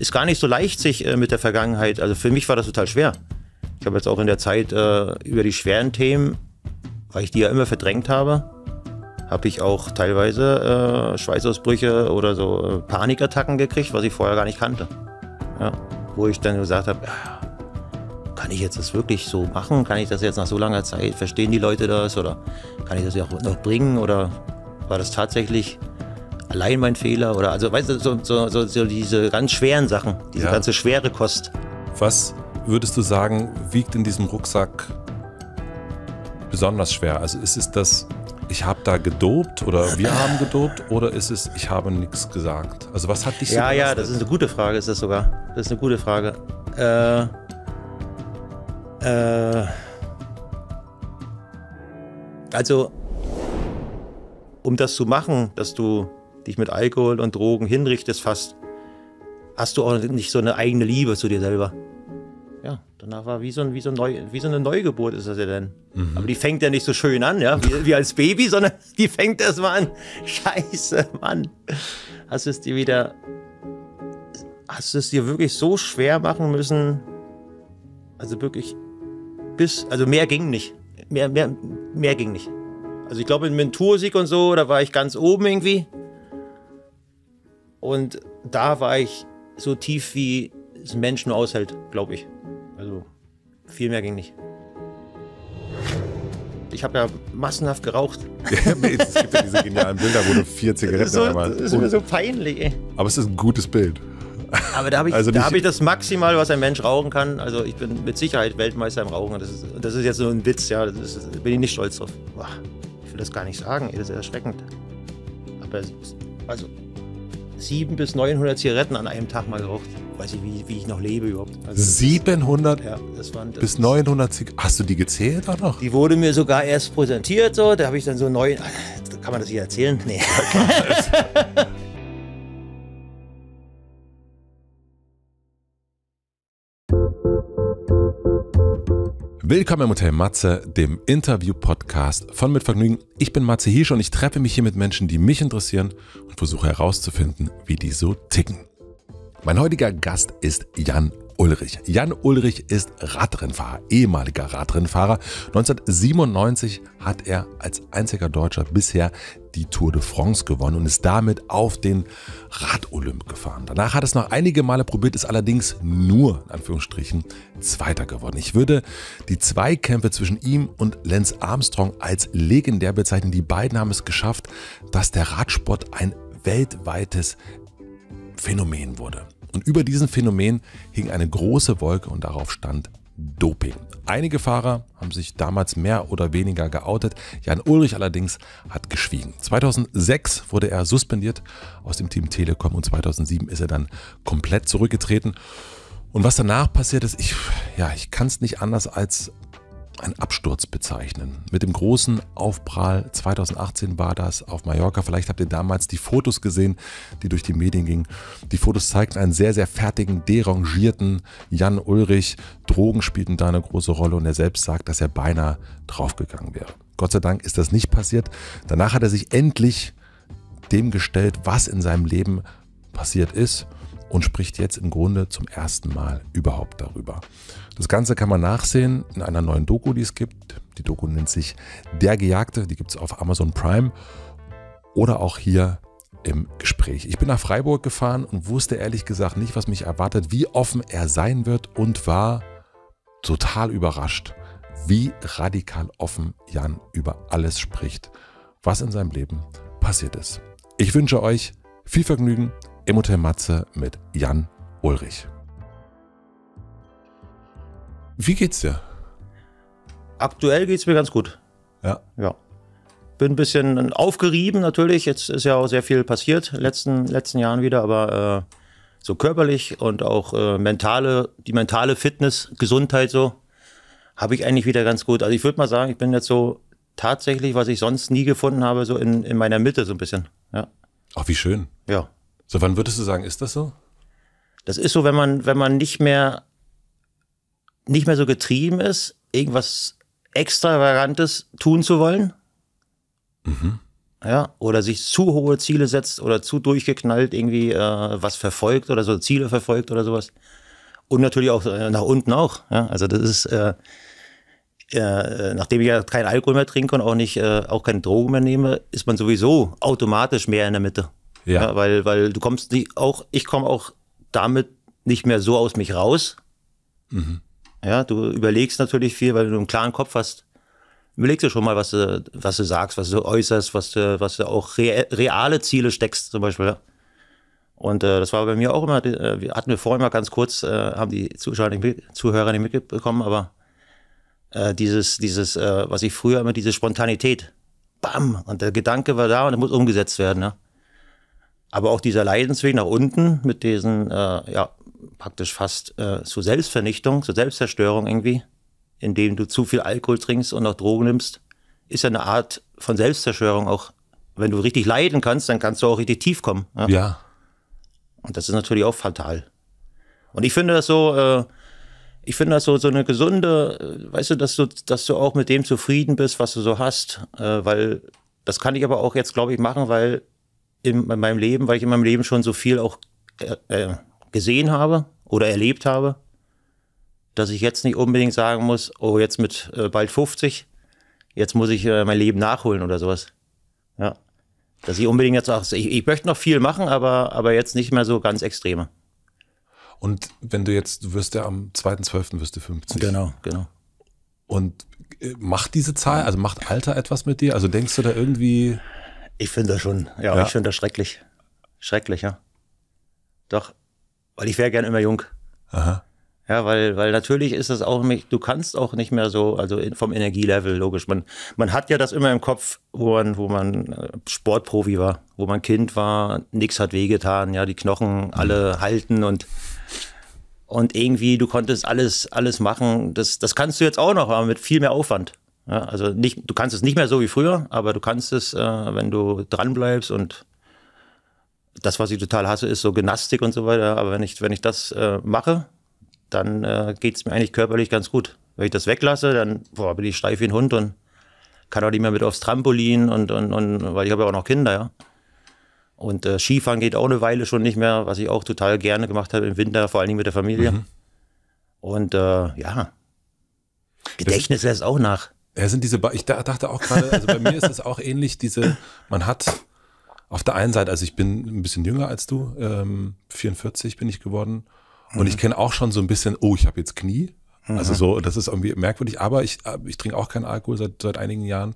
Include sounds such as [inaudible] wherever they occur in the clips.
ist gar nicht so leicht, sich äh, mit der Vergangenheit, also für mich war das total schwer. Ich habe jetzt auch in der Zeit äh, über die schweren Themen, weil ich die ja immer verdrängt habe, habe ich auch teilweise äh, Schweißausbrüche oder so äh, Panikattacken gekriegt, was ich vorher gar nicht kannte. Ja, wo ich dann gesagt habe, ja, kann ich jetzt das wirklich so machen? Kann ich das jetzt nach so langer Zeit? Verstehen die Leute das? Oder kann ich das ja auch noch bringen? Oder war das tatsächlich allein mein Fehler oder also weißt du, so, so, so, so diese ganz schweren Sachen, diese ja. ganze schwere Kost. Was würdest du sagen, wiegt in diesem Rucksack besonders schwer? Also ist es das, ich habe da gedopt oder wir [laughs] haben gedopt oder ist es, ich habe nichts gesagt? Also was hat dich so Ja, ja, das ist eine gute Frage, ist das sogar. Das ist eine gute Frage. Äh, äh, also, um das zu machen, dass du dich mit Alkohol und Drogen hinrichtest fast, hast du auch nicht so eine eigene Liebe zu dir selber. Ja, danach war wie so, ein, wie so, ein Neu, wie so eine Neugeburt ist das ja dann. Mhm. Aber die fängt ja nicht so schön an, ja, wie, wie als Baby, sondern [laughs] die fängt erst mal an. Scheiße, Mann. Hast du es dir wieder, hast du es dir wirklich so schwer machen müssen? Also wirklich bis, also mehr ging nicht. Mehr, mehr, mehr ging nicht. Also ich glaube, in Mentursieg und so, da war ich ganz oben irgendwie. Und da war ich so tief, wie es ein Mensch nur aushält, glaube ich. Also viel mehr ging nicht. Ich habe ja massenhaft geraucht. [laughs] es gibt ja diese [laughs] genialen Bilder, wo du vier Zigaretten so, einmal. Das ist mir so peinlich, ey. Aber es ist ein gutes Bild. Aber da habe ich, [laughs] also hab ich das maximal, was ein Mensch rauchen kann. Also ich bin mit Sicherheit Weltmeister im Rauchen. Das ist, das ist jetzt so ein Witz, ja. Das ist, bin ich nicht stolz drauf. Boah, ich will das gar nicht sagen, ey. das ist erschreckend. Aber also, 700 bis 900 Zigaretten an einem Tag mal geraucht. Weiß ich, wie, wie ich noch lebe überhaupt. Also 700 ja, das waren, das bis 900 Zigaretten. Hast du die gezählt auch noch? Die wurde mir sogar erst präsentiert. So. Da habe ich dann so neun. Kann man das hier erzählen? Nee. [laughs] Willkommen im Hotel Matze, dem Interview-Podcast von Mit Vergnügen. Ich bin Matze Hirsch und ich treffe mich hier mit Menschen, die mich interessieren und versuche herauszufinden, wie die so ticken. Mein heutiger Gast ist Jan Ulrich. Jan Ulrich ist Radrennfahrer, ehemaliger Radrennfahrer. 1997 hat er als einziger Deutscher bisher die Tour de France gewonnen und ist damit auf den Radolymp gefahren. Danach hat es noch einige Male probiert, ist allerdings nur, in Anführungsstrichen, Zweiter geworden. Ich würde die Zweikämpfe zwischen ihm und Lance Armstrong als legendär bezeichnen. Die beiden haben es geschafft, dass der Radsport ein weltweites Phänomen wurde. Und über diesem Phänomen hing eine große Wolke und darauf stand Doping. Einige Fahrer haben sich damals mehr oder weniger geoutet. Jan Ulrich allerdings hat geschwiegen. 2006 wurde er suspendiert aus dem Team Telekom und 2007 ist er dann komplett zurückgetreten. Und was danach passiert ist, ich, ja, ich kann es nicht anders als ein Absturz bezeichnen. Mit dem großen Aufprall 2018 war das auf Mallorca. Vielleicht habt ihr damals die Fotos gesehen, die durch die Medien gingen. Die Fotos zeigten einen sehr, sehr fertigen, derangierten Jan Ulrich. Drogen spielten da eine große Rolle und er selbst sagt, dass er beinahe draufgegangen wäre. Gott sei Dank ist das nicht passiert. Danach hat er sich endlich dem gestellt, was in seinem Leben passiert ist und spricht jetzt im Grunde zum ersten Mal überhaupt darüber. Das Ganze kann man nachsehen in einer neuen Doku, die es gibt. Die Doku nennt sich Der Gejagte, die gibt es auf Amazon Prime oder auch hier im Gespräch. Ich bin nach Freiburg gefahren und wusste ehrlich gesagt nicht, was mich erwartet, wie offen er sein wird und war total überrascht, wie radikal offen Jan über alles spricht, was in seinem Leben passiert ist. Ich wünsche euch viel Vergnügen im Hotel Matze mit Jan Ulrich. Wie geht's dir? Aktuell geht's mir ganz gut. Ja. Ja. Bin ein bisschen aufgerieben natürlich. Jetzt ist ja auch sehr viel passiert in letzten letzten Jahren wieder, aber äh, so körperlich und auch äh, mentale, die mentale Fitness, Gesundheit so, habe ich eigentlich wieder ganz gut. Also ich würde mal sagen, ich bin jetzt so tatsächlich, was ich sonst nie gefunden habe, so in, in meiner Mitte so ein bisschen. Ja. Ach, wie schön. Ja. So, wann würdest du sagen, ist das so? Das ist so, wenn man, wenn man nicht mehr, nicht mehr so getrieben ist, irgendwas Extravagantes tun zu wollen. Mhm. Ja, oder sich zu hohe Ziele setzt oder zu durchgeknallt irgendwie äh, was verfolgt oder so Ziele verfolgt oder sowas. Und natürlich auch äh, nach unten auch. Ja, also das ist, äh, äh, nachdem ich ja keinen Alkohol mehr trinke und auch nicht, äh, auch keine Drogen mehr nehme, ist man sowieso automatisch mehr in der Mitte. Ja. ja. weil, weil du kommst nicht auch, ich komme auch damit nicht mehr so aus mich raus. Mhm. Ja, du überlegst natürlich viel, weil du einen klaren Kopf hast. Überlegst du schon mal, was du, was du sagst, was du äußerst, was du, was du auch re reale Ziele steckst, zum Beispiel. Und äh, das war bei mir auch immer, äh, wir hatten wir vorhin mal ganz kurz, äh, haben die Zuschauer nicht mit, Zuhörer nicht mitbekommen, aber äh, dieses, dieses, äh, was ich früher immer, diese Spontanität. Bam! Und der Gedanke war da und er muss umgesetzt werden. Ja? Aber auch dieser Leidensweg nach unten mit diesen, äh, ja, praktisch fast äh, zur Selbstvernichtung, zur Selbstzerstörung irgendwie, indem du zu viel Alkohol trinkst und auch Drogen nimmst, ist ja eine Art von Selbstzerstörung auch. Wenn du richtig leiden kannst, dann kannst du auch richtig tief kommen. Ja. ja. Und das ist natürlich auch fatal. Und ich finde das so, äh, ich finde das so, so eine gesunde, äh, weißt du, dass du, dass du auch mit dem zufrieden bist, was du so hast, äh, weil das kann ich aber auch jetzt, glaube ich, machen, weil in meinem Leben, weil ich in meinem Leben schon so viel auch äh, äh, gesehen habe oder erlebt habe, dass ich jetzt nicht unbedingt sagen muss, oh, jetzt mit äh, bald 50, jetzt muss ich äh, mein Leben nachholen oder sowas. Ja. Dass ich unbedingt jetzt auch, ich, ich möchte noch viel machen, aber, aber jetzt nicht mehr so ganz extreme. Und wenn du jetzt, du wirst ja am 2.12. wirst du 50. Genau, genau. Und äh, macht diese Zahl, also macht Alter etwas mit dir? Also denkst du da irgendwie, ich finde das schon, ja, ja. ich finde das schrecklich. Schrecklich, ja. Doch, weil ich wäre gern immer jung. Aha. Ja, weil, weil natürlich ist das auch, nicht, du kannst auch nicht mehr so, also vom Energielevel, logisch. Man, man hat ja das immer im Kopf, wo man, wo man äh, Sportprofi war, wo man Kind war, nichts hat wehgetan, ja, die Knochen alle mhm. halten und, und irgendwie, du konntest alles, alles machen. Das, das kannst du jetzt auch noch, aber mit viel mehr Aufwand. Ja, also nicht, du kannst es nicht mehr so wie früher, aber du kannst es, äh, wenn du dranbleibst und das, was ich total hasse, ist so Gymnastik und so weiter. Aber wenn ich, wenn ich das äh, mache, dann äh, geht es mir eigentlich körperlich ganz gut. Wenn ich das weglasse, dann boah, bin ich steif wie ein Hund und kann auch nicht mehr mit aufs Trampolin und, und, und weil ich habe ja auch noch Kinder, ja. Und äh, Skifahren geht auch eine Weile schon nicht mehr, was ich auch total gerne gemacht habe im Winter, vor allen Dingen mit der Familie. Mhm. Und äh, ja, Gedächtnis lässt auch nach. Ja, sind diese, ich dachte auch gerade, also bei mir ist es auch ähnlich, diese, man hat auf der einen Seite, also ich bin ein bisschen jünger als du, ähm, 44 bin ich geworden. Und ich mhm. kenne auch schon so ein bisschen, oh, ich habe jetzt Knie. Also mhm. so, das ist irgendwie merkwürdig, aber ich, äh, ich trinke auch keinen Alkohol seit, seit einigen Jahren.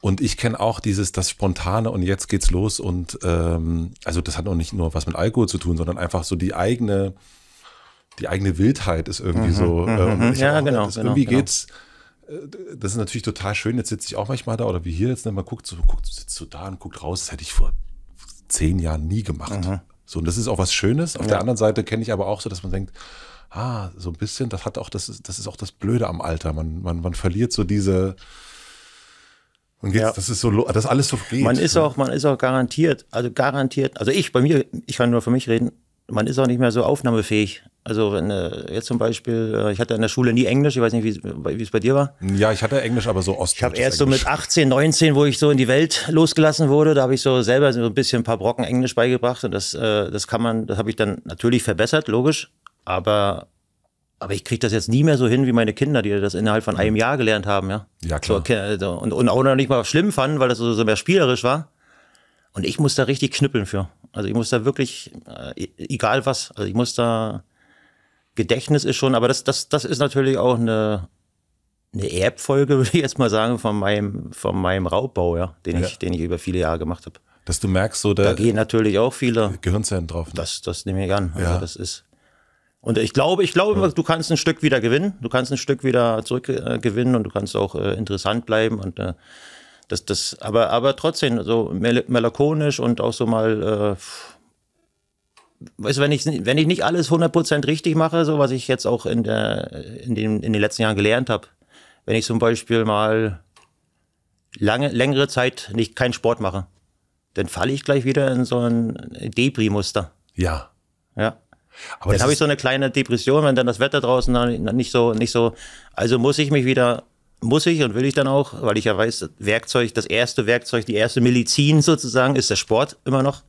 Und ich kenne auch dieses, das Spontane und jetzt geht's los. Und ähm, also das hat auch nicht nur was mit Alkohol zu tun, sondern einfach so die eigene, die eigene Wildheit ist irgendwie mhm. so. Mhm. Äh, ja, auch, genau. Also genau irgendwie genau. geht's. Äh, das ist natürlich total schön. Jetzt sitze ich auch manchmal da oder wie hier jetzt, ne? man guckt so, guckt, sitzt so da und guckt raus. Das hätte ich vor zehn Jahren nie gemacht. Mhm. So, und das ist auch was Schönes. Auf ja. der anderen Seite kenne ich aber auch so, dass man denkt, ah, so ein bisschen, das hat auch, das ist, das ist auch das Blöde am Alter. Man, man, man verliert so diese, und jetzt, ja. das ist so, das alles so geht. Man ist ne? auch, man ist auch garantiert, also garantiert, also ich bei mir, ich kann nur für mich reden, man ist auch nicht mehr so aufnahmefähig. Also wenn äh, jetzt zum Beispiel, äh, ich hatte in der Schule nie Englisch, ich weiß nicht, wie es bei dir war. Ja, ich hatte Englisch, aber so Ostdeutsch. Ich habe erst Englisch. so mit 18, 19, wo ich so in die Welt losgelassen wurde, da habe ich so selber so ein bisschen ein paar Brocken Englisch beigebracht und das, äh, das kann man, das habe ich dann natürlich verbessert, logisch, aber aber ich kriege das jetzt nie mehr so hin wie meine Kinder, die das innerhalb von einem Jahr gelernt haben, ja. Ja, klar. So, also, und, und auch noch nicht mal schlimm fanden, weil das so, so mehr spielerisch war. Und ich muss da richtig knüppeln für. Also ich muss da wirklich, äh, e-, egal was, also ich muss da, Gedächtnis ist schon, aber das, das, das ist natürlich auch eine, eine Erbfolge, [laughs] würde ich jetzt mal sagen, von meinem, von meinem Raubbau, ja, den, ja. Ich, den ich über viele Jahre gemacht habe. Dass du merkst, so da, gehen natürlich auch viele Gehirnzellen drauf. Ne? Das, das nehme ich an. Also ja. das ist. Und ich glaube, ich glaube, ja. du kannst ein Stück wieder gewinnen, du kannst ein Stück wieder zurückgewinnen äh, und du kannst auch äh, interessant bleiben und äh, das, das, aber, aber trotzdem so mel melancholisch und auch so mal äh, weißt du, wenn ich, wenn ich nicht alles 100% richtig mache, so was ich jetzt auch in, der, in, den, in den letzten Jahren gelernt habe, wenn ich zum Beispiel mal lange, längere Zeit nicht keinen Sport mache, dann falle ich gleich wieder in so ein debris muster Ja. Ja. Aber dann habe ich so eine kleine Depression, wenn dann das Wetter draußen nicht so, nicht so. Also muss ich mich wieder, muss ich und will ich dann auch, weil ich ja weiß, Werkzeug, das erste Werkzeug, die erste Medizin sozusagen, ist der Sport immer noch.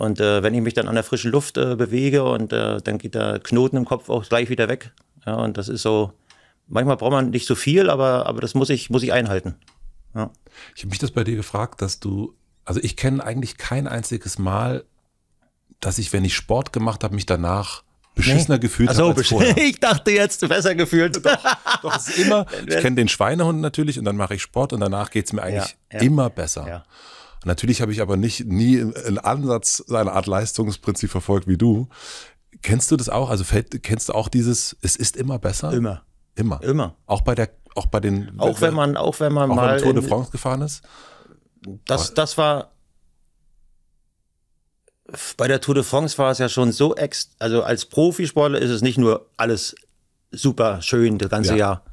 Und äh, wenn ich mich dann an der frischen Luft äh, bewege und äh, dann geht der Knoten im Kopf auch gleich wieder weg. Ja, und das ist so, manchmal braucht man nicht so viel, aber, aber das muss ich, muss ich einhalten. Ja. Ich habe mich das bei dir gefragt, dass du, also ich kenne eigentlich kein einziges Mal, dass ich, wenn ich Sport gemacht habe, mich danach beschissener nee. gefühlt so, als vorher. [laughs] Ich dachte jetzt besser gefühlt. Doch, doch ist immer. [laughs] Ich kenne den Schweinehund natürlich und dann mache ich Sport und danach geht es mir eigentlich ja, ja, immer besser. Ja. Natürlich habe ich aber nicht nie einen Ansatz, eine Art Leistungsprinzip verfolgt wie du. Kennst du das auch? Also fällt, kennst du auch dieses, es ist immer besser? Immer. Immer. Immer. Auch bei der, auch bei den. Auch wenn man, auch wenn man auch mal. Tour de France gefahren ist? Das, das war. Bei der Tour de France war es ja schon so ex. Also als Profisportler ist es nicht nur alles super schön das ganze ja. Jahr.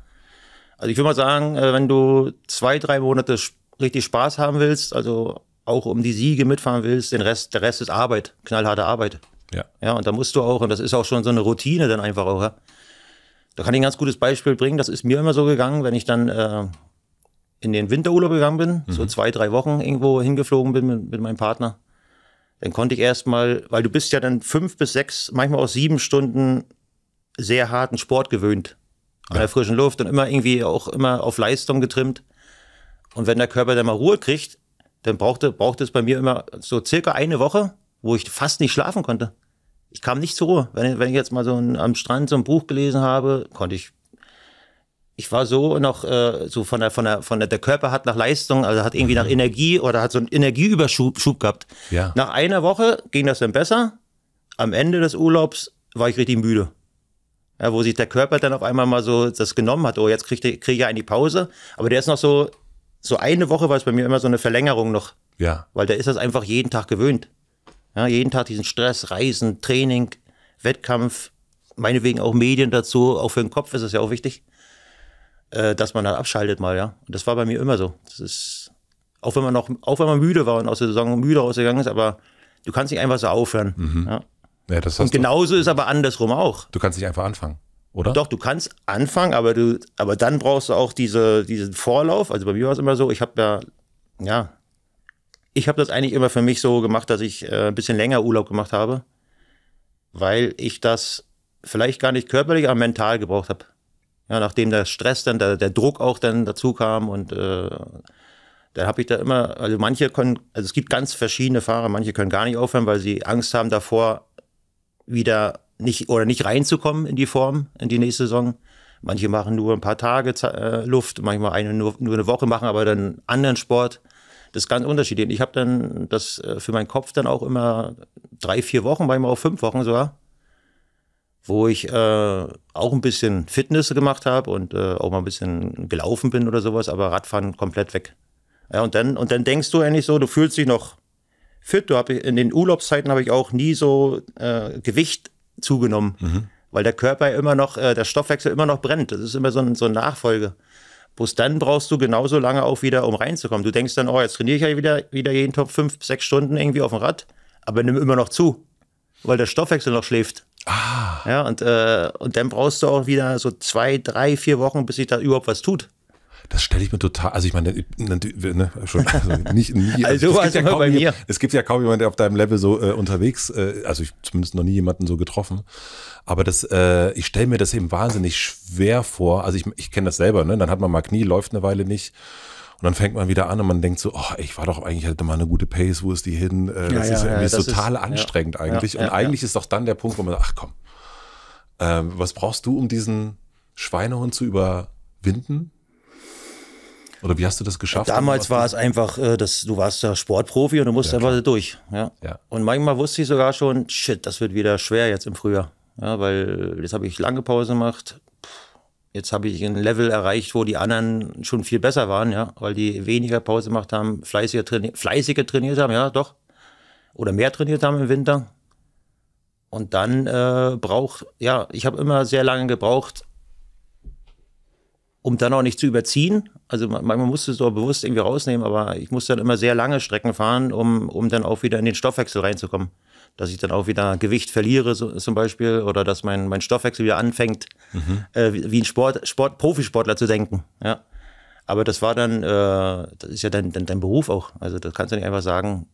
Also ich würde mal sagen, äh, wenn du zwei, drei Monate richtig Spaß haben willst, also auch um die Siege mitfahren willst, den Rest, der Rest ist Arbeit, knallharte Arbeit. Ja. Ja, und da musst du auch, und das ist auch schon so eine Routine dann einfach auch, ja. Da kann ich ein ganz gutes Beispiel bringen, das ist mir immer so gegangen, wenn ich dann äh, in den Winterurlaub gegangen bin, mhm. so zwei, drei Wochen irgendwo hingeflogen bin mit, mit meinem Partner, dann konnte ich erstmal, weil du bist ja dann fünf bis sechs, manchmal auch sieben Stunden sehr harten Sport gewöhnt. An ja. der frischen Luft und immer irgendwie auch immer auf Leistung getrimmt. Und wenn der Körper dann mal Ruhe kriegt, dann brauchte, brauchte es bei mir immer so circa eine Woche, wo ich fast nicht schlafen konnte. Ich kam nicht zur Ruhe. Wenn, wenn ich jetzt mal so ein, am Strand so ein Buch gelesen habe, konnte ich. Ich war so noch äh, so von der von der von der der Körper hat nach Leistung, also hat irgendwie mhm. nach Energie oder hat so einen Energieüberschub Schub gehabt. Ja. Nach einer Woche ging das dann besser. Am Ende des Urlaubs war ich richtig müde. Ja, wo sich der Körper dann auf einmal mal so das genommen hat, oh, jetzt kriege krieg ich eine Pause, aber der ist noch so so eine Woche war es bei mir immer so eine Verlängerung noch. Ja. Weil da ist das einfach jeden Tag gewöhnt. Ja, jeden Tag diesen Stress, Reisen, Training, Wettkampf, meinetwegen auch Medien dazu, auch für den Kopf ist es ja auch wichtig, äh, dass man halt abschaltet mal, ja. Und das war bei mir immer so. Das ist, auch wenn man noch, auch wenn man müde war und aus der Saison müde rausgegangen ist, aber du kannst nicht einfach so aufhören. Mhm. Ja. ja und genauso du. ist aber andersrum auch. Du kannst nicht einfach anfangen oder? Doch, du kannst anfangen, aber du, aber dann brauchst du auch diese, diesen Vorlauf. Also bei mir war es immer so, ich habe ja, ja, ich habe das eigentlich immer für mich so gemacht, dass ich äh, ein bisschen länger Urlaub gemacht habe, weil ich das vielleicht gar nicht körperlich, aber mental gebraucht habe. Ja, nachdem der Stress dann, der, der Druck auch dann dazu kam und äh, dann habe ich da immer, also manche können, also es gibt ganz verschiedene Fahrer, manche können gar nicht aufhören, weil sie Angst haben davor, wieder nicht oder nicht reinzukommen in die Form in die nächste Saison. Manche machen nur ein paar Tage äh, Luft, manchmal eine, nur, nur eine Woche, machen aber dann anderen Sport. Das ist ganz unterschiedlich. Ich habe dann das äh, für meinen Kopf dann auch immer drei, vier Wochen, manchmal auch fünf Wochen sogar, wo ich äh, auch ein bisschen Fitness gemacht habe und äh, auch mal ein bisschen gelaufen bin oder sowas, aber Radfahren komplett weg. Ja, und dann, und dann denkst du eigentlich so, du fühlst dich noch fit. Du hab, in den Urlaubszeiten habe ich auch nie so äh, Gewicht zugenommen, mhm. weil der Körper immer noch, äh, der Stoffwechsel immer noch brennt. Das ist immer so, ein, so eine Nachfolge. Bloß dann brauchst du genauso lange auch wieder, um reinzukommen. Du denkst dann, oh, jetzt trainiere ich ja wieder, wieder jeden Tag fünf, sechs Stunden irgendwie auf dem Rad, aber nimm immer noch zu, weil der Stoffwechsel noch schläft. Ah. Ja, und, äh, und dann brauchst du auch wieder so zwei, drei, vier Wochen, bis sich da überhaupt was tut. Das stelle ich mir total, also ich meine, ne, schon, also nicht, nie, [laughs] also, also es, gibt ja kaum, bei mir. es gibt ja kaum jemanden, der auf deinem Level so äh, unterwegs, äh, also ich zumindest noch nie jemanden so getroffen, aber das, äh, ich stelle mir das eben wahnsinnig schwer vor, also ich, ich kenne das selber, ne? dann hat man mal Knie, läuft eine Weile nicht, und dann fängt man wieder an und man denkt so, oh, ich war doch eigentlich hatte mal eine gute Pace, wo ist die hin? Äh, das ja, ist ja, irgendwie das total ist, anstrengend ja, eigentlich. und eigentlich ist doch dann der Punkt, wo man sagt, ach komm, ähm, was brauchst du, um diesen Schweinehund zu überwinden? Oder wie hast du das geschafft? Damals war es einfach, äh, dass du warst ja Sportprofi und du musst ja, einfach klar. durch. Ja? ja? Und manchmal wusste ich sogar schon, shit, das wird wieder schwer jetzt im Frühjahr. Ja, weil jetzt habe ich lange Pause gemacht. Jetzt habe ich ein Level erreicht, wo die anderen schon viel besser waren, ja, weil die weniger Pause gemacht haben, fleißiger, traini fleißiger trainiert haben, ja, doch. Oder mehr trainiert haben im Winter. Und dann äh, braucht, ja, ich habe immer sehr lange gebraucht, um dann auch nicht zu überziehen. Also manchmal musste es doch bewusst irgendwie rausnehmen, aber ich musste dann immer sehr lange Strecken fahren, um, um dann auch wieder in den Stoffwechsel reinzukommen. Dass ich dann auch wieder Gewicht verliere so, zum Beispiel oder dass mein, mein Stoffwechsel wieder anfängt, mhm. äh, wie ein Sport, Sport, Profisportler zu denken. Ja. Aber das war dann, äh, das ist ja dein, dein, dein Beruf auch. Also das kannst du nicht einfach sagen,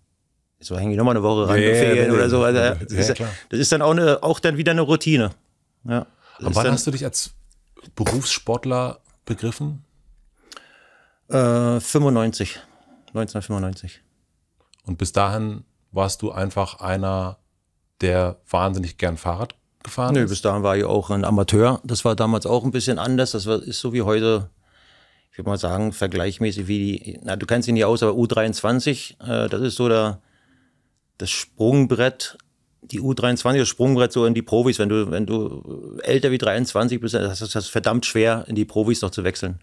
so hänge ich nochmal eine Woche ran, yeah, Ferien yeah, oder so. Also, das, yeah, ist, das, ist, dann auch, eine, auch dann wieder eine Routine. Ja, Aber wann dann, hast du dich als Berufssportler begriffen? Äh, 95, 1995. Und bis dahin warst du einfach einer, der wahnsinnig gern Fahrrad gefahren Nö, ist? Nö, bis dahin war ich auch ein Amateur. Das war damals auch ein bisschen anders. Das war, ist so wie heute, ich würde mal sagen, vergleichmäßig wie die, na, du kennst ihn nicht aus, aber U23, äh, das ist so der, das Sprungbrett die U23 das Sprungbrett so in die Profis. Wenn du, wenn du älter wie 23 bist, das ist das verdammt schwer, in die Profis noch zu wechseln.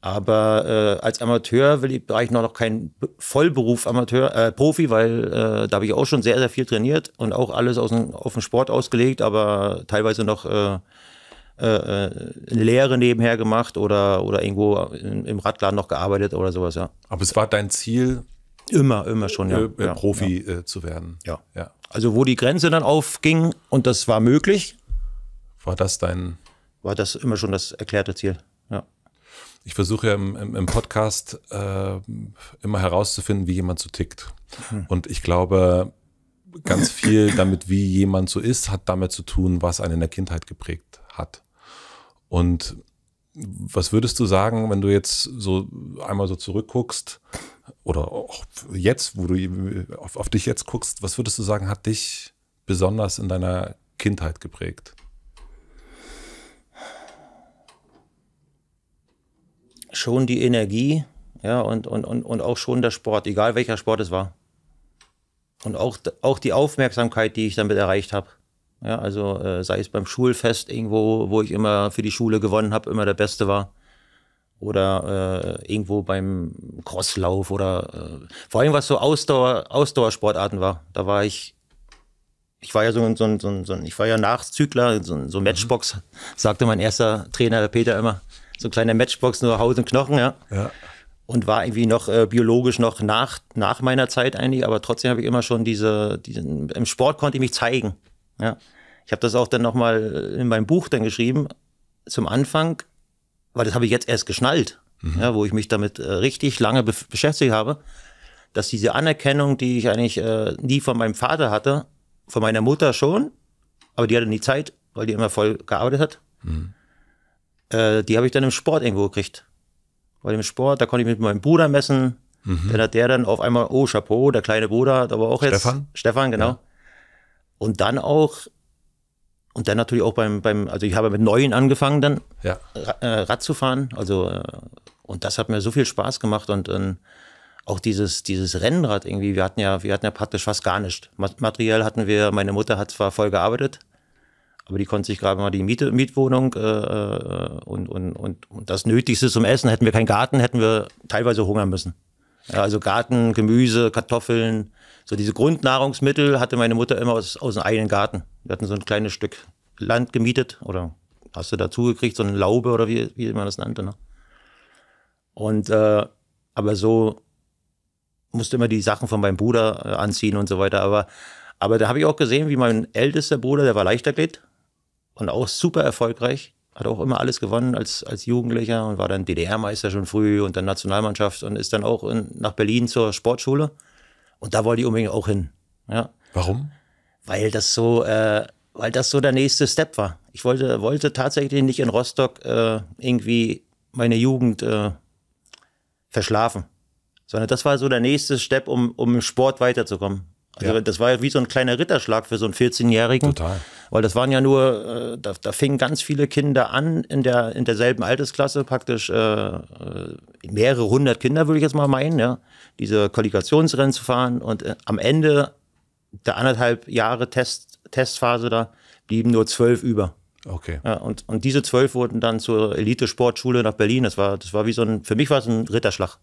Aber äh, als Amateur will ich, war ich noch, kein Vollberuf Amateur, äh, Profi, weil äh, da habe ich auch schon sehr, sehr viel trainiert und auch alles aus dem, auf den Sport ausgelegt, aber teilweise noch äh, äh, äh eine Lehre nebenher gemacht oder, oder irgendwo im, im Radladen noch gearbeitet oder sowas, ja. Aber es war dein Ziel, Immer, immer schon, ja. Äh, Profi ja. zu werden. Ja. ja. Also wo die Grenze dann aufging und das war möglich. War das dein? War das immer schon das erklärte Ziel? Ja. Ich versuche ja im, im, im Podcast äh, immer herauszufinden, wie jemand so tickt. Hm. Und ich glaube, ganz viel damit, wie jemand so ist, hat damit zu tun, was einen in der Kindheit geprägt hat. Und was würdest du sagen, wenn du jetzt so einmal so zurückguckst, oder auch jetzt, wo du äh, auf, auf dich jetzt guckst, was würdest du sagen, hat dich besonders in deiner Kindheit geprägt? Schon die Energie, ja, und, und, und, und auch schon der Sport, egal welcher Sport es war. Und auch, auch die Aufmerksamkeit, die ich damit erreicht habe. Ja, also äh, sei es beim Schulfest irgendwo, wo ich immer für die Schule gewonnen habe, immer der Beste war oder äh, irgendwo beim Crosslauf oder äh, vor allem was so Ausdauer, Ausdauersportarten war. Da war ich, ich war ja so ein, so ein, so ein, so ein ich war ja Nachzügler, so ein so mhm. Matchbox, sagte mein erster Trainer, Peter immer. So ein kleiner Matchbox, nur Haus und Knochen, ja. ja. Und war irgendwie noch äh, biologisch noch nach, nach meiner Zeit eigentlich, aber trotzdem habe ich immer schon diese, diesen, im Sport konnte ich mich zeigen. Ja. Ich habe das auch dann nochmal äh, in meinem Buch dann geschrieben, zum Anfang, weil das habe ich jetzt erst geschnallt, mhm. ja, wo ich mich damit äh, richtig lange be beschäftigt habe, dass diese Anerkennung, die ich eigentlich äh, nie von meinem Vater hatte, von meiner Mutter schon, aber die hatte nie Zeit, weil die immer voll gearbeitet hat, mhm. äh, die habe ich dann im Sport irgendwo gekriegt. Weil im Sport, da konnte ich mit meinem Bruder messen, mhm. dann hat der dann auf einmal, oh, Chapeau, der kleine Bruder hat aber auch jetzt. Stefan? Stefan, genau. Ja. Und dann auch und dann natürlich auch beim, beim, also ich habe mit Neuen angefangen dann ja. Äh, Rad zu fahren. Also äh, und das hat mir so viel Spaß gemacht und, und ähm, auch dieses, dieses Rennrad irgendwie, wir hatten ja, wir hatten ja praktisch fast gar nichts. Materiell hatten wir, meine Mutter hat zwar voll gearbeitet, aber die konnte sich gerade mal die Miete, Mietwohnung äh, äh, und, und, und, und das Nötigste zum Essen, hätten wir keinen Garten, hätten wir teilweise hungern müssen. Ja, also Garten, Gemüse, Kartoffeln, so diese Grundnahrungsmittel hatte meine Mutter immer aus, aus dem eigenen Garten. Wir hatten so ein kleines Stück Land gemietet oder hast du dazu gekriegt, so eine Laube oder wie, wie man das nannte. Ne? Und äh, aber so musste immer die Sachen von meinem Bruder äh, anziehen und so weiter. Aber, aber da habe ich auch gesehen, wie mein ältester Bruder, der war Leichtathlet und auch super erfolgreich, hat auch immer alles gewonnen als, als Jugendlicher und war dann DDR-Meister schon früh und dann Nationalmannschaft und ist dann auch in, nach Berlin zur Sportschule und da wollte ich unbedingt auch hin. Ja. Warum? Weil das so, äh, weil das so der nächste Step war. Ich wollte, wollte tatsächlich nicht in Rostock äh, irgendwie meine Jugend äh, verschlafen. Sondern das war so der nächste Step, um, um im Sport weiterzukommen. Also ja. das war ja wie so ein kleiner Ritterschlag für so einen 14-Jährigen. Total. Weil das waren ja nur, äh, da, da fingen ganz viele Kinder an in, der, in derselben Altersklasse, praktisch äh, äh mehrere hundert Kinder, würde ich jetzt mal meinen, ja diese Qualifikationsrennen zu fahren. Und äh, am Ende der anderthalb Jahre Test, Testphase da blieben nur zwölf über. Okay. Ja, und, und diese zwölf wurden dann zur Elite-Sportschule nach Berlin. Das war, das war wie so ein, für mich war es ein Ritterschlag.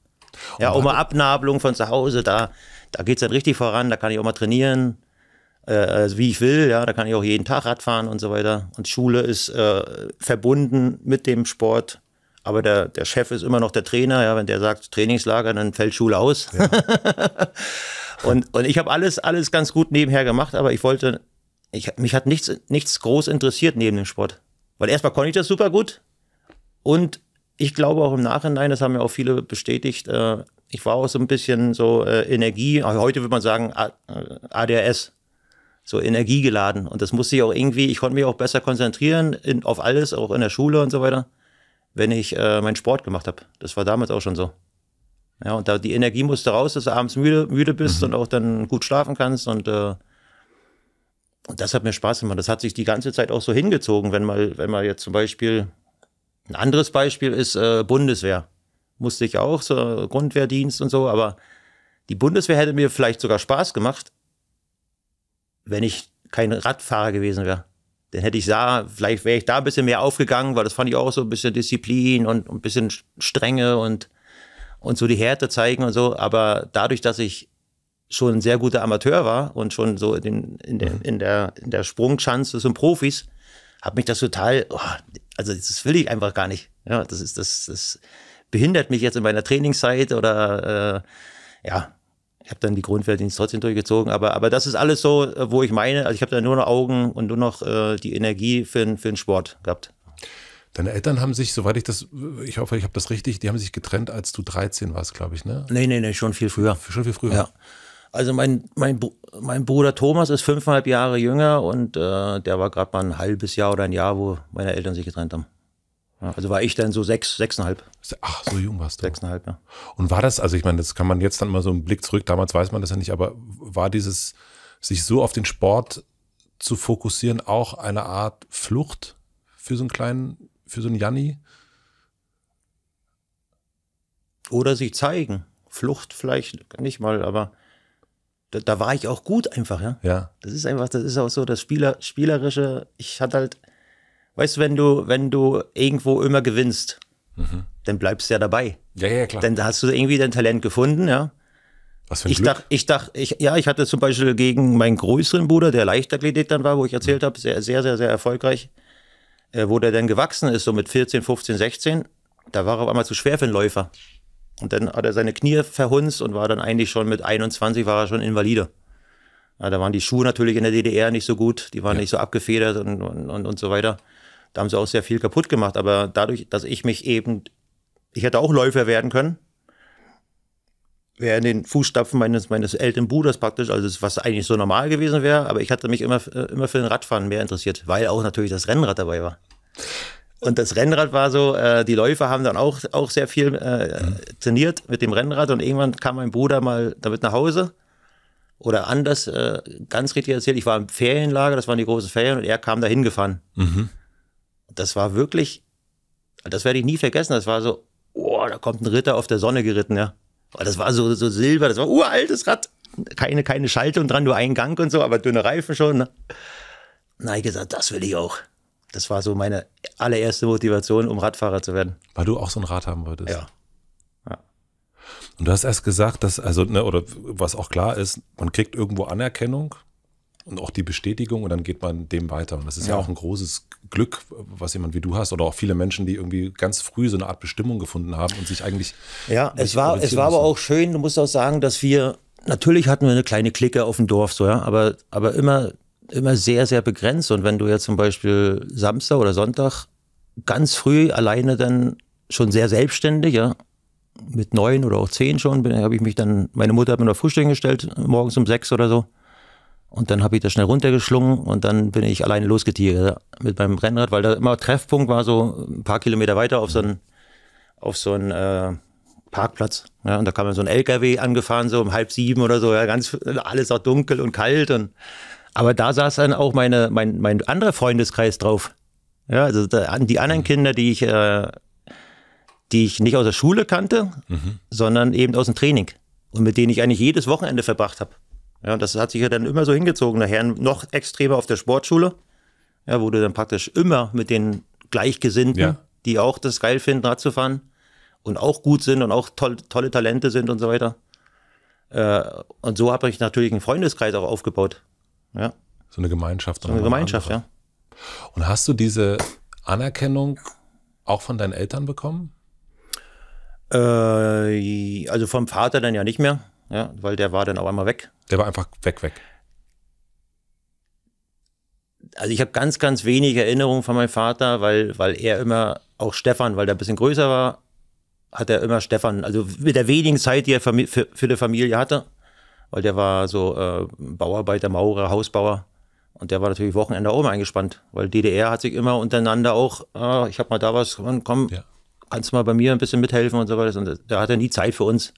ja, auch mal Abnabelung von zu Hause, da, da geht es dann richtig voran, da kann ich auch mal trainieren, äh, also wie ich will, ja, da kann ich auch jeden Tag Radfahren und so weiter. Und Schule ist äh, verbunden mit dem Sport aber der, der Chef ist immer noch der Trainer. Ja, wenn der sagt Trainingslager, dann fällt Schule aus. Ja. [laughs] und, und ich habe alles, alles ganz gut nebenher gemacht, aber ich wollte, ich, mich hat nichts, nichts groß interessiert neben dem Sport. Weil erstmal konnte ich das super gut und ich glaube auch im Nachhinein, das haben ja auch viele bestätigt, äh, ich war auch so ein bisschen so äh, Energie, heute würde man sagen ADHS, äh, so energiegeladen. Und das musste ich auch irgendwie, ich konnte mich auch besser konzentrieren in, auf alles, auch in der Schule und so weiter wenn ich äh, meinen Sport gemacht habe. Das war damals auch schon so. Ja, und da die Energie musste raus, dass du abends müde, müde bist mhm. und auch dann gut schlafen kannst. Und, äh, und das hat mir Spaß gemacht. Das hat sich die ganze Zeit auch so hingezogen, wenn mal, wenn mal jetzt zum Beispiel ein anderes Beispiel ist äh, Bundeswehr. Musste ich auch, so Grundwehrdienst und so, aber die Bundeswehr hätte mir vielleicht sogar Spaß gemacht, wenn ich kein Radfahrer gewesen wäre dann hätte ich da, vielleicht wäre ich da ein bisschen mehr aufgegangen, weil das fand ich auch so ein bisschen Disziplin und ein bisschen Strenge und, und so die Härte zeigen und so. Aber dadurch, dass ich schon ein sehr guter Amateur war und schon so in, den, in, der, mhm. in, der, in der Sprungschanze zum Profis, hat mich das total, oh, also das will ich einfach gar nicht. Ja, das ist, das, das behindert mich jetzt in meiner Trainingszeit oder äh, ja, ich habe dann die Grundverdienste trotzdem durchgezogen, aber, aber das ist alles so, äh, wo ich meine, also ich habe da nur noch Augen und nur noch äh, die Energie für, für den Sport gehabt. Deine Eltern haben sich, soweit ich das, ich hoffe, ich habe das richtig, die haben sich getrennt, als du 13 warst, glaube ich, ne? Nee, nee, nee, schon viel früher. Schon viel früher. Ja. Also mein, mein, mein Bruder Thomas ist fünfeinhalb Jahre jünger und äh, der war gerade mal ein halbes Jahr oder ein Jahr, wo meine Eltern sich getrennt haben also war ich dann so sechs, sechseinhalb. Ach, so jung warst du. Sechseinhalb, ja. Und war das, also ich meine, das kann man jetzt dann mal so einen Blick zurück, damals weiß man das ja nicht, aber war dieses, sich so auf den Sport zu fokussieren, auch eine Art Flucht für so einen kleinen, für so einen Janni? Oder sich zeigen. Flucht vielleicht nicht mal, aber da, da war ich auch gut einfach, ja. Ja. Das ist einfach, das ist auch so das Spieler, Spielerische. Ich hatte halt weißt du, wenn du, wenn du irgendwo immer gewinnst, mhm. dann bleibst du ja dabei. Ja, ja, klar. Dann hast du irgendwie dein Talent gefunden, ja. Was für ein ich Glück. dachte, ich dachte, ich, ja, ich hatte zum Beispiel gegen meinen größeren Bruder, der Leichtathlet dann war, wo ich erzählt mhm. habe, sehr, sehr, sehr, sehr erfolgreich, äh, wo der dann gewachsen ist, so mit 14, 15, 16, da war er auf einmal zu schwer für einen Läufer. Und dann hat er seine Knie verhunzt und war dann eigentlich schon mit 21 war er schon Invalide. Ja, da waren die Schuhe natürlich in der DDR nicht so gut, die waren ja. nicht so abgefedert und, und, und, und so weiter. Da haben sie auch sehr viel kaputt gemacht. Aber dadurch, dass ich mich eben, ich hätte auch Läufer werden können, wäre in den Fußstapfen meines, meines älteren Bruders praktisch, also das, was eigentlich so normal gewesen wäre, aber ich hatte mich immer, äh, immer für den Radfahren mehr interessiert, weil auch natürlich das Rennrad dabei war. Und das Rennrad war so, äh, die Läufer haben dann auch, auch sehr viel äh, trainiert mit dem Rennrad und irgendwann kam mein Bruder mal damit nach Hause. Oder anders, äh, ganz richtig erzählt, ich war im Ferienlager, das waren die großen Ferien und er kam da hingefahren. Mhm das war wirklich, das werde ich nie vergessen, das war so, oh, da kommt ein Ritter auf der Sonne geritten, ja. Das war so, so Silber, das war uraltes Rad. Keine, keine Schaltung dran, nur ein Gang und so, aber dünne Reifen schon. Ne? Na, ich gesagt, das will ich auch. Das war so meine allererste Motivation, um Radfahrer zu werden. Weil du auch so ein Rad haben wolltest. Ja. ja. Und du hast erst gesagt, dass, also, ne, oder was auch klar ist, man kriegt irgendwo Anerkennung, und auch die Bestätigung und dann geht man dem weiter. Und das ist ja, ja auch ein großes Glück, was jemand wie du hast oder auch viele Menschen, die irgendwie ganz früh so eine Art Bestimmung gefunden haben und sich eigentlich. Ja, es war, es war aber auch schön, du musst auch sagen, dass wir, natürlich hatten wir eine kleine Clique auf dem Dorf, so, ja, aber, aber immer, immer sehr, sehr begrenzt. Und wenn du jetzt zum Beispiel Samstag oder Sonntag ganz früh alleine dann schon sehr selbstständig, ja, mit neun oder auch zehn schon, habe ich mich dann, meine Mutter hat mir noch Frühstück gestellt, morgens um sechs oder so. Und dann habe ich das schnell runtergeschlungen und dann bin ich alleine losgetigert mit meinem Rennrad, weil da immer Treffpunkt war, so ein paar Kilometer weiter auf so einen, auf so einen äh, Parkplatz. Ja, und da kam dann so ein LKW angefahren, so um halb sieben oder so, ja, ganz alles auch dunkel und kalt. Und, aber da saß dann auch meine, mein, mein anderer Freundeskreis drauf. Ja, also da, die anderen mhm. Kinder, die ich, äh, die ich nicht aus der Schule kannte, mhm. sondern eben aus dem Training und mit denen ich eigentlich jedes Wochenende verbracht habe. Ja, das hat sich ja dann immer so hingezogen. Nachher noch extremer auf der Sportschule, ja, wo du dann praktisch immer mit den Gleichgesinnten, ja. die auch das geil finden, Rad zu fahren und auch gut sind und auch tolle, tolle Talente sind und so weiter. Äh, und so habe ich natürlich einen Freundeskreis auch aufgebaut. Ja. So eine Gemeinschaft. So eine Gemeinschaft, ja. Und hast du diese Anerkennung auch von deinen Eltern bekommen? Äh, also vom Vater dann ja nicht mehr ja, weil der war dann auch einmal weg. Der war einfach weg, weg. Also ich habe ganz, ganz wenig Erinnerungen von meinem Vater, weil, weil er immer, auch Stefan, weil der ein bisschen größer war, hat er immer Stefan, also mit der wenigen Zeit, die er für, für die Familie hatte, weil der war so äh, Bauarbeiter, Maurer, Hausbauer. Und der war natürlich Wochenende oben eingespannt, weil DDR hat sich immer untereinander auch, ah, ich habe mal da was, komm, ja. kannst du mal bei mir ein bisschen mithelfen und so weiter. Und da hat er nie Zeit für uns.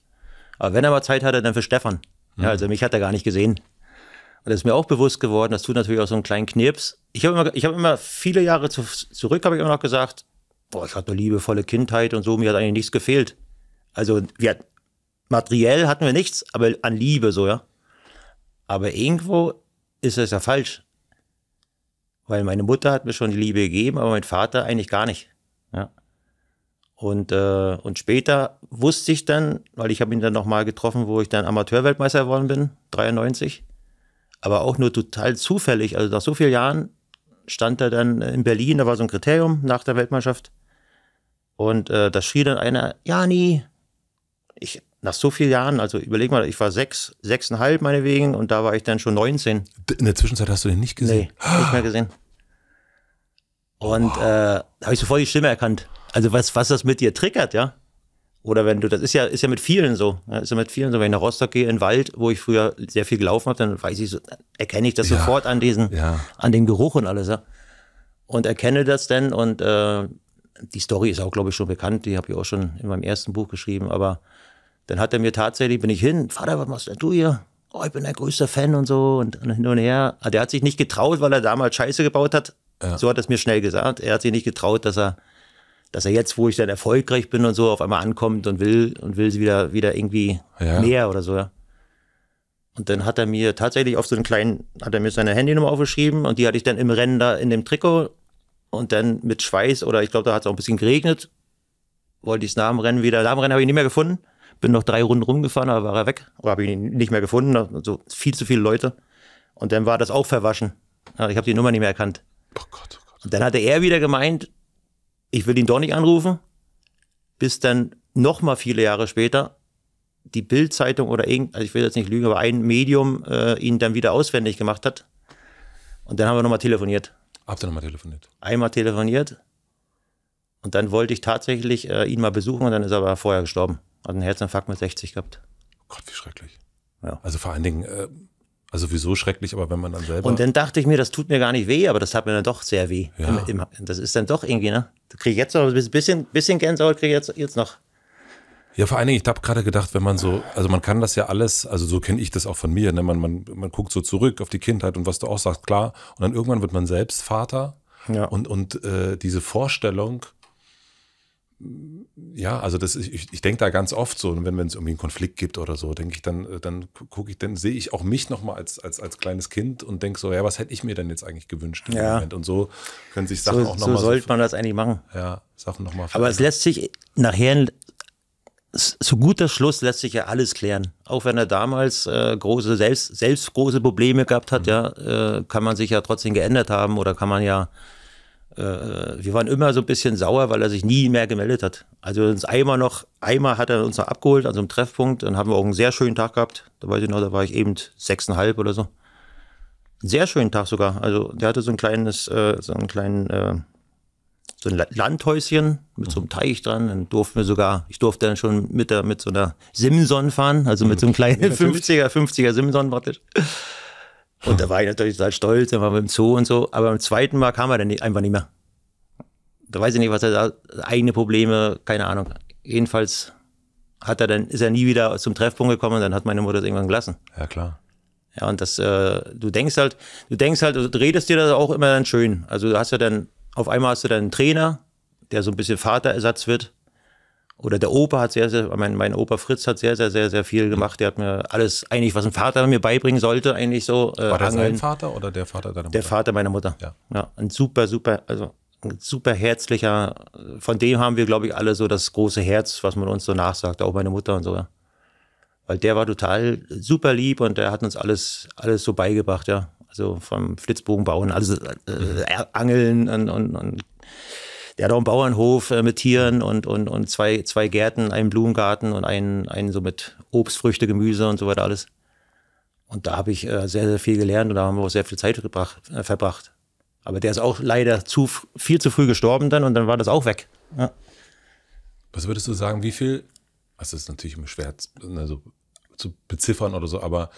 Aber wenn er mal Zeit hatte, dann für Stefan. Ja, mhm. also mich hat er gar nicht gesehen. Und das ist mir auch bewusst geworden, das tut natürlich auch so einen kleinen Knirps. Ich habe immer, hab immer viele Jahre zu, zurück, habe ich immer noch gesagt, boah, ich hatte eine liebevolle Kindheit und so, mir hat eigentlich nichts gefehlt. Also wir, materiell hatten wir nichts, aber an Liebe so, ja. Aber irgendwo ist das ja falsch. Weil meine Mutter hat mir schon die Liebe gegeben, aber mein Vater eigentlich gar nicht. Ja. Und, äh, und später wusste ich dann, weil ich habe ihn dann nochmal getroffen, wo ich dann Amateurweltmeister geworden bin, 93. Aber auch nur total zufällig, also nach so vielen Jahren stand er dann in Berlin, da war so ein Kriterium nach der Weltmeisterschaft. Und äh, da schrie dann einer, Jani, ich, nach so vielen Jahren, also überleg mal, ich war sechs, sechseinhalb meinetwegen und da war ich dann schon 19. In der Zwischenzeit hast du den nicht gesehen? Nee, nicht mehr gesehen. Und oh. äh, habe ich sofort die Stimme erkannt. Also was, was das mit dir triggert, ja? Oder wenn du, das ist ja, ist ja mit vielen so. Ja, ist ja mit vielen so. Wenn ich nach Rostock gehe in den Wald, wo ich früher sehr viel gelaufen habe, dann weiß ich so, erkenne ich das ja, sofort an diesen, ja. an den Geruch und alles, ja. Und erkenne das dann und äh, die Story ist auch, glaube ich, schon bekannt, die habe ich auch schon in meinem ersten Buch geschrieben, aber dann hat er mir tatsächlich, bin ich hin, Vater, was machst denn du hier? Oh, ich bin dein größter Fan und so und hin und her. Der hat sich nicht getraut, weil er damals Scheiße gebaut hat. So hat er es mir schnell gesagt. Er hat sich nicht getraut, dass er dass er jetzt, wo ich dann erfolgreich bin und so, auf einmal ankommt und will und will sie wieder, wieder irgendwie ja. mehr oder so. Ja. Und dann hat er mir tatsächlich auf so einen kleinen, hat er mir seine Handynummer aufgeschrieben und die hatte ich dann im Rennen da in dem Trikot und dann mit Schweiß oder ich glaube, da hat es auch ein bisschen geregnet, wollte ich es nach dem Rennen wieder, nach dem Rennen habe ich ihn nicht mehr gefunden, bin noch drei Runden rumgefahren, aber war er weg oder habe ich ihn nicht mehr gefunden, also viel zu viele Leute. Und dann war das auch verwaschen. Ich habe die Nummer nicht mehr erkannt. Oh Gott, oh Gott. Und dann hatte er wieder gemeint, ich will ihn doch nicht anrufen, bis dann nochmal viele Jahre später die Bildzeitung oder irgend, also ich will jetzt nicht lügen, aber ein Medium äh, ihn dann wieder auswendig gemacht hat. Und dann haben wir nochmal telefoniert. Habt ihr nochmal telefoniert? Einmal telefoniert. Und dann wollte ich tatsächlich äh, ihn mal besuchen und dann ist er aber vorher gestorben. Hat einen Herzinfarkt mit 60 gehabt. Gott, wie schrecklich. Ja. Also vor allen Dingen, äh, also wieso schrecklich, aber wenn man dann selber. Und dann dachte ich mir, das tut mir gar nicht weh, aber das hat mir dann doch sehr weh. Ja. Im, im, das ist dann doch irgendwie, ne? Da kriege ich jetzt noch ein bisschen, bisschen Gänsehaut, kriege ich jetzt, jetzt noch. Ja, vor allen Dingen, ich habe gerade gedacht, wenn man so, also man kann das ja alles, also so kenne ich das auch von mir, ne? man, man, man guckt so zurück auf die Kindheit und was du auch sagst, klar. Und dann irgendwann wird man selbst Vater. Ja. Und, und äh, diese Vorstellung, ja, also das ich, ich denke da ganz oft so, wenn wenn es irgendwie einen Konflikt gibt oder so, denke ich dann, äh, dann gucke ich, dann sehe ich auch mich nochmal als, als, als kleines Kind und denke so, ja, was hätte ich mir denn jetzt eigentlich gewünscht im ja. Moment? Und so können sich Sachen so, auch nochmal. So sollte so, man das eigentlich machen. Ja, Sachen nochmal. Aber es lässt sich nachher, so guter Schluss lässt sich ja alles klären. Auch wenn er damals äh, große, selbst, selbst große Probleme gehabt hat, mhm. ja, äh, kann man sich ja trotzdem geändert haben oder kann man ja äh, äh, wir waren immer so ein bisschen sauer, weil er sich nie mehr gemeldet hat. Also uns einmal noch, einmal hat er uns noch abgeholt an so einem Treffpunkt. Dann haben wir auch einen sehr schönen Tag gehabt. Da weiß ich noch, da war ich eben sechseinhalb oder so. Einen sehr schönen Tag sogar. Also der hatte so ein kleines, äh, so einen kleinen, äh, so ein Landhäuschen mit so einem Teich dran. Dann durften wir sogar, ich durfte dann schon mit der, mit so einer Simson fahren, also mit so einem mhm. kleinen 50er, 50er Simson praktisch. Und da war ich natürlich total stolz, dann waren wir im Zoo und so. Aber beim zweiten Mal kam er dann nicht, einfach nicht mehr. Da weiß ich nicht, was er da, eigene Probleme, keine Ahnung. Jedenfalls hat er dann, ist er nie wieder zum Treffpunkt gekommen und dann hat meine Mutter das irgendwann gelassen. Ja, klar. Ja, und das, äh, du denkst halt, du denkst halt, du redest dir das auch immer dann schön. Also du hast ja dann, auf einmal hast du dann einen Trainer, der so ein bisschen Vaterersatz wird oder der Opa hat sehr, sehr, mein, mein Opa Fritz hat sehr, sehr, sehr, sehr viel gemacht. Der hat mir alles, eigentlich, was ein Vater mir beibringen sollte, eigentlich so. Äh, War das Angeln. sein Vater oder der Vater deiner Mutter? Der Vater meiner Mutter. Ja. ja ein super, super, also ein super herzlicher, von dem haben wir, glaube ich, alle so das große Herz, was man uns so nachsagt, auch meine Mutter und so. Ja. Weil der war total super lieb und der hat uns alles, alles so beigebracht, ja. Also vom Flitzbogen bauen, alles äh, äh, Angeln und, und, und der hat auch einen Bauernhof äh, mit Tieren und, und, und zwei, zwei Gärten, einen Blumengarten und einen, einen so mit Obst, Früchte, Gemüse und so weiter alles. Und da habe ich äh, sehr, sehr viel gelernt und da haben wir auch sehr viel Zeit gebracht, äh, verbracht. Aber der ist auch leider zu, viel zu früh gestorben dann und dann war das auch weg. Ja. Was würdest du sagen, wie viel, das ist natürlich immer schwer also, zu beziffern oder so, aber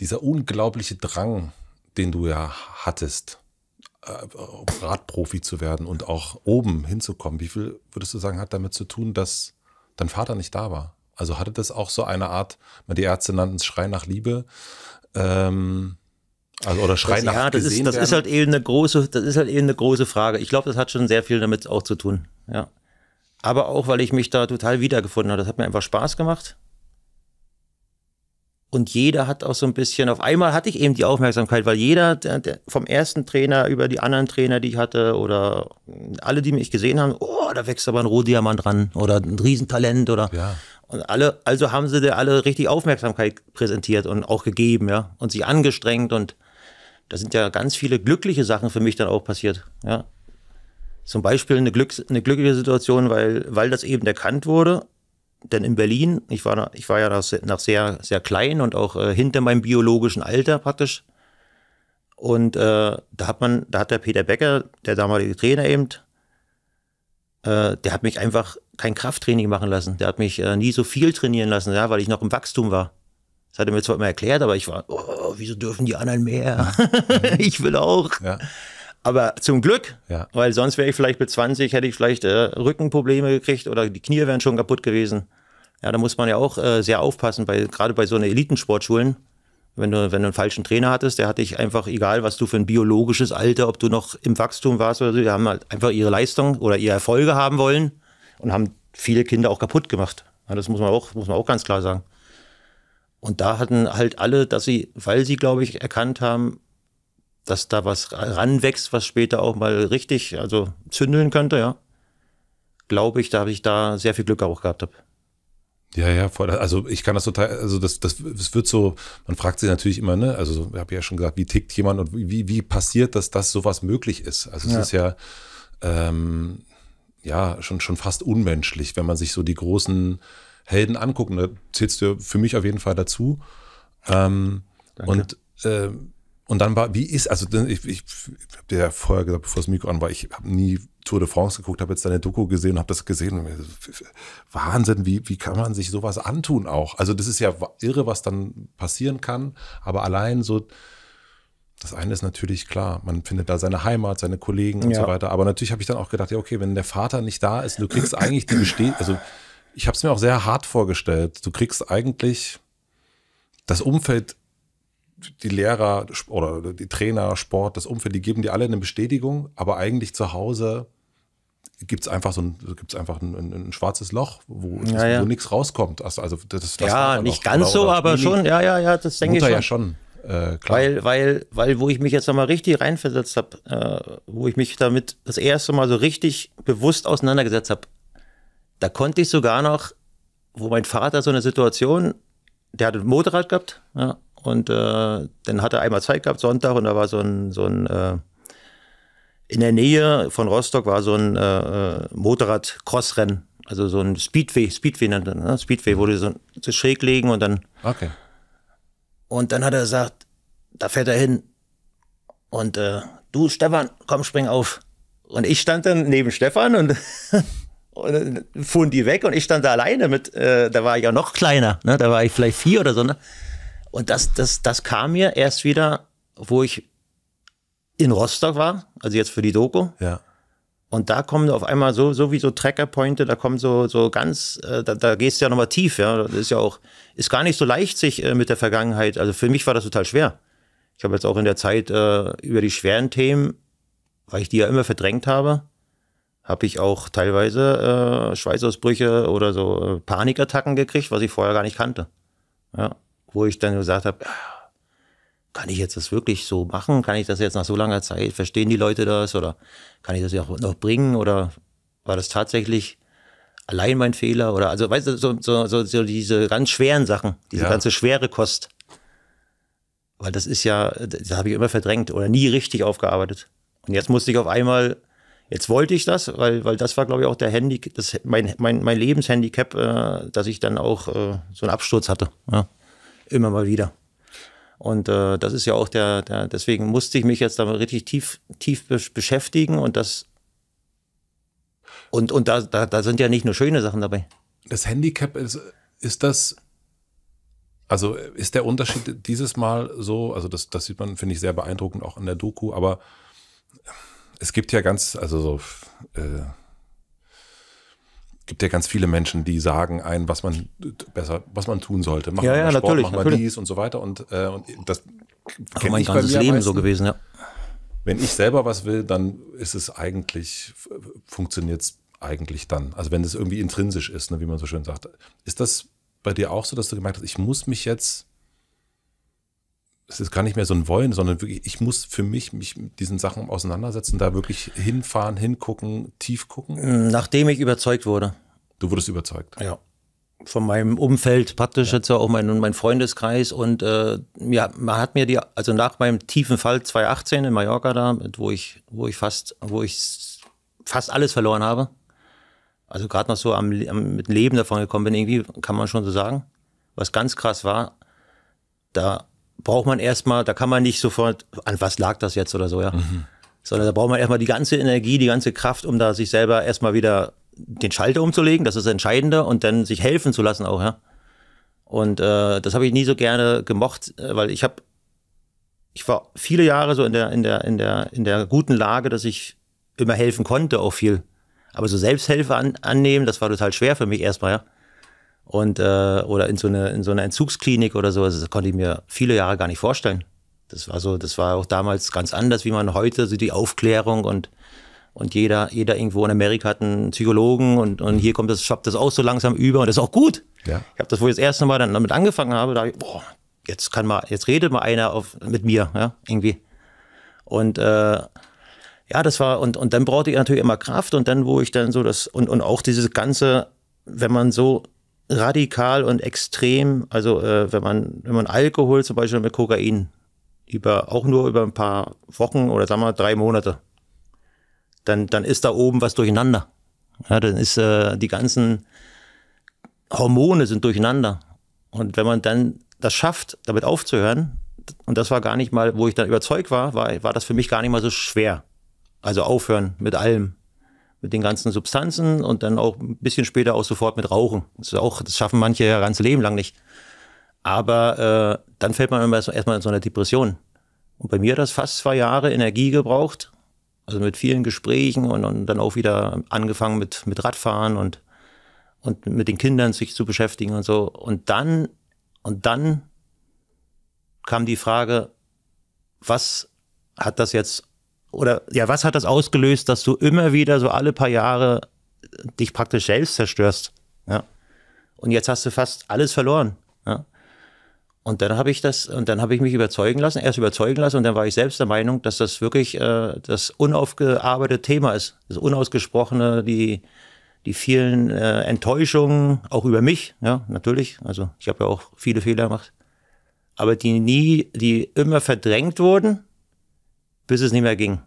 dieser unglaubliche Drang, den du ja hattest, äh, Radprofi zu werden und auch oben hinzukommen, wie viel würdest du sagen, hat damit zu tun, dass dein Vater nicht da war? Also hatte das auch so eine Art, die Ärzte nannten es Schrei nach Liebe, ähm, also oder Schrei das, nach ja, das ist, das ist halt eben eine große, das ist halt eben eine große Frage. Ich glaube, das hat schon sehr viel damit auch zu tun, ja. Aber auch, weil ich mich da total wiedergefunden habe. Das hat mir einfach Spaß gemacht. Und jeder hat auch so ein bisschen, auf einmal hatte ich eben die Aufmerksamkeit, weil jeder der, der, vom ersten Trainer über die anderen Trainer, die ich hatte oder alle, die mich gesehen haben, oh, da wächst aber ein Rohdiamant dran oder ein Riesentalent oder. Ja. Und alle, also haben sie dir alle richtig Aufmerksamkeit präsentiert und auch gegeben, ja. Und sich angestrengt und da sind ja ganz viele glückliche Sachen für mich dann auch passiert, ja. Zum Beispiel eine, Glücks-, eine glückliche Situation, weil, weil das eben erkannt wurde denn in Berlin, ich war, ich war ja nach sehr, sehr klein und auch äh, hinter meinem biologischen Alter praktisch. Und äh, da hat man, da hat der Peter Becker, der damalige Trainer eben, äh, der hat mich einfach kein Krafttraining machen lassen. Der hat mich äh, nie so viel trainieren lassen, ja, weil ich noch im Wachstum war. Das hat er mir zwar immer erklärt, aber ich war, oh, wieso dürfen die anderen mehr? [laughs] Mhm. ich will auch. Ja. Aber zum Glück, ja. weil sonst wäre ich vielleicht mit 20, hätte ich vielleicht äh, Rückenprobleme gekriegt oder die Knie wären schon kaputt gewesen. Ja, da muss man ja auch äh, sehr aufpassen, bei, gerade bei so einer Elitensportschulen. Wenn du, wenn du einen falschen Trainer hattest, der hat dich einfach, egal was du für ein biologisches Alter, ob du noch im Wachstum warst oder so, die haben halt einfach ihre Leistung oder ihre Erfolge haben wollen und haben viele Kinder auch kaputt gemacht. Ja, das muss man auch, muss man auch ganz klar sagen. Und da hatten halt alle, dass sie, weil sie, glaube ich, erkannt haben, dass da was ranwächst, was später auch mal richtig, also zündeln könnte, ja. Glaube ich, da habe ich da sehr viel Glück auch gehabt habe. Ja, ja, voll. Also ich kann das total, also das, das, das wird so, man fragt sich natürlich immer, ne, also ich habe ja schon gesagt, wie tickt jemand und wie, wie passiert, dass das sowas möglich ist? Also es ja. ist ja, ähm, ja, schon, schon fast unmenschlich, wenn man sich so die großen Helden anguckt. Und ne, da zählst du für mich auf jeden Fall dazu. Ähm, Danke. und ähm, und dann war, wie ist, also ich, ich, ich habe dir ja vorher gesagt, bevor das Mikro an war, ich habe nie Tour de France geguckt, habe jetzt deine Doku gesehen und habe das gesehen. Wahnsinn, wie, wie kann man sich sowas antun auch? Also das ist ja irre, was dann passieren kann, aber allein so, das eine ist natürlich klar, man findet da seine Heimat, seine Kollegen und ja. so weiter. Aber natürlich habe ich dann auch gedacht, ja okay, wenn der Vater nicht da ist, du kriegst eigentlich die Bestätigung, also ich habe es mir auch sehr hart vorgestellt, du kriegst eigentlich das Umfeld die Lehrer oder die Trainer, Sport, das Umfeld, die geben dir alle eine Bestätigung, aber eigentlich zu Hause gibt es einfach so ein, gibt's einfach ein, ein, ein schwarzes Loch, wo, ja, ja. wo nichts rauskommt. Also, also das, das ja, nicht ganz genau oder, so, aber schon, ja, ja, ja, das denke ich schon. ja schon. Äh, weil, weil, weil, wo ich mich jetzt nochmal richtig reinversetzt habe, äh, wo ich mich damit das erste Mal so richtig bewusst auseinandergesetzt habe, da konnte ich sogar noch, wo mein Vater so eine Situation, der hat ein Motorrad gehabt, ja, und äh, dann hat er einmal Zeit gehabt, Sonntag, und da war so ein, so ein äh, in der Nähe von Rostock war so ein äh, äh Motorrad-Crossrennen. Also so ein Speedway, Speedway nennt man, ne? Speedway, wo die so zu schräg legen und dann. Okay. Und dann hat er gesagt, da fährt er hin. Und äh, du, Stefan, komm, spring auf. Und ich stand dann neben Stefan und, [laughs] und dann fuhren die weg und ich stand da alleine mit, äh, da war ich auch noch kleiner, ne? da war ich vielleicht vier oder so. Ne? Und das, das, das kam mir erst wieder, wo ich in Rostock war, also jetzt für die Doku. Ja. Und da kommen auf einmal so, so wie so Tracker-Pointe, da kommen so, so ganz, äh, da, da gehst du ja nochmal tief, ja. Das ist ja auch, ist gar nicht so leicht, sich äh, mit der Vergangenheit, also für mich war das total schwer. Ich habe jetzt auch in der Zeit äh, über die schweren Themen, weil ich die ja immer verdrängt habe, habe ich auch teilweise äh, Schweißausbrüche oder so äh, Panikattacken gekriegt, was ich vorher gar nicht kannte. Ja wo ich dann gesagt habe, kann ich jetzt das wirklich so machen? Kann ich das jetzt nach so langer Zeit, verstehen die Leute das oder kann ich das ja auch noch bringen oder war das tatsächlich allein mein Fehler oder also weißt du, so, so, so, so diese ganz schweren Sachen, diese ja. ganze schwere Kost. Weil das ist ja, das habe ich immer verdrängt oder nie richtig aufgearbeitet. Und jetzt musste ich auf einmal, jetzt wollte ich das, weil, weil das war, glaube ich, auch der Handy, das, mein, mein, mein Lebenshandicap, äh, dass ich dann auch äh, so einen Absturz hatte. Ja immer mal wieder. Und äh, das ist ja auch der, der, deswegen musste ich mich jetzt damit richtig tief, tief beschäftigen und das und, und da, da, da sind ja nicht nur schöne Sachen dabei. Das Handicap ist, ist das, also ist der Unterschied dieses Mal so, also das, das sieht man, finde ich, sehr beeindruckend auch in der Doku, aber es gibt ja ganz, also so, äh, gibt ja ganz viele Menschen, die sagen ein, was man besser, was man tun sollte. Mach ja, mal ja, Sport, natürlich, mach mal natürlich. dies und so weiter. Und, äh, und das ist mein ganzes Leben so gewesen, ja. Wenn ich selber was will, dann ist es eigentlich, funktioniert es eigentlich dann. Also wenn es irgendwie intrinsisch ist, ne, wie man so schön sagt. Ist das bei dir auch so, dass du gemerkt hast, ich muss mich jetzt es ist gar nicht mehr so ein Wollen, sondern wirklich, ich muss für mich mich mit diesen Sachen auseinandersetzen, da wirklich hinfahren, hingucken, tief gucken? Mm, nachdem ich überzeugt wurde. Du wurdest überzeugt? Ja. Von meinem Umfeld, praktisch ja. jetzt auch mein, mein Freundeskreis und äh, ja, man hat mir die, also nach meinem tiefen Fall 2018 in Mallorca da, wo ich, wo ich fast, wo ich fast alles verloren habe, also gerade noch so am, am, mit Leben davon gekommen bin, irgendwie kann man schon so sagen, was ganz krass war, da braucht man erstmal, da kann man nicht sofort, an was lag das jetzt oder so, ja. Mhm. Sondern da braucht man erstmal die ganze Energie, die ganze Kraft, um da sich selber erstmal wieder den Schalter umzulegen, das ist das Entscheidende, und dann sich helfen zu lassen auch, ja. Und äh, das habe ich nie so gerne gemocht, äh, weil ich habe, ich war viele Jahre so in der, in der, in der, in der guten Lage, dass ich immer helfen konnte, auch viel. Aber so Selbsthilfe an, annehmen, das war total schwer für mich erstmal, ja und äh, oder in so eine in so eine Entzugsklinik oder sowas. Das konnte ich mir viele Jahre gar nicht vorstellen. Das war so, das war auch damals ganz anders, wie man heute so die Aufklärung und und jeder jeder irgendwo in Amerika hat einen Psychologen und und hier kommt das schwappt das auch so langsam über und das ist auch gut. Ja. Ich habe das wohl das erste Mal dann damit angefangen habe, da ich, boah, jetzt kann mal jetzt redet mal einer auf mit mir, ja, irgendwie. Und äh, ja, das war, und, und dann brauchte ich natürlich immer Kraft und dann, wo ich dann so das, und, und auch dieses ganze, wenn man so radikal und extrem, also äh, wenn man, wenn man Alkohol zum Beispiel mit Kokain über, auch nur über ein paar Wochen oder sagen wir drei Monate, dann, dann ist da oben was durcheinander. Ja, dann ist äh, die ganzen Hormone sind durcheinander. Und wenn man dann das schafft, damit aufzuhören, und das war gar nicht mal, wo ich dann überzeugt war, war, war das für mich gar nicht mal so schwer. Also aufhören mit allem mit den ganzen Substanzen und dann auch ein bisschen später auch sofort mit Rauchen. Das, ist auch, das schaffen manche ja ganz Leben lang nicht. Aber äh, dann fällt man immer so, erstmal in so eine Depression. Und bei mir hat das fast zwei Jahre Energie gebraucht. Also mit vielen Gesprächen und, und dann auch wieder angefangen mit, mit Radfahren und, und mit den Kindern sich zu beschäftigen und so. Und dann, und dann kam die Frage, was hat das jetzt oder ja, was hat das ausgelöst, dass du immer wieder so alle paar Jahre äh, dich praktisch selbst zerstörst? Ja. Und jetzt hast du fast alles verloren. Ja. Und dann habe ich das, und dann habe ich mich überzeugen lassen, erst überzeugen lassen, und dann war ich selbst der Meinung, dass das wirklich äh, das unaufgearbeitete Thema ist, das unausgesprochene, die die vielen äh, Enttäuschungen, auch über mich, ja, natürlich. Also ich habe ja auch viele Fehler gemacht, aber die nie, die immer verdrängt wurden bis es nicht mehr ging.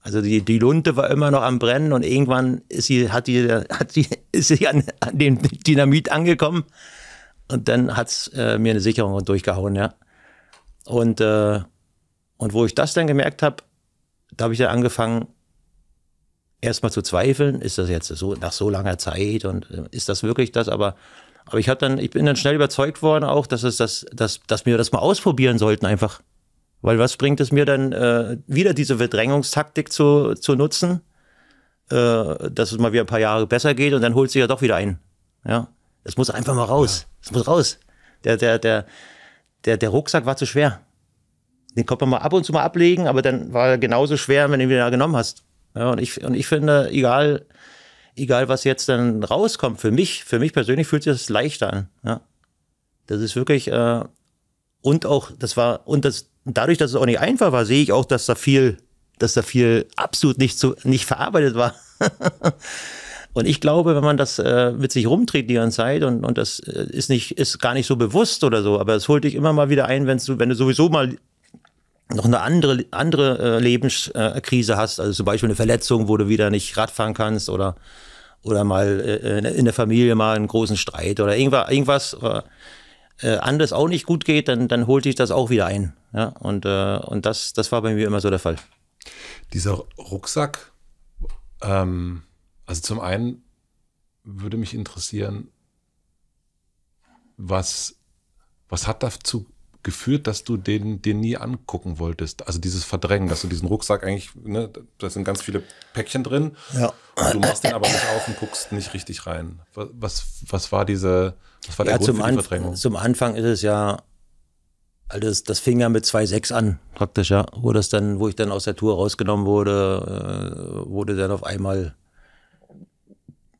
Also die, die Lunte war immer noch am Brennen und irgendwann ist sie, hat die, hat die, [laughs] ist sie an, an dem Dynamit angekommen und dann hat es äh, mir eine Sicherung durchgehauen, ja. Und, äh, und wo ich das dann gemerkt habe, da habe ich dann angefangen, erstmal zu zweifeln, ist das jetzt so nach so langer Zeit und äh, ist das wirklich das? Aber, aber ich habe dann, ich bin dann schnell überzeugt worden, auch, dass es das, dass, dass wir das mal ausprobieren sollten, einfach. Weil was bringt es mir dann, äh, wieder diese Verdrängungstaktik zu, zu nutzen, äh, dass es mal wieder ein paar Jahre besser geht und dann holt sich ja doch wieder ein. Ja, es muss einfach mal raus. Es ja. muss raus. Der, der, der, der, der Rucksack war zu schwer. Den konnte man mal ab und zu mal ablegen, aber dann war er genauso schwer, wenn du ihn wieder genommen hast. Ja, und ich, und ich finde, egal, egal was jetzt dann rauskommt, für mich, für mich persönlich fühlt sich das leichter an. Ja. Das ist wirklich, äh, und auch, das war, und das, dadurch, dass es auch nicht einfach war, sehe ich auch, dass da viel, dass da viel absolut nicht, zu, nicht verarbeitet war. [laughs] und ich glaube, wenn man das äh, mit sich rumträgt die ganze Zeit und, und das äh, ist nicht, ist gar nicht so bewusst oder so, aber es holt dich immer mal wieder ein, wenn du, wenn du sowieso mal noch eine andere, andere äh, Lebenskrise hast, also zum Beispiel eine Verletzung, wo du wieder nicht Radfahren kannst oder, oder mal äh, in der Familie mal einen großen Streit oder irgendwas, irgendwas äh, äh, anderes auch nicht gut geht, dann, dann holt dich das auch wieder ein. Ja, und, äh, und das, das war bei mir immer so der Fall. Dieser Rucksack, ähm, also zum einen würde mich interessieren, was, was hat dazu geführt, dass du den dir nie angucken wolltest? Also dieses Verdrängen, dass du diesen Rucksack eigentlich, ne, da sind ganz viele Päckchen drin ja. und du machst den aber nicht auf und guckst nicht richtig rein. Was, was, was war diese, was war der ja, Grund für die Anf Verdrängung? Zum Anfang ist es ja alles, das fing ja mit 2.6 an, praktisch, ja. Wo das dann, wo ich dann aus der Tour rausgenommen wurde, äh, wurde dann auf einmal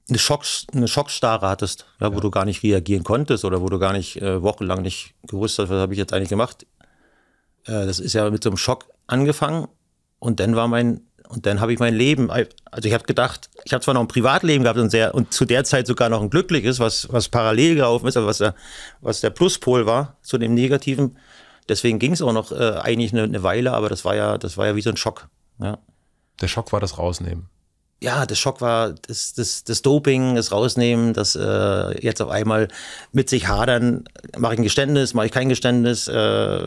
eine, Schock, eine Schockstarre hattest, ja, wo du gar nicht reagieren konntest oder wo du gar nicht äh, wochenlang nicht gewusst hast, was habe ich jetzt eigentlich gemacht. Äh, das ist ja mit so einem Schock angefangen und dann war mein und dann habe ich mein Leben, also ich habe gedacht, ich habe zwar noch ein Privatleben gehabt und sehr und zu der Zeit sogar noch ein glückliches, was was parallel gelaufen ist, aber was der, was der Pluspol war zu dem Negativen Deswegen ging es auch noch äh, eigentlich eine, eine Weile, aber das war ja, das war ja wie so ein Schock. Ja. Der Schock war das Rausnehmen ja, der Schock war, das, das, das Doping, das Rausnehmen, das äh, jetzt auf einmal mit sich hadern, mache ich ein Geständnis, mache ich kein Geständnis, äh,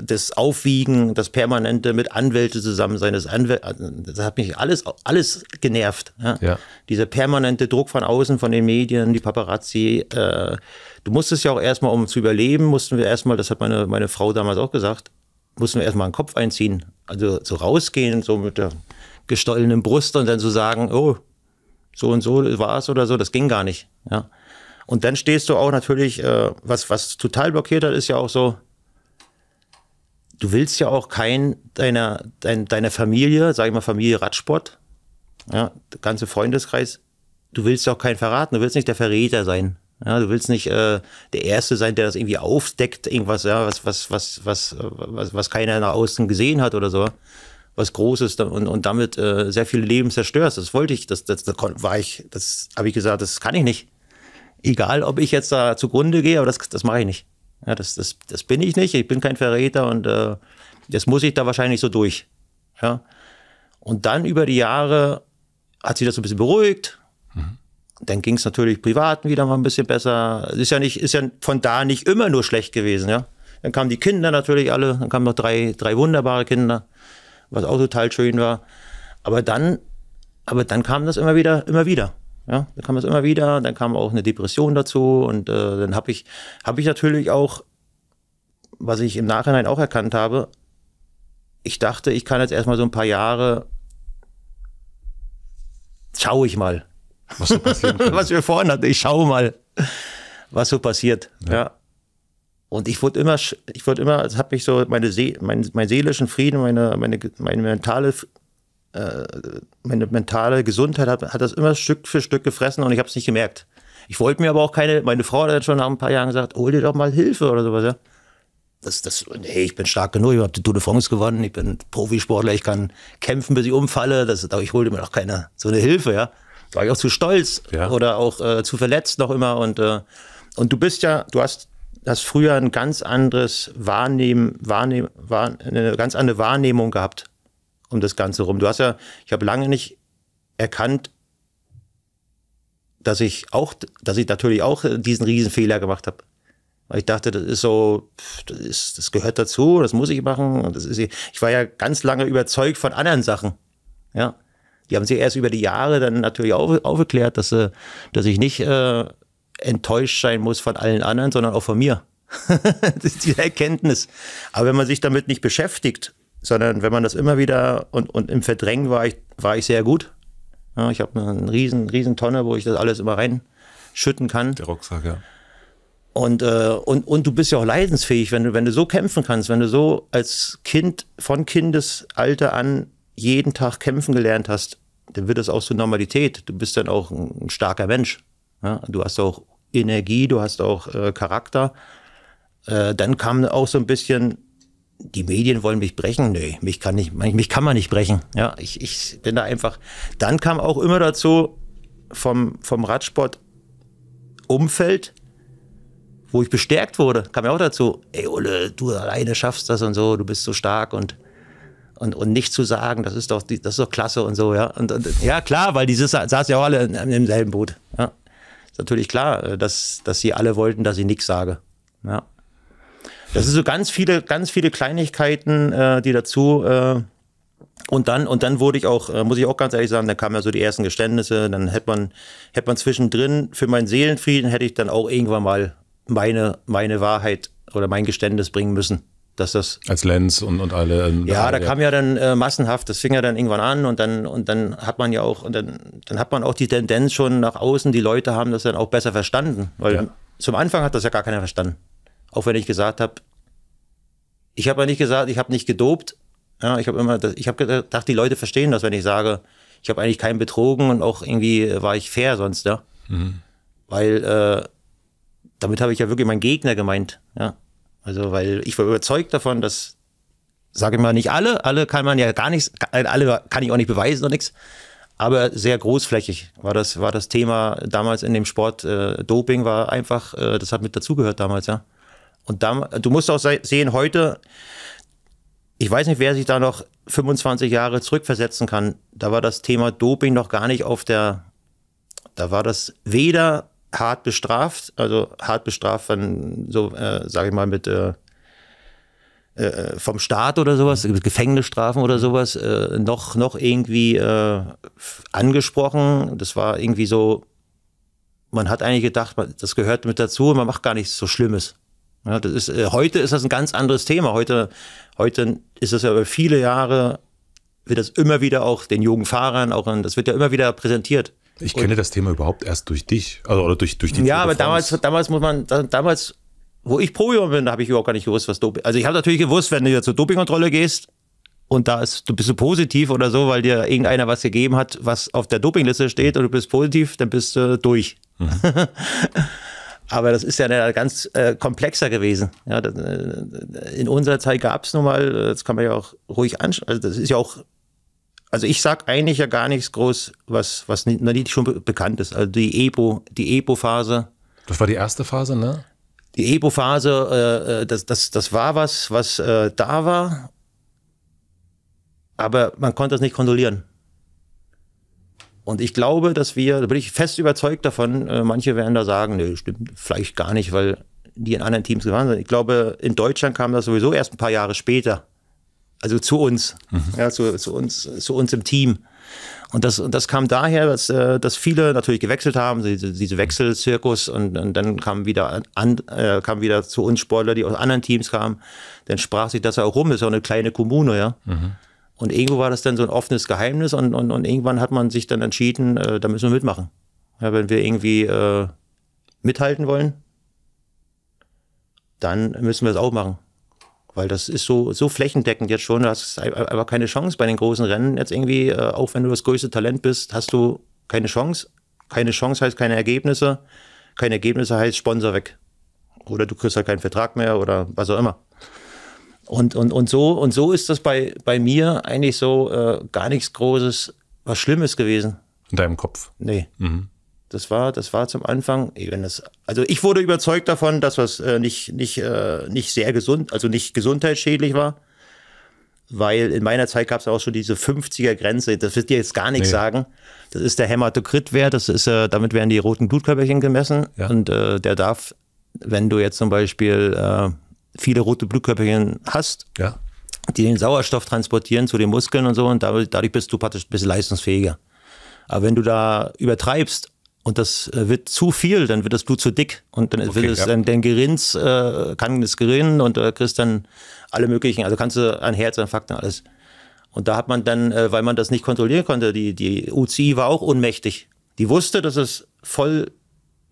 das Aufwiegen, das Permanente mit Anwälte zusammen sein, das, Anwäl das hat mich alles, alles genervt. Ja? ja? Dieser permanente Druck von außen, von den Medien, die Paparazzi, äh, du musstest ja auch erstmal, um zu überleben, mussten wir erstmal, das hat meine, meine Frau damals auch gesagt, mussten wir erstmal einen Kopf einziehen, also so rausgehen, so mit der gestohlenen Brust und dann so sagen, oh, so und so war es oder so, das ging gar nicht. Ja. Und dann stehst du auch natürlich, äh, was, was total blockiert hat, ist ja auch so, du willst ja auch kein deiner, dein, deiner Familie, sag ich mal Familie Radsport, ja, der ganze Freundeskreis, du willst ja auch keinen verraten, du willst nicht der Verräter sein. Ja, du willst nicht äh, der Erste sein, der das irgendwie aufdeckt, irgendwas, ja, was, was, was, was, äh, was, was keiner nach außen gesehen hat oder so was Großes und, und damit äh, sehr viele Leben zerstörst. Das wollte ich, das, das, das war ich, das habe ich gesagt, das kann ich nicht. Egal, ob ich jetzt da zugrunde gehe, aber das, das mache ich nicht. Ja, das, das, das bin ich nicht, ich bin kein Verräter und äh, das muss ich da wahrscheinlich so durch. Ja. Und dann über die Jahre hat sich das ein bisschen beruhigt. Mhm. Dann ging es natürlich privaten wieder mal ein bisschen besser. Ist ja nicht, ist ja von da nicht immer nur schlecht gewesen, ja. Dann kamen die Kinder natürlich alle, dann kamen noch drei, drei wunderbare Kinder was auch total schön war. Aber dann, aber dann kam das immer wieder, immer wieder. Ja, dann kam das immer wieder, dann kam auch eine Depression dazu und äh, dann habe ich, hab ich natürlich auch, was ich im Nachhinein auch erkannt habe, ich dachte, ich kann jetzt erstmal so ein paar Jahre, schaue ich mal. Was, so [laughs] was wir vorhin hatten, ich schaue mal, was so passiert. Ja. ja. Und ich wurde immer, ich wurde immer, es hat mich so meine See, mein, mein seelischen Frieden, meine, meine, meine mentale äh, meine mentale Gesundheit hat, hat das immer Stück für Stück gefressen und ich habe es nicht gemerkt. Ich wollte mir aber auch keine, meine Frau hat schon nach ein paar Jahren gesagt, hol dir doch mal Hilfe oder sowas, ja. Das, das, hey, ich bin stark genug, ich habe die Tour de France gewonnen, ich bin Profisportler, ich kann kämpfen, bis ich umfalle, das, ich hole mir doch keine, so eine Hilfe, ja. Da war ich auch zu stolz ja. oder auch äh, zu verletzt noch immer und, äh, und du bist ja, du hast das früher ein ganz anderes Wahrnehmen, Wahrnehmen Wahrne eine ganz andere Wahrnehmung gehabt um das Ganze rum. Du hast ja, ich habe lange nicht erkannt, dass ich auch, dass ich natürlich auch diesen Riesenfehler gemacht habe. Weil ich dachte, das ist so, das, ist, das gehört dazu, das muss ich machen. Das ist, ich war ja ganz lange überzeugt von anderen Sachen. Ja. Die haben sie erst über die Jahre dann natürlich auf, aufgeklärt, dass, dass ich nicht äh, enttäuscht sein muss von allen anderen, sondern auch von mir. [laughs] das ist die Erkenntnis. Aber wenn man sich damit nicht beschäftigt, sondern wenn man das immer wieder und, und im Verdrängen war ich, war ich sehr gut. Ja, ich habe eine riesen, riesen Tonne, wo ich das alles immer reinschütten kann. Der Rucksack, ja. Und, äh, und, und du bist ja auch leidensfähig, wenn du, wenn du so kämpfen kannst, wenn du so als Kind von Kindesalter an jeden Tag kämpfen gelernt hast, dann wird das auch zur Normalität. Du bist dann auch ein, ein starker Mensch. Ja, du hast auch Energie, du hast auch äh, Charakter. Äh, dann kam auch so ein bisschen, die Medien wollen mich brechen. Nee, mich kann, nicht, mich kann man nicht brechen. Ja, ich, ich bin da einfach. Dann kam auch immer dazu vom, vom Radsport-Umfeld, wo ich bestärkt wurde, kam ja auch dazu, ey Ulle, du alleine schaffst das und so, du bist so stark und und, und nicht zu sagen, das ist doch, das ist doch klasse und so, ja. Und, und ja, klar, weil die saßen ja auch alle in, in, im selben Boot. Ja ist natürlich klar, äh, dass, dass sie alle wollten, dass ich nichts sage. Ja. Das sind so ganz viele, ganz viele Kleinigkeiten, äh, die dazu. Äh, und dann, und dann wurde ich auch, äh, muss ich auch ganz ehrlich sagen, da kamen ja so die ersten Geständnisse, dann hätte man, hätte man zwischendrin für meinen Seelenfrieden hätte ich dann auch irgendwann mal meine, meine Wahrheit oder mein Geständnis bringen müssen dass das. Als Lenz und, und alle. Und ähm, ja, da kam ja dann äh, massenhaft, das fing ja dann irgendwann an und dann, und dann hat man ja auch, und dann, dann hat man auch die Tendenz schon nach außen, die Leute haben das dann auch besser verstanden. Weil ja. zum Anfang hat das ja gar keiner verstanden. Auch wenn ich gesagt habe, ich habe ja nicht gesagt, ich habe nicht gedopt. Ja, ich habe immer, ich habe gedacht, die Leute verstehen das, wenn ich sage, ich habe eigentlich keinen betrogen und auch irgendwie war ich fair sonst, ja. Mhm. Weil äh, damit habe ich ja wirklich meinen Gegner gemeint, ja also, weil ich war überzeugt davon, dass, sage ich mal, nicht alle, alle kann man ja gar nichts, alle kann ich auch nicht beweisen und nichts, aber sehr großflächig war das, war das Thema damals in dem Sport. Äh, Doping war einfach, äh, das hat mit dazugehört damals, ja. Und da, du musst auch sehen, heute, ich weiß nicht, wer sich da noch 25 Jahre zurückversetzen kann. Da war das Thema Doping noch gar nicht auf der, da war das weder hart bestraft, also hart bestraft, wenn so, äh, sage ich mal, mit äh, äh, vom Staat oder sowas, Gefängnisstrafen oder sowas, äh, noch, noch irgendwie äh, angesprochen. Das war irgendwie so, man hat eigentlich gedacht, das gehört mit dazu, man macht gar nichts so Schlimmes. Ja, das ist, äh, heute ist das ein ganz anderes Thema. Heute, heute ist das ja über viele Jahre, wird das immer wieder auch den jungen Fahrern, auch, das wird ja immer wieder präsentiert ich kenne und, das Thema überhaupt erst durch dich, also oder durch, durch die Ja, aber damals, damals muss man, damals, wo ich Probium bin, habe ich überhaupt gar nicht gewusst, was Doping. Also ich habe natürlich gewusst, wenn du jetzt zur Dopingkontrolle gehst und da ist, du bist du positiv oder so, weil dir irgendeiner was gegeben hat, was auf der Dopingliste steht und du bist positiv, dann bist du durch. Mhm. [laughs] Aber das ist ja ganz äh, komplexer gewesen. Ja, das, äh, in unserer Zeit gab es nun mal, das kann man ja auch ruhig anschauen, also das ist ja auch also ich sage eigentlich ja gar nichts groß, was, was nicht schon bekannt ist. Also die EBO, die EBO-Phase. Das war die erste Phase, ne? Die EBO-Phase, äh, äh, das, das, das war was, was äh, da war, aber man konnte es nicht kontrollieren. Und ich glaube, dass wir, da bin ich fest überzeugt davon, äh, manche werden da sagen, nee, stimmt vielleicht gar nicht, weil die in anderen Teams gefahren sind. Ich glaube, in Deutschland kam das sowieso erst ein paar Jahre später also zu uns, mhm. ja, zu, zu, uns, zu uns im Team. Und das, und das kam daher, dass, äh, dass viele natürlich gewechselt haben, diese, diese Wechselzirkus und, und dann kamen wieder, an, äh, kamen wieder zu uns Sportler, die aus anderen Teams kamen. Dann sprach sich das auch rum, das ist auch eine kleine Kommune, ja. Mhm. Und irgendwo war das dann so ein offenes Geheimnis und, und, und irgendwann hat man sich dann entschieden, äh, da müssen wir mitmachen. Ja, wenn wir irgendwie äh, mithalten wollen, dann müssen wir es auch machen. Weil das ist so, so flächendeckend jetzt schon, du hast aber keine Chance bei den großen Rennen. Jetzt irgendwie, äh, auch wenn du das größte Talent bist, hast du keine Chance. Keine Chance heißt keine Ergebnisse. Keine Ergebnisse heißt Sponsor weg. Oder du kriegst halt keinen Vertrag mehr oder was auch immer. Und, und, und, so, und so ist das bei, bei mir eigentlich so äh, gar nichts Großes, was Schlimmes gewesen. In deinem Kopf? Nee. Mhm. Das war, das war zum Anfang, wenn das, also ich wurde überzeugt davon, dass was äh, nicht, nicht, äh, nicht sehr gesund, also nicht gesundheitsschädlich war. Weil in meiner Zeit gab es auch schon diese 50er-Grenze, das wird dir jetzt gar nichts nee. sagen. Das ist der Hämatokritwert, das ist, äh, damit werden die roten Blutkörperchen gemessen. Ja. Und äh, der darf, wenn du jetzt zum Beispiel äh, viele rote Blutkörperchen hast, ja. die den Sauerstoff transportieren zu den Muskeln und so, und dadurch bist du praktisch ein bisschen leistungsfähiger. Aber wenn du da übertreibst und das äh, wird zu viel, dann wird das Blut zu dick und dann okay, wird es ja. dann, dann gerinnt, äh, kann es gerinnen und äh, kriegst dann alle möglichen, also kannst du an Herzinfarkt Fakten, alles. Und da hat man dann, äh, weil man das nicht kontrollieren konnte, die, die UCI war auch ohnmächtig. Die wusste, dass es voll,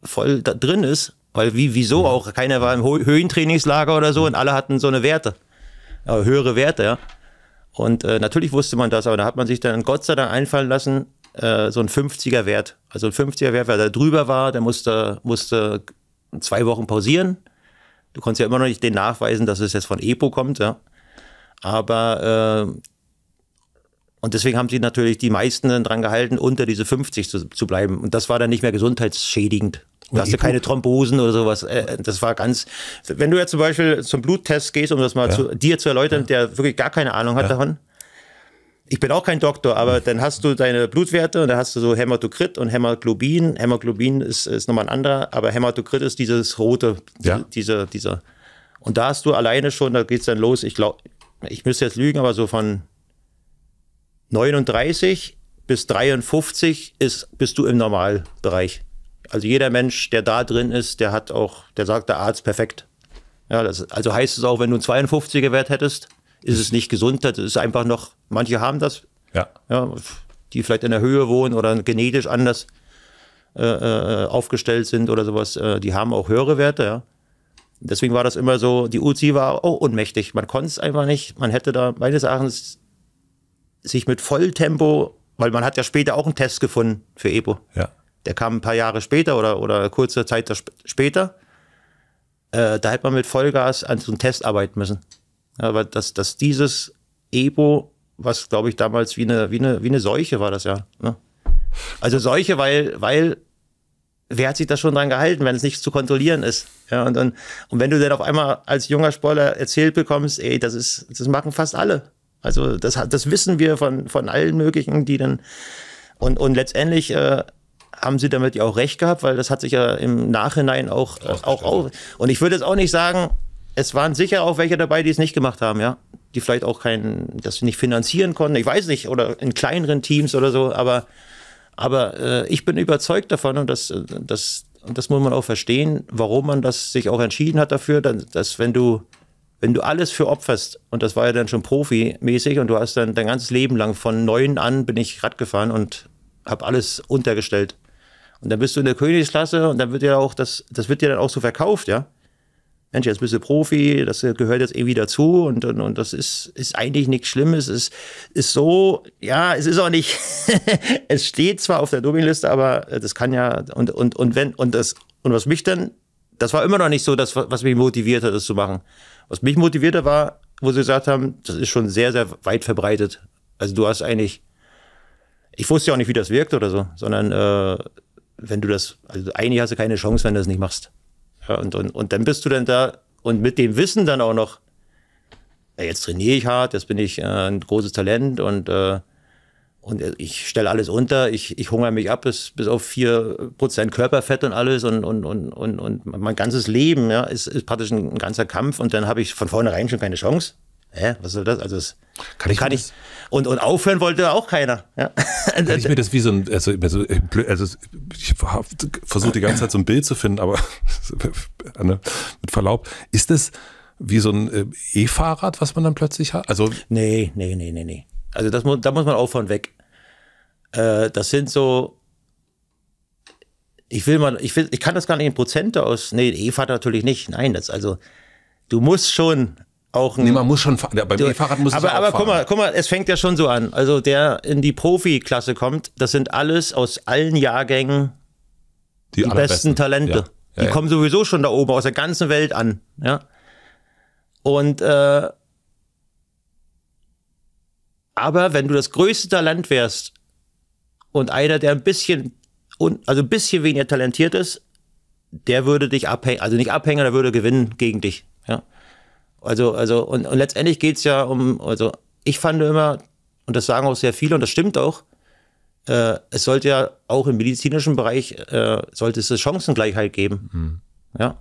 voll da drin ist, weil wie, wieso mhm. auch, keiner war im Höhentrainingslager oder so mhm. und alle hatten so eine Werte, äh, höhere Werte, ja. Und äh, natürlich wusste man das, aber da hat man sich dann Gott sei Dank einfallen lassen, äh, so ein 50er Wert also ein 50er Werfer, der drüber war, der musste, musste zwei Wochen pausieren. Du konntest ja immer noch nicht den nachweisen, dass es jetzt von EPO kommt. Ja. Aber äh, und deswegen haben sie natürlich die meisten dann dran gehalten, unter diese 50 zu, zu bleiben. Und das war dann nicht mehr gesundheitsschädigend. Du hast ja keine Thrombosen oder sowas. Äh, das war ganz. Wenn du ja zum Beispiel zum Bluttest gehst, um das mal ja. zu, dir zu erläutern, ja. der wirklich gar keine Ahnung hat ja. davon, ich bin auch kein Doktor, aber dann hast du deine Blutwerte und dann hast du so Hämatokrit und Hämoglobin. Hämoglobin ist, ist nochmal ein anderer, aber Hämatokrit ist dieses rote, ja. diese, dieser. Und da hast du alleine schon, da geht es dann los. Ich glaube, ich müsste jetzt lügen, aber so von 39 bis 53 ist, bist du im Normalbereich. Also jeder Mensch, der da drin ist, der hat auch, der sagt der Arzt perfekt. Ja, das, also heißt es auch, wenn du einen 52er Wert hättest, ist es nicht gesund. Das ist einfach noch, manche haben das, ja. ja die vielleicht in der Höhe wohnen oder genetisch anders äh, äh aufgestellt sind oder sowas, äh, die haben auch höhere Werte, ja. Deswegen war das immer so, die Uzi war auch oh, ohnmächtig. Man konnte es einfach nicht. Man hätte da meines Erachtens sich mit Volltempo, weil man hat ja später auch einen Test gefunden für Epo. Ja. Der kam ein paar Jahre später oder, oder kurze Zeit später. Äh, da hätte man mit Vollgas an so einem Test arbeiten müssen. Aber dass, dass dieses Ebo, was glaube ich damals wie eine, wie, eine, wie eine Seuche war das ja. Ne? Also Seuche, weil, weil wer hat sich da schon dran gehalten, wenn es nicht zu kontrollieren ist? Ja, und, dann, und wenn du dann auf einmal als junger Spoiler erzählt bekommst, ey, das ist, das machen fast alle. Also das, das wissen wir von, von allen möglichen, die dann und, und letztendlich äh, haben sie damit ja auch recht gehabt, weil das hat sich ja im Nachhinein auch, äh, auch, auch, und ich würde jetzt auch nicht sagen, es waren sicher auch welche dabei, die es nicht gemacht haben, ja. Die vielleicht auch keinen, das nicht finanzieren konnten, ich weiß nicht, oder in kleineren Teams oder so, aber, aber äh, ich bin überzeugt davon und das, das, das muss man auch verstehen, warum man das sich auch entschieden hat dafür, dass, dass wenn du, wenn du alles für opferst, und das war ja dann schon profimäßig und du hast dann dein ganzes Leben lang von neun an bin ich Rad gefahren und habe alles untergestellt. Und dann bist du in der Königsklasse und dann wird dir auch das, das wird dir dann auch so verkauft, ja. Mensch, jetzt bist du Profi, das gehört jetzt irgendwie dazu und, und, und das ist, ist eigentlich nichts Schlimmes, es ist, ist so, ja, es ist auch nicht, [laughs] es steht zwar auf der Dopingliste, aber das kann ja, und, und, und wenn, und das, und was mich dann, das war immer noch nicht so das, was mich motiviert hat, das zu machen. Was mich motiviert hat, war, wo sie gesagt haben, das ist schon sehr, sehr weit verbreitet. Also du hast eigentlich, ich wusste ja auch nicht, wie das wirkt oder so, sondern äh, wenn du das, also eigentlich hast du keine Chance, wenn du das nicht machst. Ja, und, und, und dann bist du dann da und mit dem Wissen dann auch noch, ja, jetzt trainiere ich hart, jetzt bin ich äh, ein großes Talent und, äh, und ich stelle alles unter, ich, ich hungere mich ab bis, bis auf 4% Körperfett und alles und, und, und, und, und mein ganzes Leben ja, ist, ist praktisch ein, ganzer Kampf und dann habe ich von vornherein schon keine Chance. Hä, was soll das? Also das, kann, ich, kann, ich, und, und aufhören wollte auch keiner. Ja. Kann [laughs] also ich mir das wie so ein, also, also, ich versuche die ganze Zeit so ein Bild zu finden, aber [laughs] ne, mit Verlaub, ist das wie so ein äh, E-Fahrrad, was man dann plötzlich hat? Also nee, nee, nee, nee, nee. Also das, da muss man aufhören weg. Äh, das sind so, ich will mal, ich will, ich kann das gar nicht in Prozente aus. Nee, Eva natürlich nicht. Nein, das also, du musst schon auch ein. Nee, man muss schon, fahren. beim E-Fahrrad muss aber, es Aber Aber guck mal, guck mal, es fängt ja schon so an. Also der in die Profiklasse kommt, das sind alles aus allen Jahrgängen die, die besten Talente. Ja. Ja, die ja. kommen sowieso schon da oben aus der ganzen Welt an. Ja. Und äh, aber wenn du das größte Talent wärst und einer, der ein bisschen also ein bisschen weniger talentiert ist, der würde dich abhängen, also nicht abhängen, der würde gewinnen gegen dich. Ja. Also, also, und, und letztendlich geht es ja um, also ich fand immer, und das sagen auch sehr viele, und das stimmt auch, äh, es sollte ja auch im medizinischen Bereich, äh, sollte es Chancengleichheit geben. Mhm. Ja.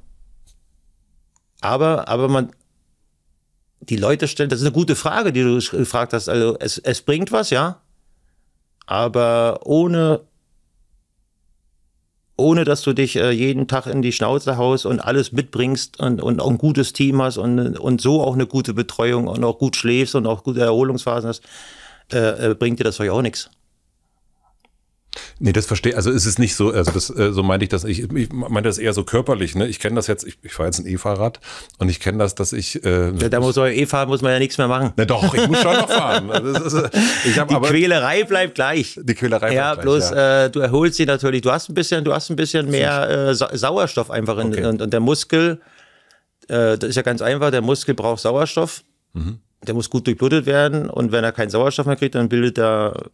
Aber, aber man, die Leute stellen, das ist eine gute Frage, die du gefragt hast. Also es, es bringt was, ja. Aber ohne ohne dass du dich äh, jeden Tag in die Schnauze haust und alles mitbringst und, und auch ein gutes Team hast und, und so auch eine gute Betreuung und auch gut schläfst und auch gute Erholungsphasen hast, äh, äh bringt dir das euch auch nichts. Nee, das verstehe Also es ist nicht so, also das, äh, so meinte ich das, ich, ich meinte das eher so körperlich, ne? Ich kenne das jetzt, ich, ich fahre jetzt ein E-Fahrrad und ich kenne das, dass ich. Äh, ja, da muss man E-Fahren muss man ja nichts mehr machen. Na doch, ich muss schon noch fahren. Also ist, äh, ich die aber, Quälerei bleibt gleich. Die Quälerei ja, bleibt bloß, gleich. Ja, äh, bloß du erholst sie natürlich. Du hast ein bisschen, du hast ein bisschen mehr äh, Sauerstoff einfach in, okay. und, und, der Muskel, äh, das ist ja ganz einfach, der Muskel braucht Sauerstoff. Mhm der muss gut durchblutet werden und wenn er keinen Sauerstoff mehr kriegt, dann bildet er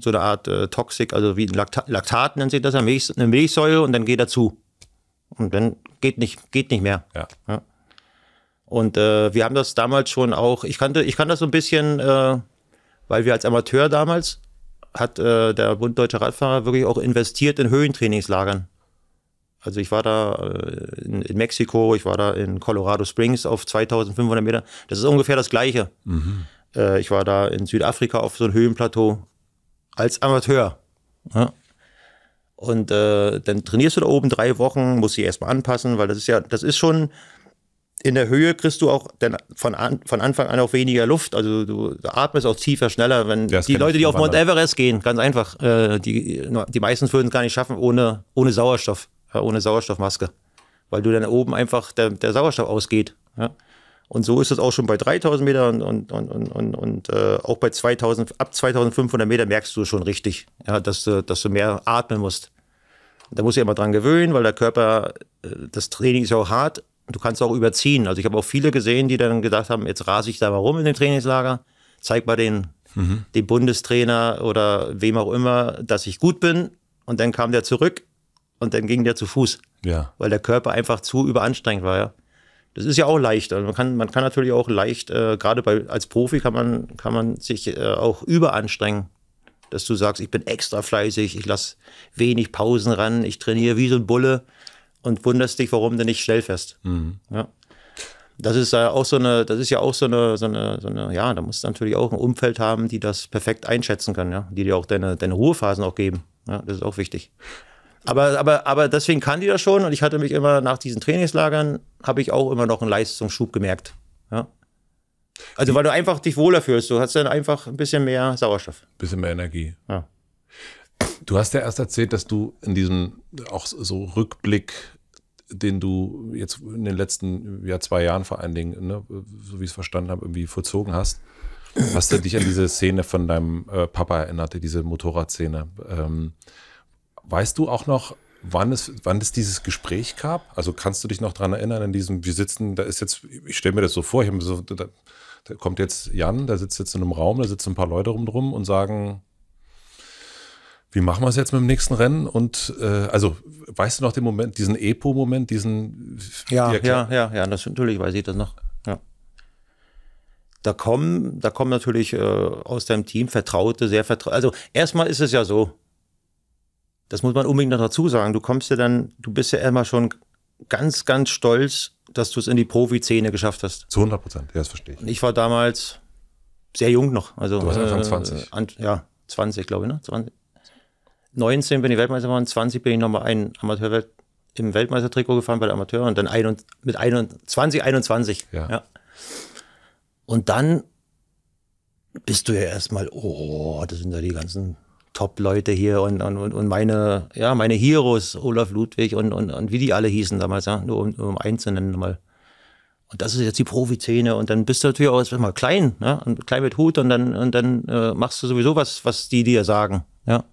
so eine Art äh, Toxik, also wie Laktat, Laktat nennt sich das, eine, Milch, eine, Milchsäure und dann geht er zu. Und dann geht nicht, geht nicht mehr. Ja. ja. Und äh, wir haben das damals schon auch, ich kannte, ich kann das so ein bisschen, äh, weil wir als Amateur damals hat äh, der Bund Deutscher Radfahrer wirklich auch investiert in Höhentrainingslagern. Also ich war da äh, in, in, Mexiko, ich war da in Colorado Springs auf 2500 Meter. Das ist ungefähr das Gleiche. Mhm. Äh, ich war da in Südafrika auf so einem Höhenplateau als Amateur. Ja. Und äh, dann trainierst du da oben drei Wochen, musst dich erstmal anpassen, weil das ist ja, das ist schon, in der Höhe kriegst du auch dann von, an, von Anfang an auch weniger Luft. Also du atmest auch tiefer, schneller. Wenn ja, die Leute, die auf Mount Everest gehen, ganz einfach, äh, die, die meisten würden es gar nicht schaffen ohne, ohne Sauerstoff ohne Sauerstoffmaske, weil du dann oben einfach der, der Sauerstoff ausgeht. Ja? Und so ist es auch schon bei 3000 Metern und, und, und, und, und äh, auch bei 2000, ab 2500 Meter merkst du schon richtig, ja, dass, du, dass du mehr atmen musst. Da musst du ja immer dran gewöhnen, weil der Körper, äh, das Training ist ja auch hart. Du kannst auch überziehen. Also ich habe auch viele gesehen, die dann gedacht haben, jetzt rase ich da mal rum in dem Trainingslager, zeig mal den, mhm. den Bundestrainer oder wem auch immer, dass ich gut bin. Und dann kam der zurück und dann ging der zu Fuß. Ja. Weil der Körper einfach zu überanstrengend war, ja. Das ist ja auch leicht. Also man, kann, man kann natürlich auch leicht, äh, gerade bei, als Profi kann man, kann man sich äh, auch überanstrengen. Dass du sagst, ich bin extra fleißig, ich lasse wenig Pausen ran, ich trainiere wie so ein Bulle und wunderst dich, warum du nicht schnell fährst. Mhm. Ja. Das ist ja auch so eine, das ist ja auch so eine, so eine, so eine, ja, da musst du natürlich auch ein Umfeld haben, die das perfekt einschätzen kann, ja, die dir auch deine, deine Ruhephasen auch geben. Ja, das ist auch wichtig. Aber, aber, aber deswegen kann die das schon und ich hatte mich immer nach diesen Trainingslagern, habe ich auch immer noch einen Leistungsschub gemerkt. Ja. Also weil du einfach dich wohler fühlst, du hast dann einfach ein bisschen mehr Sauerstoff. Ein Bisschen mehr Energie. Ja. Du hast ja erst erzählt, dass du in diesem auch so Rückblick, den du jetzt in den letzten ja, zwei Jahren vor allen Dingen, ne, so wie ich es verstanden habe, irgendwie vollzogen hast, hast du dich an diese Szene von deinem äh, Papa erinnert, diese Motorradszene. Ähm, Weißt du auch noch, wann es, wann es dieses Gespräch gab? Also kannst du dich noch daran erinnern, in diesem, wir sitzen, da ist jetzt, ich stelle mir das so vor, ich so, da, da kommt jetzt Jan, da sitzt jetzt in einem Raum, da sitzen ein paar Leute rum und sagen, wie machen wir es jetzt mit dem nächsten Rennen? Und äh, also, weißt du noch den Moment, diesen Epo-Moment, diesen Ja, ja, ja, ja, das, natürlich weiß ich das noch. Ja. Da kommen, da kommen natürlich äh, aus deinem Team Vertraute, sehr vertraute. Also erstmal ist es ja so, das muss man unbedingt noch dazu sagen. Du kommst ja dann, du bist ja immer schon ganz, ganz stolz, dass du es in die Profi-Szene geschafft hast. Zu 100 Prozent, ja, das verstehe ich. Und ich war damals sehr jung noch. Also, du warst äh, Anfang 20. An, ja, 20, glaube ich, ne? 20. 19 bin ich Weltmeister geworden, 20 bin ich nochmal ein Amateurwelt im Weltmeistertrikot gefahren bei der Amateur und dann ein, und, mit 21, 21. Ja. ja. Und dann bist du ja erstmal, oh, das sind ja die ganzen Top-Leute hier und, und, und meine, ja, meine Heroes, Olaf Ludwig und, und, und wie die alle hießen damals, ja, nur um, um einen mal. Und das ist jetzt die Profi-Szene und dann bist du natürlich auch erstmal klein, ne? und klein mit Hut und dann, und dann äh, machst du sowieso was, was die dir sagen, ja.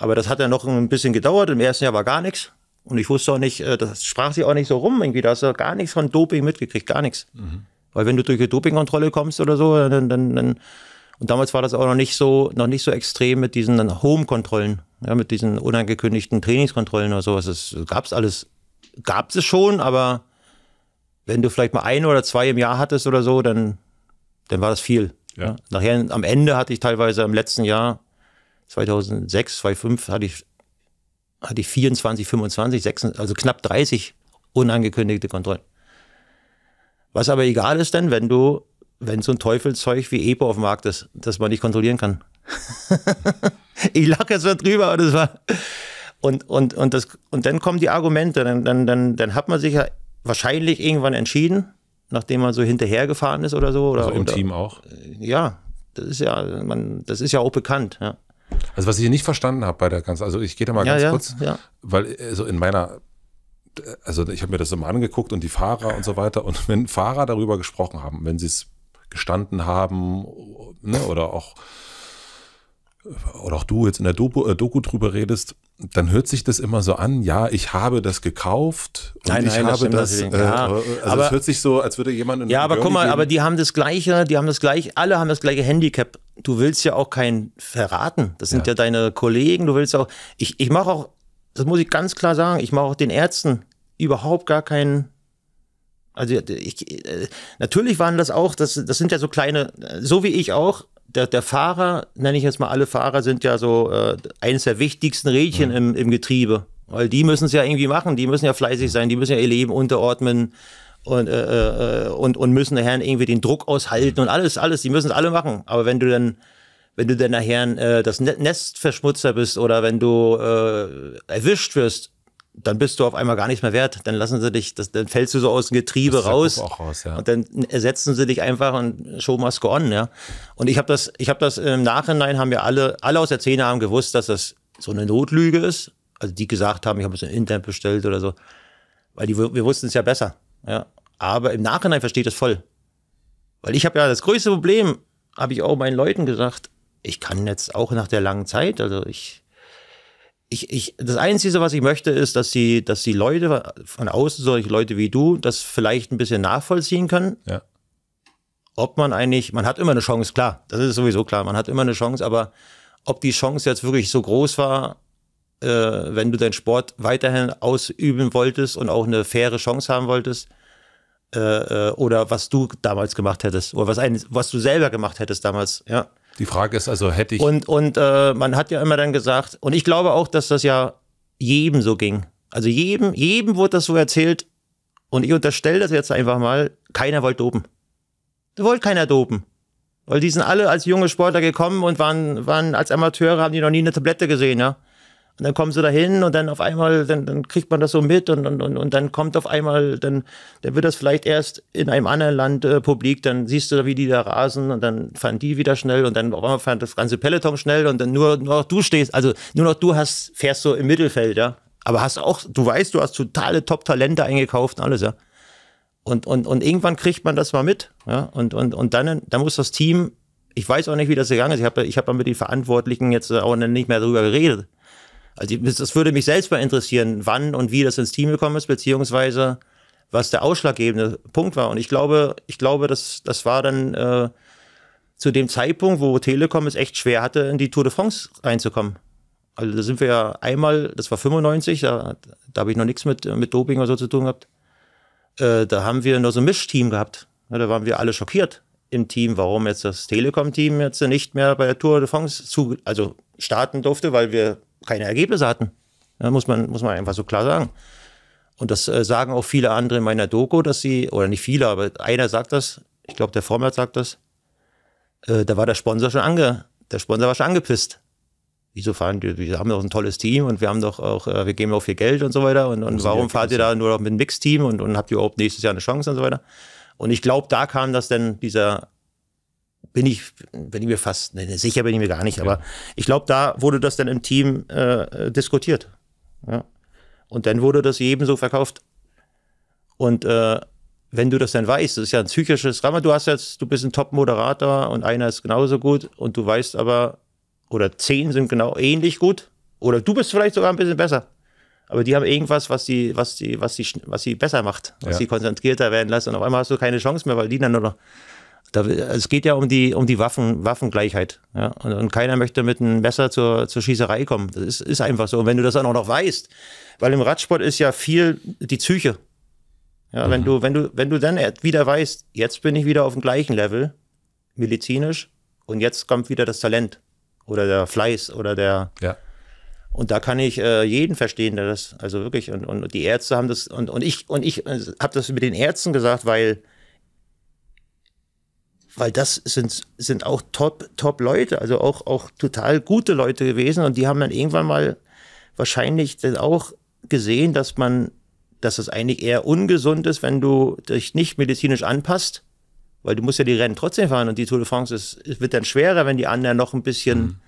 Aber das hat ja noch ein bisschen gedauert, im ersten Jahr war gar nichts. Und ich wusste auch nicht, äh, das sprach sich auch nicht so rum irgendwie, da hast du gar nichts von Doping mitgekriegt, gar nichts. Mhm. Weil wenn du durch eine Dopingkontrolle kommst oder so, dann, dann, dann und damals war das auch noch nicht so, noch nicht so extrem mit diesen Home-Kontrollen, ja, mit diesen unangekündigten Trainingskontrollen oder sowas. Das gab's alles, gab's es schon, aber wenn du vielleicht mal ein oder zwei im Jahr hattest oder so, dann, dann war das viel. Ja. ja. Nachher, am Ende hatte ich teilweise im letzten Jahr, 2006, 2005, hatte ich, hatte ich 24, 25, 26, also knapp 30 unangekündigte Kontrollen. Was aber egal ist denn, wenn du wenn so ein Teufelzeug wie EPO auf dem Markt ist, das man nicht kontrollieren kann. [laughs] ich lache jetzt mal drüber, aber das war. Und, und, und, das, und dann kommen die Argumente. Dann, dann, dann, dann hat man sich ja wahrscheinlich irgendwann entschieden, nachdem man so hinterhergefahren ist oder so. Oder, also im oder, Team auch. Äh, ja, das ist ja, man, das ist ja auch bekannt, ja. Also, was ich nicht verstanden habe bei der ganzen, also ich gehe da mal ja, ganz ja, kurz, ja. weil also in meiner äh, also ich habe mir das immer angeguckt und die Fahrer und so weiter. Und [laughs] wenn Fahrer darüber gesprochen haben, wenn sie es gestanden haben ne, oder auch oder auch du jetzt in der Doku, äh, Doku, drüber redest, dann hört sich das immer so an, ja, ich habe das gekauft und nein, nein, ich habe das. Stimmt, das, das äh, also aber, es hört sich so, als würde jemand in Ja, aber Journey guck mal, geben. aber die haben das gleiche, die haben das gleiche, alle haben das gleiche Handicap. Du willst ja auch keinen verraten. Das sind ja, ja deine Kollegen, du willst auch. Ich, ich mache auch, das muss ich ganz klar sagen, ich mache auch den Ärzten überhaupt gar keinen also äh, ich, äh, natürlich waren das auch, das, das sind ja so kleine, äh, so wie ich auch, der, der Fahrer, nenne ich jetzt mal alle Fahrer, sind ja so äh, eines der wichtigsten Rädchen mhm. im, im Getriebe. Weil die müssen es ja irgendwie machen, die müssen ja fleißig sein, die müssen ja ihr Leben unterordnen und, äh, und, und müssen nachher irgendwie den Druck aushalten und alles, alles, die müssen es alle machen. Aber wenn du dann, wenn du dann nachher äh, das Nestverschmutzer bist oder wenn du äh, erwischt wirst, dann bist du auf einmal gar nichts mehr wert. Dann lassen sie dich, das, dann fällst du so aus dem Getriebe raus. Auch raus ja. Und dann ersetzen sie dich einfach und schon must go on, ja. Und ich habe das, ich habe das im Nachhinein haben ja alle, alle aus der Szene haben gewusst, dass das so eine Notlüge ist. Also die gesagt haben, ich habe es im Internet bestellt oder so. Weil die, wir wussten es ja besser. Ja. Aber im Nachhinein versteht es voll. Weil ich habe ja das größte Problem, habe ich auch meinen Leuten gesagt, ich kann jetzt auch nach der langen Zeit, also ich, ich, ich, das Einzige, was ich möchte, ist, dass die, dass die Leute von außen, solche Leute wie du, das vielleicht ein bisschen nachvollziehen können. Ja. Ob man eigentlich, man hat immer eine Chance, klar, das ist sowieso klar, man hat immer eine Chance, aber ob die Chance jetzt wirklich so groß war, äh, wenn du deinen Sport weiterhin ausüben wolltest und auch eine faire Chance haben wolltest, äh, äh oder was du damals gemacht hättest, oder was, ein, was du selber gemacht hättest damals, ja. Die Frage ist also, hätte ich. Und, und äh, man hat ja immer dann gesagt, und ich glaube auch, dass das ja jedem so ging. Also jedem, jedem wurde das so erzählt, und ich unterstelle das jetzt einfach mal, keiner wollte dopen. Du wollt keiner dopen. Weil die sind alle als junge Sportler gekommen und waren, waren als Amateure, haben die noch nie eine Tablette gesehen, ja. Und dann kommen sie dahin und dann auf einmal, dann, dann kriegt man das so mit und, und, und, und dann kommt auf einmal, dann, dann wird das vielleicht erst in einem anderen Land äh, publik, dann siehst du, wie die da rasen und dann fahren die wieder schnell und dann auf einmal fahren das ganze Peloton schnell und dann nur, nur noch du stehst, also nur noch du hast, fährst so im Mittelfeld, ja. Aber hast auch, du weißt, du hast totale Top-Talente eingekauft und alles, ja. Und, und, und irgendwann kriegt man das mal mit, ja. Und, und, und dann, dann muss das Team, ich weiß auch nicht, wie das gegangen ist. Ich habe ich hab mit den Verantwortlichen jetzt auch nicht mehr darüber geredet also das würde mich selbst mal interessieren, wann und wie das ins Team gekommen ist, beziehungsweise was der ausschlaggebende Punkt war. Und ich glaube, ich glaube, das, das war dann äh, zu dem Zeitpunkt, wo Telekom es echt schwer hatte, in die Tour de France reinzukommen. Also da sind wir ja einmal, das war 95, da, da habe ich noch nichts mit, mit Doping oder so zu tun gehabt. Äh, da haben wir nur so ein Mischteam gehabt. Ja, da waren wir alle schockiert im Team, warum jetzt das Telekom-Team jetzt nicht mehr bei der Tour de France zu, also starten durfte, weil wir keine Ergebnisse hatten. Ja, muss, man, muss man einfach so klar sagen. Und das äh, sagen auch viele andere in meiner Doku, dass sie, oder nicht viele, aber einer sagt das, ich glaube, der Vormärz sagt das, äh, da war der Sponsor schon ange, der Sponsor war schon angepisst. Wieso fahren die, wir haben doch ein tolles Team und wir haben doch auch, äh, wir geben auch viel Geld und so weiter und, und warum fahrt ihr da nur noch mit einem Mixteam und, und habt ihr überhaupt nächstes Jahr eine Chance und so weiter? Und ich glaube, da kam das denn, dieser bin ich, bin ich mir fast, ne, sicher bin ich mir gar nicht, okay. aber ich glaube, da wurde das dann im Team äh, diskutiert. Ja. Und dann wurde das jedem so verkauft. Und äh, wenn du das dann weißt, das ist ja ein psychisches Drama, du hast jetzt, du bist ein Top-Moderator und einer ist genauso gut und du weißt aber, oder zehn sind genau ähnlich gut, oder du bist vielleicht sogar ein bisschen besser. Aber die haben irgendwas, was sie, was sie, was sie, was sie besser macht, was sie konzentrierter werden lässt. Und auf einmal hast du keine Chance mehr, weil die dann nur noch da, es geht ja um die, um die Waffen, Waffengleichheit. Ja? Und, und, keiner möchte mit einem Messer zur, zur Schießerei kommen. Das ist, ist einfach so. Und wenn du das dann auch noch weißt, weil im Radsport ist ja viel die Psyche. Ja, mhm. wenn du, wenn du, wenn du dann e-, wieder weißt, jetzt bin ich wieder auf dem gleichen Level, medizinisch, und jetzt kommt wieder das Talent oder der Fleiß oder der. Ja. Und da kann ich äh, jeden verstehen, der das, also wirklich, und, und die Ärzte haben das, und, und ich, und ich äh, habe das mit den Ärzten gesagt, weil weil das sind, sind auch top, top Leute, also auch, auch total gute Leute gewesen. Und die haben dann irgendwann mal wahrscheinlich dann auch gesehen, dass man, dass es eigentlich eher ungesund ist, wenn du dich nicht medizinisch anpasst, weil du musst ja die Rennen trotzdem fahren und die Tour de France ist, wird dann schwerer, wenn die anderen noch ein bisschen,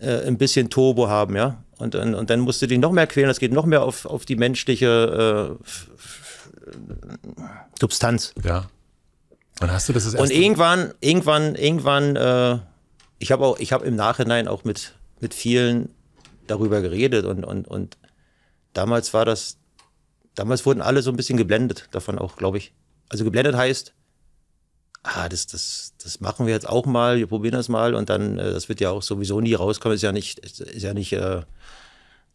mhm. äh, ein bisschen Turbo haben, ja. Und, und, und dann musst du dich noch mehr quälen, das geht noch mehr auf, auf die menschliche äh, Substanz. Ja. Und hast du das, das erste Und irgendwann, irgendwann, irgendwann, äh, ich habe auch, ich habe im Nachhinein auch mit, mit vielen darüber geredet und, und, und damals war das, damals wurden alle so ein bisschen geblendet davon auch, glaube ich. Also geblendet heißt, ah, das, das, das machen wir jetzt auch mal, wir probieren das mal und dann, äh, das wird ja auch sowieso nie rauskommen, ist ja nicht, ist ja nicht, äh,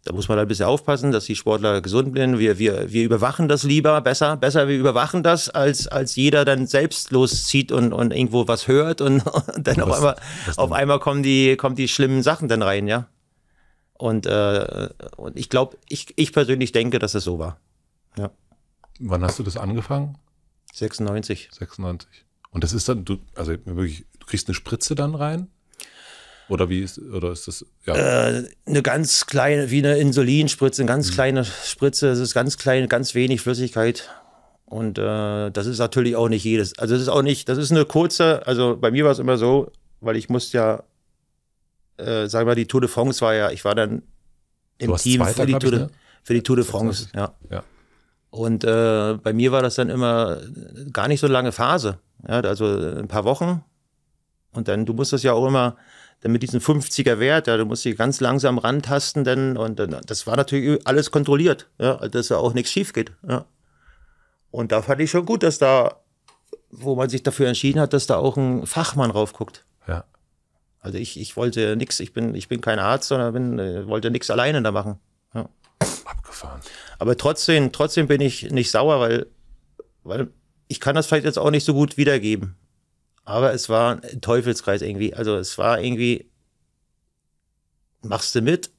da muss man halt ein bisschen aufpassen, dass die Sportler gesund bleiben. Wir, wir, wir überwachen das lieber besser. Besser, wir überwachen das, als, als jeder dann selbst loszieht und, und irgendwo was hört und, [laughs] und dann was, auf einmal, auf einmal kommen, die, kommen die schlimmen Sachen dann rein, ja. Und, äh, und ich glaube, ich, ich persönlich denke, dass es so war. Ja. Wann hast du das angefangen? 96. 96. Und das ist dann, du, also wirklich, du kriegst eine Spritze dann rein? Oder wie ist, oder ist das? Ja. Äh, eine ganz kleine, wie eine Insulinspritze, eine ganz mhm. kleine Spritze. Es ist ganz klein, ganz wenig Flüssigkeit. Und äh, das ist natürlich auch nicht jedes. Also das ist auch nicht, das ist eine kurze, also bei mir war es immer so, weil ich musste ja, äh, sagen wir mal, die Tour de France war ja, ich war dann im Team Zweiter, für, die Tour, ich, ne? für die Tour de France. Ja. ja. Und äh, bei mir war das dann immer gar nicht so eine lange Phase. Ja, also ein paar Wochen. Und dann, du musst das ja auch immer, dann mit diesem 50er Wert, ja, du musst dich ganz langsam rantasten, denn und äh, das war natürlich alles kontrolliert, ja, dass da auch nichts schief geht. Ja. Und da fand ich schon gut, dass da, wo man sich dafür entschieden hat, dass da auch ein Fachmann raufguckt. Ja. Also ich, ich wollte nichts, ich bin, ich bin kein Arzt, sondern bin, äh, wollte nichts alleine da machen. Ja. Abgefahren. Aber trotzdem, trotzdem bin ich nicht sauer, weil, weil ich kann das vielleicht jetzt auch nicht so gut wiedergeben. Aber es war ein Teufelskreis irgendwie. Also es war irgendwie, machst du mit,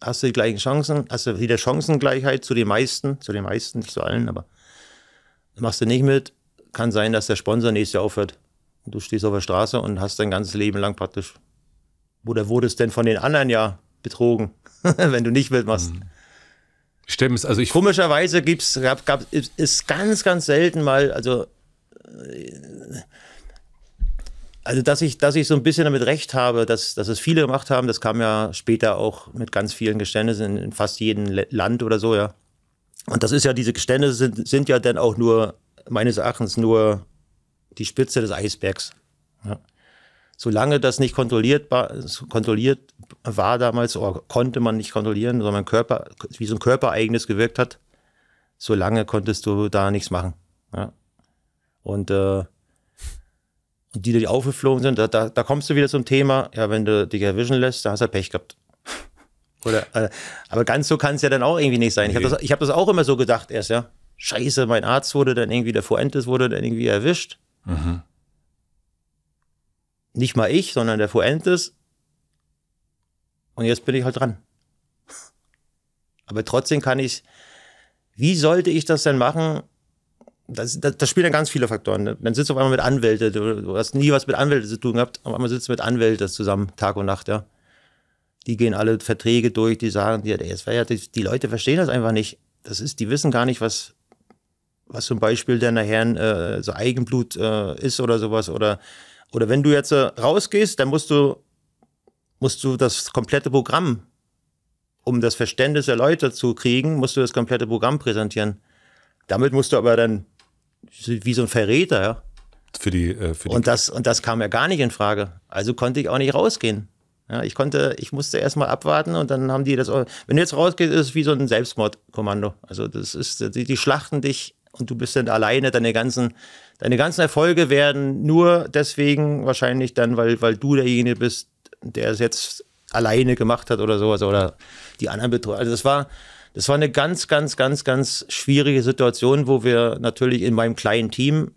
hast du die gleichen Chancen, hast du wieder Chancengleichheit zu den meisten, zu den meisten, nicht zu allen, aber machst du nicht mit, kann sein, dass der Sponsor nächstes Jahr aufhört. Und du stehst auf der Straße und hast dein ganzes Leben lang praktisch, oder wurdest denn von den anderen ja betrogen, [laughs] wenn du nicht mitmachst. Mhm. Stimmt, also ich. Komischerweise gibt's, gab, gab, ist ganz, ganz selten mal, also äh, also dass ich, dass ich so ein bisschen damit recht habe, dass, dass es viele gemacht haben, das kam ja später auch mit ganz vielen Geständnissen in, fast jedem Land oder so, ja. Und das ist ja, diese Geständnisse sind, sind ja dann auch nur, meines Erachtens, nur die Spitze des Eisbergs. Ja. Solange das nicht kontrolliert war, kontrolliert war damals, oder konnte man nicht kontrollieren, sondern Körper, wie so ein körpereigenes gewirkt hat, solange konntest du da nichts machen. Und, äh, und die, die aufgeflogen sind, da, da, da, kommst du wieder zum Thema, ja, wenn du dich erwischen lässt, dann hast du halt Pech gehabt. [laughs] Oder, äh, aber ganz so kann es ja dann auch irgendwie nicht sein. Nee. Ich habe das, ich hab das auch immer so gedacht erst, ja. Scheiße, mein Arzt wurde dann irgendwie, der Fuentes wurde dann irgendwie erwischt. Mhm. Nicht mal ich, sondern der Fuentes. Und jetzt bin ich halt dran. Aber trotzdem kann ich, wie sollte ich das denn machen, das, das, das spielen dann ganz viele Faktoren. Ne? Dann sitzt du auf einmal mit Anwälten. Du, du, hast nie was mit Anwälten zu tun gehabt. Auf einmal sitzt du mit Anwälten zusammen, Tag und Nacht, ja. Die gehen alle Verträge durch, die sagen dir, das war ja, die, die, Leute verstehen das einfach nicht. Das ist, die wissen gar nicht, was, was zum Beispiel der nachher äh, so Eigenblut äh, ist oder sowas. Oder, oder wenn du jetzt äh, rausgehst, dann musst du, musst du das komplette Programm, um das Verständnis der Leute zu kriegen, musst du das komplette Programm präsentieren. Damit musst du aber dann wie so ein Verräter, ja. Für die, äh, für die und, das, und das kam ja gar nicht in Frage. Also konnte ich auch nicht rausgehen. Ja, ich konnte, ich musste erstmal abwarten und dann haben die das. Auch, wenn du jetzt rausgehst, ist es wie so ein Selbstmordkommando. Also das ist, die, die schlachten dich und du bist dann alleine, deine ganzen, deine ganzen Erfolge werden nur deswegen wahrscheinlich dann, weil, weil du derjenige bist, der es jetzt alleine gemacht hat oder sowas oder die anderen betreut. Also das war, das war eine ganz, ganz, ganz, ganz schwierige Situation, wo wir natürlich in meinem kleinen Team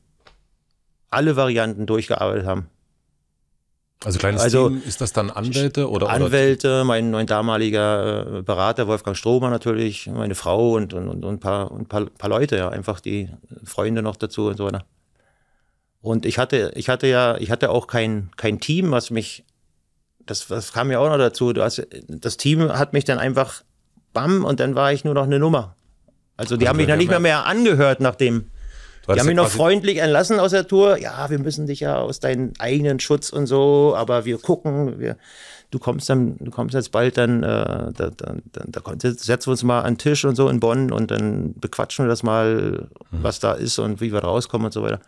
alle Varianten durchgearbeitet haben. Also kleines also, Team, ist das dann Anwälte oder? Anwälte, Mein, mein damaliger äh, Berater Wolfgang Strohmann natürlich, meine Frau und, und, und, ein, paar, ein paar, paar Leute, ja, einfach die Freunde noch dazu und so weiter. Ne? Und ich hatte, ich hatte ja, ich hatte auch kein, kein Team, was mich, das, das kam ja auch noch dazu. Du hast, das Team hat mich dann einfach bam, und dann war ich nur noch eine Nummer. Also die also haben mich noch nicht mehr, mehr angehört nachdem. Die haben mich noch freundlich entlassen aus der Tour. Ja, wir müssen dich ja aus deinem eigenen Schutz und so, aber wir gucken, wir, du kommst dann, du kommst jetzt bald dann, äh, da, da, da, da setzen wir uns mal an den Tisch und so in Bonn und dann bequatschen wir das mal, mhm. was da ist und wie wir rauskommen und so weiter.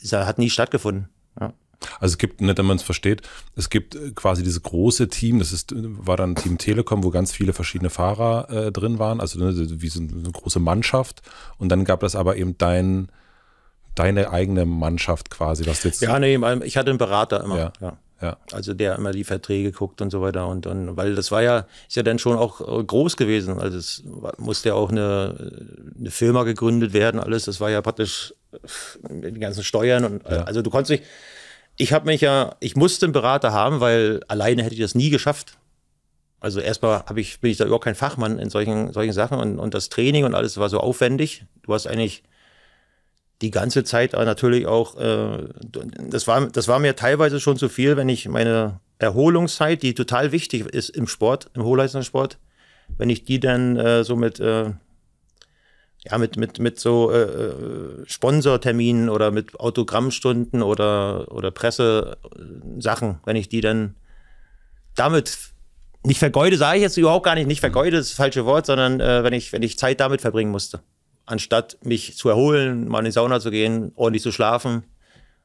Das hat nie stattgefunden. Ja. Also es gibt, nicht, wenn man es versteht, es gibt äh, quasi dieses große Team, das ist, war dann Team Telekom, wo ganz viele verschiedene Fahrer äh, drin waren, also ne, wie so eine große Mannschaft. Und dann gab es aber eben dein, deine eigene Mannschaft quasi, was jetzt. Ja, nee, ich hatte einen Berater immer. Ja, ja. ja. Also der immer die Verträge guckt und so weiter und, und weil das war ja, ist ja dann schon auch äh, groß gewesen. Also es musste ja auch eine, eine Firma gegründet werden, alles. Das war ja praktisch äh, mit den ganzen Steuern und ja. also du konntest nicht, ich habe mich ja, ich musste einen Berater haben, weil alleine hätte ich das nie geschafft. Also erstmal ich, bin ich da überhaupt kein Fachmann in solchen, solchen Sachen und, und das Training und alles war so aufwendig. Du hast eigentlich die ganze Zeit natürlich auch, äh, das, war, das war mir teilweise schon zu viel, wenn ich meine Erholungszeit, die total wichtig ist im Sport, im Hochleistungssport, wenn ich die dann äh, so mit äh, ja, mit, mit, mit so äh, äh, Sponsorterminen oder mit Autogrammstunden oder, oder Pressesachen, wenn ich die dann damit nicht vergeude, sage ich jetzt überhaupt gar nicht, nicht vergeude das ist das falsche Wort, sondern äh, wenn, ich, wenn ich Zeit damit verbringen musste, anstatt mich zu erholen, mal in die Sauna zu gehen, ordentlich zu schlafen,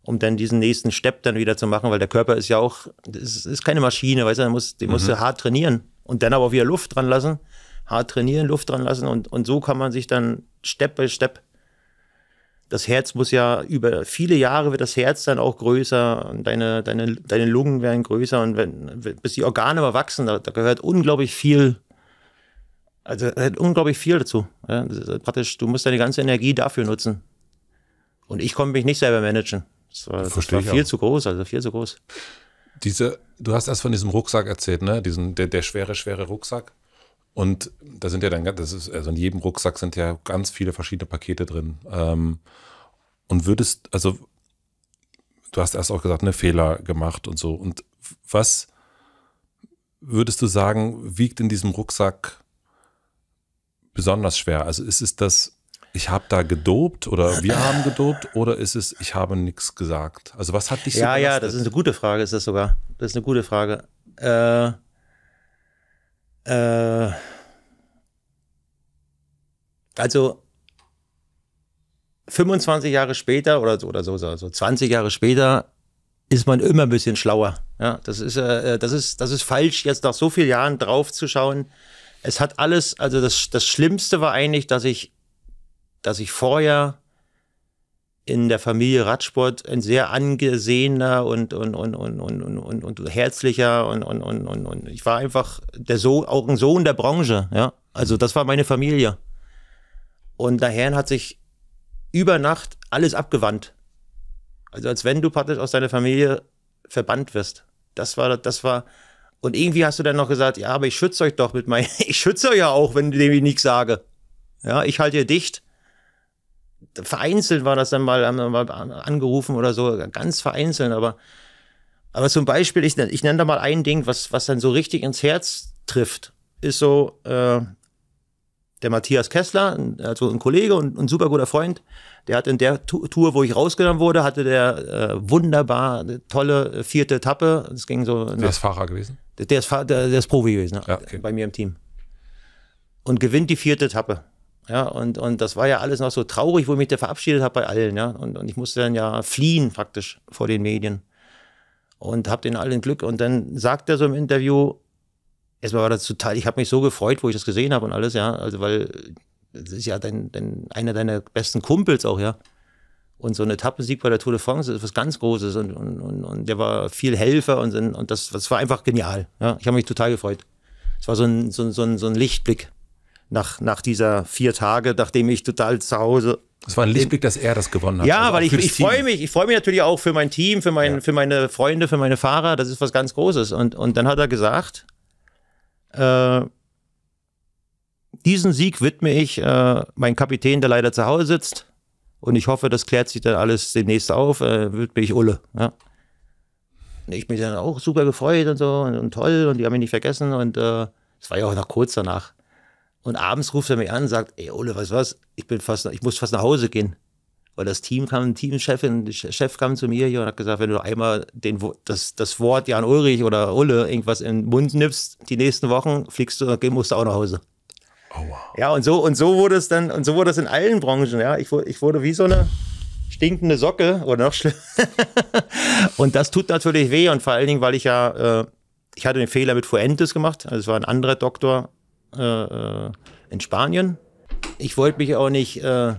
um dann diesen nächsten Step dann wieder zu machen, weil der Körper ist ja auch, es ist, keine Maschine, weißt du, den musst, den musst mhm. du hart trainieren und dann aber auch wieder Luft dran lassen hart trainieren, Luft dran lassen und, und so kann man sich dann Step by Step das Herz muss ja über viele Jahre wird das Herz dann auch größer und deine, deine, deine Lungen werden größer und wenn, bis die Organe mal wachsen, da, da gehört unglaublich viel, also unglaublich viel dazu. Ja, äh, praktisch, du musst deine ganze Energie dafür nutzen. Und ich konnte mich nicht selber managen. Das war, das war viel zu groß, also viel zu groß. Diese, du hast erst von diesem Rucksack erzählt, ne? Diesen, der, der schwere, schwere Rucksack. Und da sind ja dann, das ist, also in jedem Rucksack sind ja ganz viele verschiedene Pakete drin. Ähm, und würdest, also du hast erst auch gesagt, eine Fehler gemacht und so. Und was würdest du sagen, wiegt in diesem Rucksack besonders schwer? Also ist es das, ich habe da gedopt oder wir haben gedopt oder ist es, ich habe nichts gesagt? Also was hat dich so Ja, belastet? ja, das ist eine gute Frage, ist das sogar. Das ist eine gute Frage. Äh, äh, also 25 Jahre später oder so oder so, so, so 20 Jahre später ist man immer ein bisschen schlauer. Ja, das ist, äh, das ist, das ist falsch, jetzt nach so vielen Jahren drauf zu schauen. Es hat alles, also das, das Schlimmste war eigentlich, dass ich, dass ich vorher in der Familie Radsport ein sehr angesehener und, und, und, und, und, und, und, herzlicher und, und, und, und, und ich war einfach der so auch ein Sohn der Branche, ja. Also das war meine Familie. Und daher hat sich über Nacht alles abgewandt. Also als wenn du praktisch aus deiner Familie verbannt wirst. Das war, das war, und irgendwie hast du dann noch gesagt, ja, aber ich schütze euch doch mit meinem, [laughs] ich schütze euch ja auch, wenn ich nichts sage. Ja, ich halte ihr dicht vereinzelt war das dann mal, mal angerufen oder so, ganz vereinzelt, aber, aber zum Beispiel, ich, ich nenne da mal ein Ding, was, was dann so richtig ins Herz trifft, ist so äh, der Matthias Kessler, also ein Kollege und ein super guter Freund, der hat in der Tour, wo ich rausgenommen wurde, hatte der äh, wunderbar äh, tolle äh, vierte Etappe. Das ging so. Der ist Fahrer gewesen? Der, der ist, der, der ist Profi gewesen, ja, okay. bei mir im Team. Und gewinnt die vierte Etappe. Ja, und, und das war ja alles noch so traurig, wo ich mich da verabschiedet habe bei allen. Ja? Und, und ich musste dann ja fliehen praktisch vor den Medien und habe den allen Glück. Und dann sagt er so im Interview, erstmal war das total, ich habe mich so gefreut, wo ich das gesehen habe und alles, ja. Also, weil das ist ja dein, dein, einer deiner besten Kumpels auch, ja. Und so ein Etappensieg bei der Tour de France ist was ganz Großes und, und, und, und der war viel Helfer und, und das, das war einfach genial. Ja. Ich habe mich total gefreut. Es war so ein, so, ein, so ein Lichtblick nach, nach dieser vier Tage, nachdem ich total zu Hause es war ein Lichtblick, dass er das gewonnen hat. Ja, also weil ich, ich freue mich. Ich freue mich natürlich auch für mein Team, für, mein, ja. für meine Freunde, für meine Fahrer. Das ist was ganz Großes. Und, und dann hat er gesagt, äh, diesen Sieg widme ich äh, meinem Kapitän, der leider zu Hause sitzt. Und ich hoffe, das klärt sich dann alles demnächst auf. Äh, widme ich Ulle. Ja. ich bin dann auch super gefreut und so und, und toll. Und die haben mich nicht vergessen. Und äh, es war ja auch noch kurz danach. Und abends ruft er mich an und sagt, ey Ole, was was? Ich bin fast, ich muss fast nach Hause gehen. Weil das Team kam, Teamchefin, Chef kam zu mir hier und hat gesagt, wenn du einmal den, das, das Wort Jan Ulrich oder Ulle irgendwas in den Mund nimmst, die nächsten Wochen fliegst du und musst du auch nach Hause. Oh, wow. Ja, und so, und so wurde es dann, und so wurde es in allen Branchen, ja. Ich, ich wurde wie so eine stinkende Socke oder noch schlimmer. [laughs] und das tut natürlich weh und vor allen Dingen, weil ich ja, äh, ich hatte den Fehler mit Fuentes gemacht, also es war ein anderer Doktor, äh, äh, in Spanien. Ich wollte mich auch nicht äh,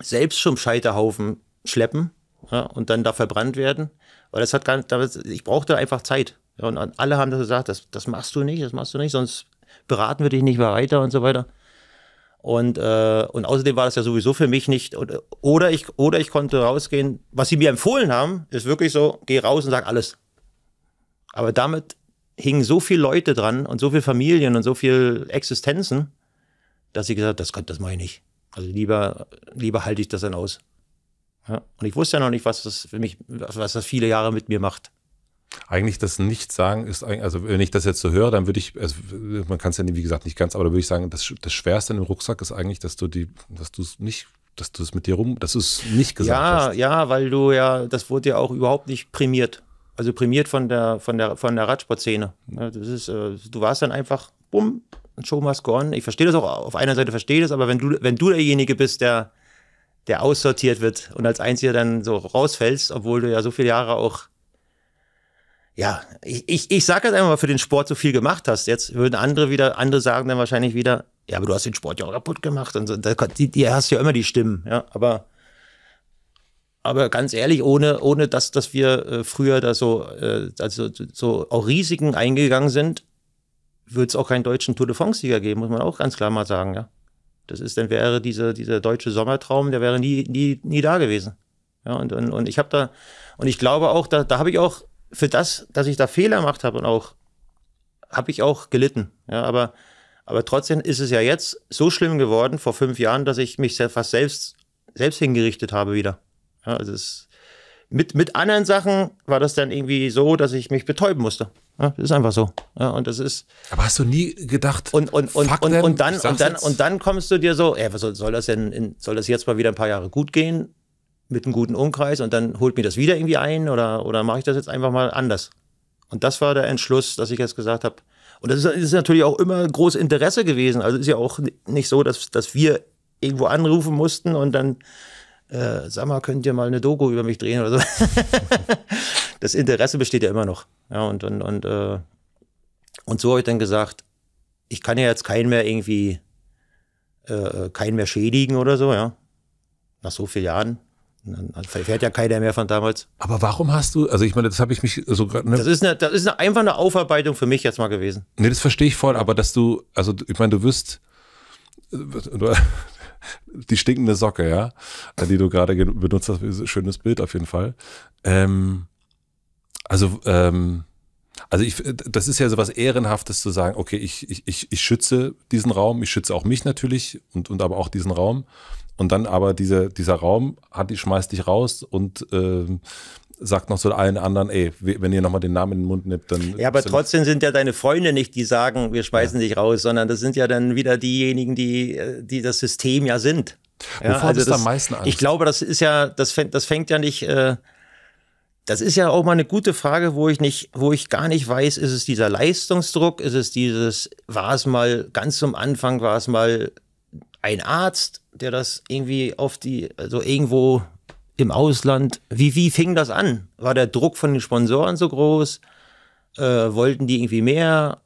selbst zum Scheiterhaufen schleppen ja, und dann da verbrannt werden. Weil das hat gar nicht, ich brauchte einfach Zeit. Ja, und alle haben das gesagt, das, das machst du nicht, das machst du nicht, sonst beraten wir dich nicht weiter und so weiter. Und, äh, und außerdem war das ja sowieso für mich nicht, oder, ich, oder ich konnte rausgehen. Was sie mir empfohlen haben, ist wirklich so, geh raus und sag alles. Aber damit hingen so viele Leute dran und so viele Familien und so viele Existenzen, dass ich gesagt habe, das, das mache ich nicht. Also lieber, lieber halte ich das dann aus. Ja? Und ich wusste ja noch nicht, was das für mich, was das viele Jahre mit mir macht. Eigentlich das Nicht-Sagen ist, also wenn ich das jetzt so höre, dann würde ich, also man kann es ja, wie gesagt, nicht ganz, aber da würde ich sagen, das, das Schwerste in dem Rucksack ist eigentlich, dass du die, dass du es nicht, dass du es mit dir rum, dass du es nicht gesagt ja, hast. Ja, ja, weil du ja, das wurde ja auch überhaupt nicht prämiert also prämiert von der, von der, von der Radsportszene. Das ist, äh, du warst dann einfach, bumm, schon must go on. Ich verstehe das auch, auf einer Seite verstehe das, aber wenn du, wenn du derjenige bist, der, der aussortiert wird und als Einziger dann so rausfällst, obwohl du ja so viele Jahre auch, ja, ich, ich, ich sage jetzt einfach mal, für den Sport so viel gemacht hast. Jetzt würden andere wieder, andere sagen dann wahrscheinlich wieder, ja, aber du hast den Sport ja auch kaputt gemacht und so. Da, die, die hast ja immer die Stimmen, ja, aber aber ganz ehrlich, ohne, ohne dass, dass wir äh, früher da so, äh, also, so auch Risiken eingegangen sind, würde es auch keinen deutschen Tour de France-Sieger geben, muss man auch ganz klar mal sagen, ja. Das ist, dann wäre dieser, dieser deutsche Sommertraum, der wäre nie, nie, nie da gewesen. Ja, und, und, und ich habe da, und ich glaube auch, da, da habe ich auch für das, dass ich da Fehler gemacht habe und auch, habe ich auch gelitten. Ja, aber, aber trotzdem ist es ja jetzt so schlimm geworden vor fünf Jahren, dass ich mich fast selbst, selbst hingerichtet habe wieder. Ja, also es, mit, mit anderen Sachen war das dann irgendwie so, dass ich mich betäuben musste. Ja, das ist einfach so. Ja, und das ist. Aber hast du nie gedacht? Und, und, und, und, und, dann, und, dann, und dann kommst du dir so, ey, was soll, soll das denn, in, soll das jetzt mal wieder ein paar Jahre gut gehen? Mit einem guten Umkreis und dann holt mir das wieder irgendwie ein oder, oder mache ich das jetzt einfach mal anders? Und das war der Entschluss, dass ich jetzt gesagt habe. Und das ist, ist natürlich auch immer großes Interesse gewesen. Also ist ja auch nicht so, dass, dass wir irgendwo anrufen mussten und dann äh, sag mal, könnt ihr mal eine Doku über mich drehen oder so. [laughs] das Interesse besteht ja immer noch. Ja, und, und, und, äh, und so habe ich dann gesagt, ich kann ja jetzt keinen mehr irgendwie, äh, äh keinen mehr schädigen oder so, ja. Nach so vielen Jahren. Dann fährt ja keiner mehr von damals. Aber warum hast du, also ich meine, das habe ich mich so gerade. Ne? Das ist, eine, das ist eine, einfach eine Aufarbeitung für mich jetzt mal gewesen. Nee, das verstehe ich voll, aber dass du, also ich meine, du wirst, äh, du, die stinkende Socke, ja, die du gerade benutzt hast, schönes Bild auf jeden Fall. Ähm, also, ähm, also ich, das ist ja so was Ehrenhaftes zu sagen, okay, ich, ich, ich, schütze diesen Raum, ich schütze auch mich natürlich und, und aber auch diesen Raum. Und dann aber diese, dieser Raum hat, schmeißt dich raus und ähm, sagt noch zu allen anderen, ey, wenn ihr nochmal den Namen in den Mund nimmt, dann. Ja, aber trotzdem sind ja deine Freunde nicht, die sagen, wir schmeißen ja. dich raus, sondern das sind ja dann wieder diejenigen, die, äh, die das System ja sind. Ja, Wovor also das, am meisten Angst? Ich glaube, das ist ja, das fängt, das fängt ja nicht. Äh, das ist ja auch mal eine gute Frage, wo ich nicht, wo ich gar nicht weiß, ist es dieser Leistungsdruck, ist es dieses, war es mal ganz zum Anfang, war es mal ein Arzt, der das irgendwie auf die, also irgendwo im Ausland. Wie, wie fing das an? War der Druck von den Sponsoren so groß? Äh, wollten die irgendwie mehr?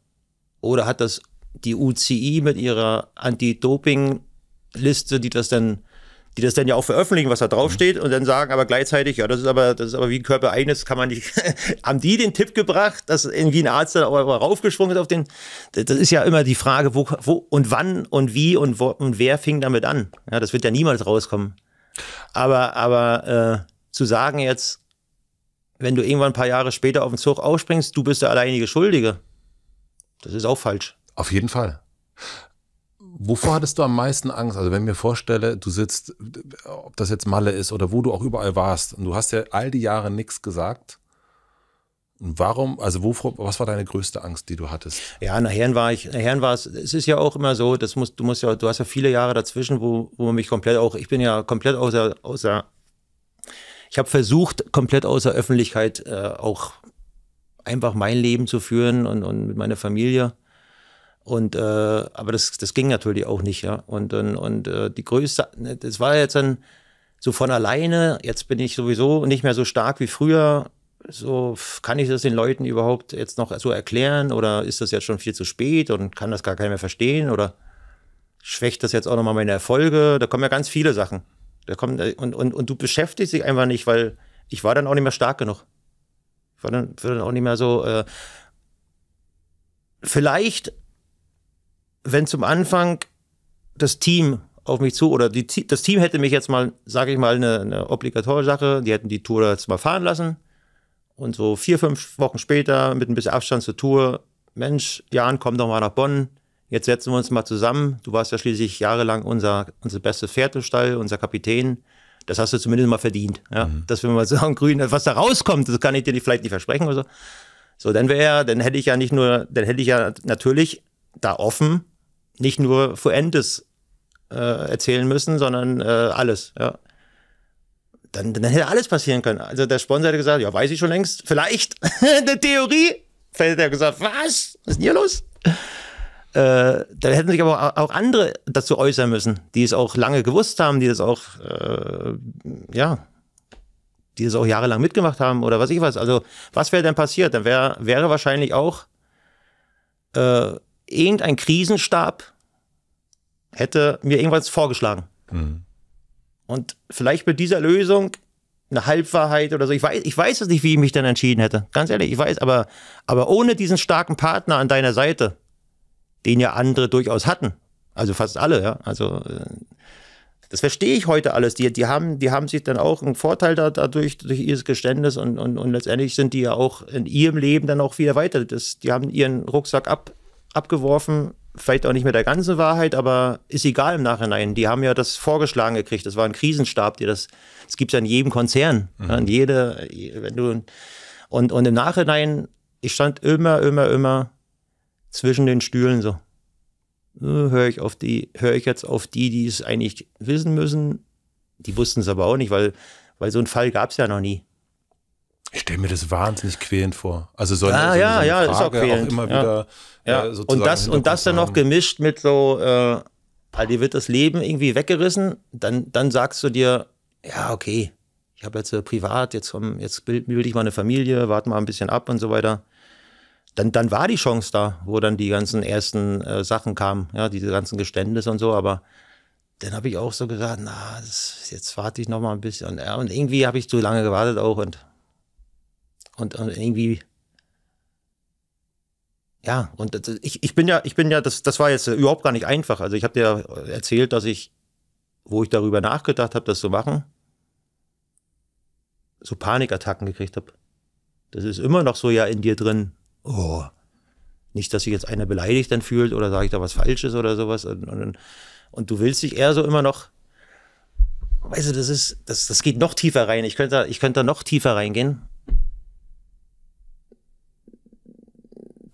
Oder hat das die UCI mit ihrer Anti-Doping-Liste, die das dann die das dann ja auch veröffentlichen, was da draufsteht, mhm. und dann sagen aber gleichzeitig, ja, das ist aber, das ist aber wie ein Körper eigenes, kann man nicht. [laughs] haben die den Tipp gebracht, dass irgendwie ein Arzt da aber raufgesprungen ist auf den. Das ist ja immer die Frage, wo, wo und wann und wie und, wo, und wer fing damit an. Ja, das wird ja niemals rauskommen. Aber, aber äh, zu sagen jetzt, wenn du irgendwann ein paar Jahre später auf den Zug aufspringst, du bist der alleinige Schuldige, das ist auch falsch. Auf jeden Fall. Wovor hattest du am meisten Angst? Also wenn ich mir vorstelle, du sitzt, ob das jetzt Malle ist oder wo du auch überall warst, und du hast ja all die Jahre nichts gesagt Warum, also wo, was war deine größte Angst, die du hattest? Ja, nachher war ich, nachher war es, es ist ja auch immer so, das musst, du musst ja, du hast ja viele Jahre dazwischen, wo, wo man mich komplett auch, ich bin ja komplett außer, außer ich habe versucht, komplett außer Öffentlichkeit äh, auch einfach mein Leben zu führen und, und mit meiner Familie. Und äh, aber das, das ging natürlich auch nicht, ja. Und, und, und äh, die größte, ne, das war jetzt dann so von alleine, jetzt bin ich sowieso nicht mehr so stark wie früher so kann ich das den Leuten überhaupt jetzt noch so erklären oder ist das jetzt schon viel zu spät und kann das gar keiner mehr verstehen oder schwächt das jetzt auch nochmal meine Erfolge? Da kommen ja ganz viele Sachen. Da kommen, äh, und, und, und du beschäftigst dich einfach nicht, weil ich war dann auch nicht mehr stark genug. Ich war dann, war dann auch nicht mehr so. Äh, vielleicht, wenn zum Anfang das Team auf mich zu oder die, das Team hätte mich jetzt mal, sage ich mal, eine, eine obligatorische Sache, die hätten die Tour jetzt mal fahren lassen und so vier, fünf Wochen später, mit ein bisschen Abstand zur Tour, Mensch, Jan, komm doch mal nach Bonn. Jetzt setzen wir uns mal zusammen. Du warst ja schließlich jahrelang unser, unser beste Pferdestall, unser Kapitän. Das hast du zumindest mal verdient. Ja? Mhm. Dass wir mal sagen, [laughs] Grün, was da rauskommt, das kann ich dir vielleicht nicht versprechen oder so. So, dann wäre, dann hätte ich ja nicht nur, dann hätte ich ja natürlich da offen nicht nur Fuentes äh, erzählen müssen, sondern äh, alles. Ja dann, dann hätte alles passieren können. Also der Sponsor hätte gesagt, ja, weiß ich schon längst, vielleicht [laughs] eine Theorie. Vielleicht hätte er gesagt, was? Was ist denn hier los? Äh, da hätten sich aber auch andere dazu äußern müssen, die es auch lange gewusst haben, die das auch, äh, ja, die das auch jahrelang mitgemacht haben oder was ich weiß. Also, was wäre denn passiert? Dann wär, wäre wahrscheinlich auch äh, irgendein Krisenstab hätte mir irgendwas vorgeschlagen. Mhm. Und vielleicht mit dieser Lösung eine Halbwahrheit oder so. Ich weiß, ich weiß es nicht, wie ich mich dann entschieden hätte. Ganz ehrlich, ich weiß, aber, aber ohne diesen starken Partner an deiner Seite, den ja andere durchaus hatten, also fast alle, ja, also äh, das verstehe ich heute alles. Die, die, haben, die haben sich dann auch einen Vorteil da, dadurch, durch ihr Geständnis und, und, und letztendlich sind die ja auch in ihrem Leben dann auch wieder weiter. Das, die haben ihren Rucksack ab, abgeworfen, vielleicht auch nicht mit der ganzen Wahrheit, aber ist egal im Nachhinein. Die haben ja das vorgeschlagen gekriegt. Das war ein Krisenstab, die das, das gibt es ja in jedem Konzern. Ne? Mhm. Ja, in jede, wenn du, und, und im Nachhinein, ich stand immer, immer, immer zwischen den Stühlen so. Äh, höre ich auf die, höre ich jetzt auf die, die es eigentlich wissen müssen. Die wussten es aber auch nicht, weil, weil so einen Fall gab es ja noch nie. Ich stelle mir das wahnsinnig quälend vor. Also so eine, ah, so, ja, so ja, ist auch, quälend. auch immer wieder äh, ja. Äh, sozusagen und das und das dann noch gemischt mit so äh, also dir wird das Leben irgendwie weggerissen, dann dann sagst du dir ja, okay, ich habe jetzt äh, privat, jetzt komm, jetzt bild, bilde ich mal eine Familie, warte mal ein bisschen ab und so weiter. Dann, dann war die Chance da, wo dann die ganzen ersten äh, Sachen kamen, ja, diese ganzen Geständnisse und so, aber dann habe ich auch so gesagt, na, das, jetzt warte ich noch mal ein bisschen. Ja, und irgendwie habe ich zu lange gewartet auch und und, und äh, irgendwie ja, und ich, ich bin ja, ich bin ja, das, das war jetzt überhaupt gar nicht einfach. Also ich habe dir erzählt, dass ich, wo ich darüber nachgedacht habe, das zu machen, so Panikattacken gekriegt habe. Das ist immer noch so ja in dir drin. Oh, nicht, dass sich jetzt einer beleidigt dann fühlt oder sage ich da was Falsches oder sowas. Und, und, und du willst dich eher so immer noch, weißt du, das ist, das, das geht noch tiefer rein. Ich könnte, ich könnte da noch tiefer reingehen.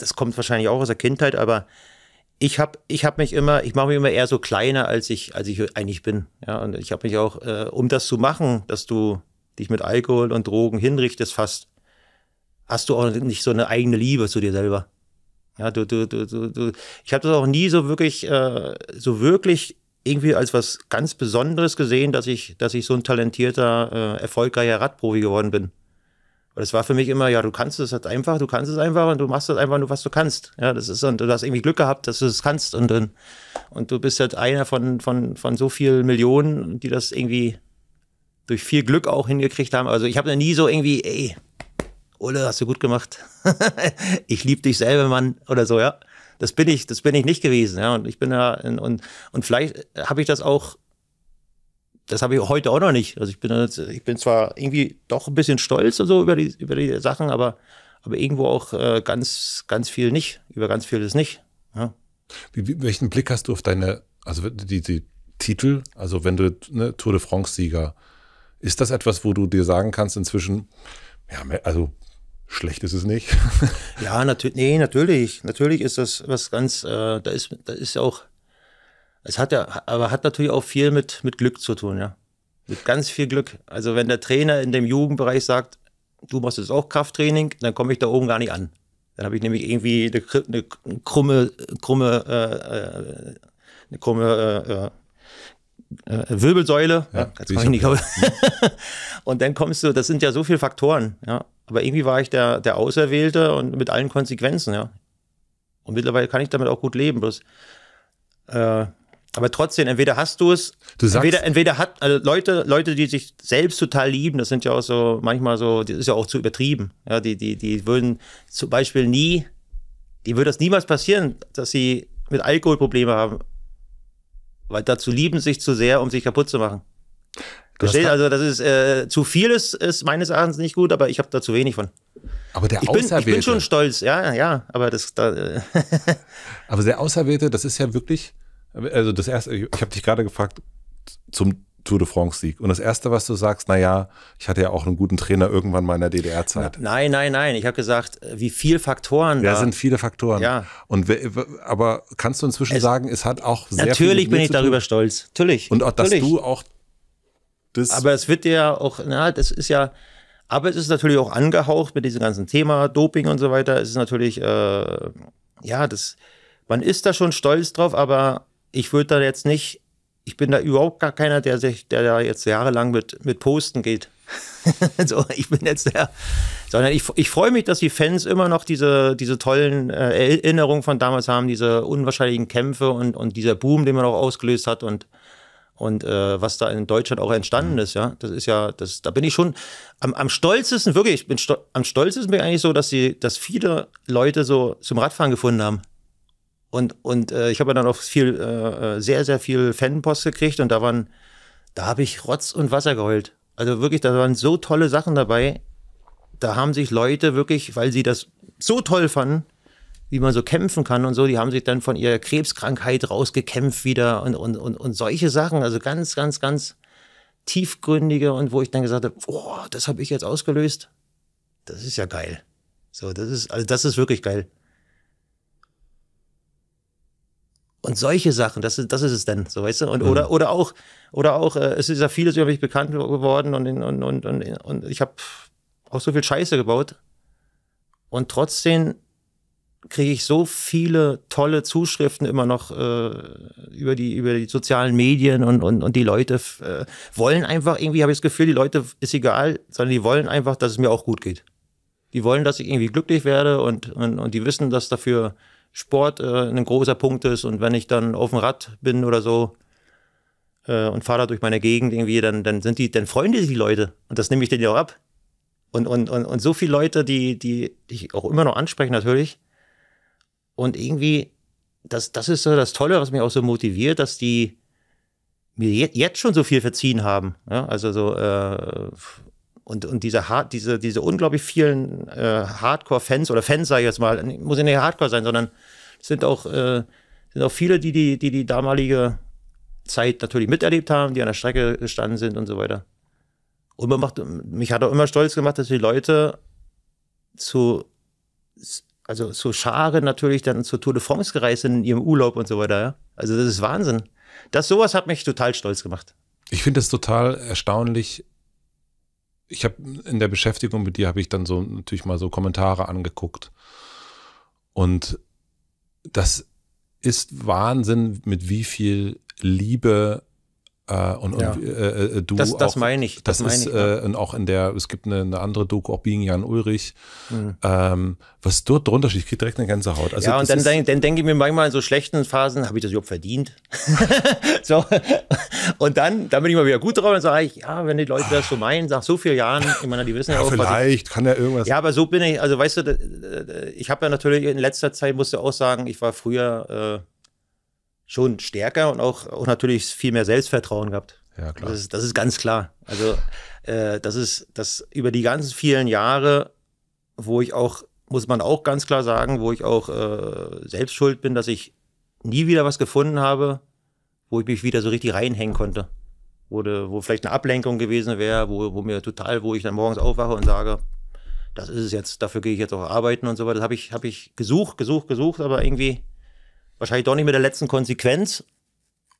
das kommt wahrscheinlich auch aus der Kindheit, aber ich habe ich hab mich immer, ich mache mich immer eher so kleiner, als ich, als ich eigentlich bin. Ja, und ich habe mich auch, äh, um das zu machen, dass du dich mit Alkohol und Drogen hinrichtest fast, hast du auch nicht so eine eigene Liebe zu dir selber. Ja, du, du, du, du, du. ich habe das auch nie so wirklich, äh, so wirklich irgendwie als was ganz Besonderes gesehen, dass ich, dass ich so ein talentierter, äh, erfolgreicher Radprofi geworden bin. Und es war für mich immer, ja, du kannst es halt einfach, du kannst es einfach und du machst halt einfach nur, was du kannst. Ja, das ist, und du hast irgendwie Glück gehabt, dass du es das kannst und dann, und du bist halt einer von, von, von so vielen Millionen, die das irgendwie durch viel Glück auch hingekriegt haben. Also ich habe da nie so irgendwie, ey, Ulle, hast du gut gemacht. [laughs] ich liebe dich selber, Mann, oder so, ja. Das bin ich, das bin ich nicht gewesen, ja. Und ich bin da, und, und vielleicht habe ich das auch das habe ich heute auch noch nicht. Also ich bin, ich bin zwar irgendwie doch ein bisschen stolz und so über die, über die Sachen, aber, aber irgendwo auch äh, ganz, ganz viel nicht, über ganz vieles nicht. Ja. Wie, wie, welchen Blick hast du auf deine, also die, die Titel, also wenn du ne, Tour de France-Sieger, ist das etwas, wo du dir sagen kannst inzwischen, ja, also schlecht ist es nicht? [laughs] ja, natürlich, nee, natürlich, natürlich ist das was ganz, äh, da ist, da ist ja auch es hat ja, aber hat natürlich auch viel mit, mit Glück zu tun, ja. Mit ganz viel Glück. Also wenn der Trainer in dem Jugendbereich sagt, du machst jetzt auch Krafttraining, dann komme ich da oben gar nicht an. Dann habe ich nämlich irgendwie eine, eine krumme, krumme, äh, äh, eine krumme äh, äh, äh Wirbelsäule. Ja, ja, ich nicht. Aber [laughs] und dann kommst du, das sind ja so viele Faktoren, ja. Aber irgendwie war ich der, der Auserwählte und mit allen Konsequenzen, ja. Und mittlerweile kann ich damit auch gut leben. Bloß äh, aber trotzdem, entweder hast du es, du sagst, entweder, entweder hat also Leute, Leute, die sich selbst total lieben, das sind ja auch so manchmal so, das ist ja auch zu übertrieben. Ja, die, die, die würden zum Beispiel nie, die würde das niemals passieren, dass sie mit Alkohol haben. Weil dazu lieben sich zu sehr, um sich kaputt zu machen. Versteht? Also das ist äh, zu viel ist, ist meines Erachtens nicht gut, aber ich habe da zu wenig von. Aber der ich bin, Auserwählte. Ich bin schon stolz, ja, ja, aber das. Da, äh, [laughs] aber der Auserwählte, das ist ja wirklich also das erste, ich habe dich gerade gefragt zum Tour de France-Sieg. Und das Erste, was du sagst, naja, ich hatte ja auch einen guten Trainer irgendwann mal in der DDR-Zeit. Nein, nein, nein. Ich habe gesagt, äh, wie viele Faktoren. Ja, da sind viele Faktoren. Ja. Und aber kannst du inzwischen es, sagen, es hat auch sehr Natürlich bin ich darüber stolz. Natürlich. Und auch, dass natürlich. du auch das. Aber es wird ja auch, na, das ist ja. Aber es ist natürlich auch angehaucht mit diesem ganzen Thema Doping und so weiter. Es ist natürlich, äh, ja, das. Man ist da schon stolz drauf, aber ich würde da jetzt nicht, ich bin da überhaupt gar keiner, der sich, der da jetzt jahrelang mit, mit Posten geht. [laughs] so, ich bin jetzt der, sondern ich, ich freue mich, dass die Fans immer noch diese, diese tollen äh, Erinnerungen von damals haben, diese unwahrscheinlichen Kämpfe und, und dieser Boom, den man auch ausgelöst hat und, und äh, was da in Deutschland auch entstanden mhm. ist, ja. Das ist ja, das, da bin ich schon am, am stolzesten, wirklich, ich bin stol am stolzesten bin ich eigentlich so, dass sie, dass viele Leute so zum Radfahren gefunden haben. Und, und äh, ich habe ja dann auch viel, äh, äh, sehr, sehr viel Fanpost gekriegt und da waren, da habe ich Rotz und Wasser geheult. Also wirklich, da waren so tolle Sachen dabei. Da haben sich Leute wirklich, weil sie das so toll fanden, wie man so kämpfen kann und so, die haben sich dann von ihrer Krebskrankheit rausgekämpft wieder und, und, und, und solche Sachen. Also ganz, ganz, ganz tiefgründige und wo ich dann gesagt habe, boah, das habe ich jetzt ausgelöst. Das ist ja geil. So, das ist, also das ist wirklich geil. Und solche Sachen, das, ist, das ist es denn, so weißt du? Und, mhm. oder, oder auch, oder auch, äh, es ist ja vieles über mich bekannt geworden und, und, und, und, und ich habe auch so viel Scheiße gebaut. Und trotzdem kriege ich so viele tolle Zuschriften immer noch äh, über, die, über die sozialen Medien und, und, und die Leute äh, wollen einfach, irgendwie habe ich das Gefühl, die Leute ist egal, sondern die wollen einfach, dass es mir auch gut geht. Die wollen, dass ich irgendwie glücklich werde und, und, und die wissen, dass dafür Sport äh, ein großer Punkt ist und wenn ich dann auf dem Rad bin oder so äh, und fahre da durch meine Gegend irgendwie, dann, dann sind die, dann freuen die die Leute und das nehme ich denen ja auch ab. Und, und, und, und so viele Leute, die, die, die ich auch immer noch ansprechen natürlich. Und irgendwie, das, das ist so das Tolle, was mich auch so motiviert, dass die mir jetzt schon so viel verziehen haben. Ja? Also so, äh, und, und diese, Hard, diese, diese unglaublich vielen äh, Hardcore-Fans oder Fans, sage ich jetzt mal, muss ja nicht Hardcore sein, sondern es sind auch, äh, sind auch viele, die die, die die damalige Zeit natürlich miterlebt haben, die an der Strecke gestanden sind und so weiter. Und man macht, mich hat auch immer stolz gemacht, dass die Leute zu, also zu Scharen natürlich dann zur Tour de France gereist sind in ihrem Urlaub und so weiter. Ja? Also das ist Wahnsinn. Das sowas hat mich total stolz gemacht. Ich finde das total erstaunlich, ich habe in der Beschäftigung mit dir habe ich dann so natürlich mal so Kommentare angeguckt. Und das ist Wahnsinn, mit wie viel Liebe äh, und, ja. und äh, äh, du das, das meine ich. Das, das meine ist ich, äh, und auch in der, es gibt eine, eine andere Doku, auch Biegen Jan Ulrich, mhm. ähm, was dort drunter steht, ich kriege direkt eine ganze Haut. Also ja, und dann, dann, dann denke ich mir manchmal in so schlechten Phasen, habe ich das überhaupt verdient? [laughs] so. Und dann, dann bin ich mal wieder gut drauf und sage ich, ja, wenn die Leute das so meinen, nach so vielen Jahren, ich meine, die wissen ja, ja auch, Vielleicht ich, kann ja irgendwas. Ja, aber so bin ich, also weißt du, ich habe ja natürlich in letzter Zeit, musste auch sagen, ich war früher äh, schon stärker und auch, auch natürlich viel mehr Selbstvertrauen gehabt. Ja, klar. Das ist, das ist ganz klar. Also, äh, das ist, das über die ganzen vielen Jahre, wo ich auch, muss man auch ganz klar sagen, wo ich auch äh, selbst schuld bin, dass ich nie wieder was gefunden habe, wo ich mich wieder so richtig reinhängen konnte. Wurde, wo vielleicht eine Ablenkung gewesen wäre, wo, wo mir total, wo ich dann morgens aufwache und sage, das ist es jetzt, dafür gehe ich jetzt auch arbeiten und so weiter. Das habe ich, hab ich gesucht, gesucht, gesucht, aber irgendwie wahrscheinlich doch nicht mit der letzten Konsequenz.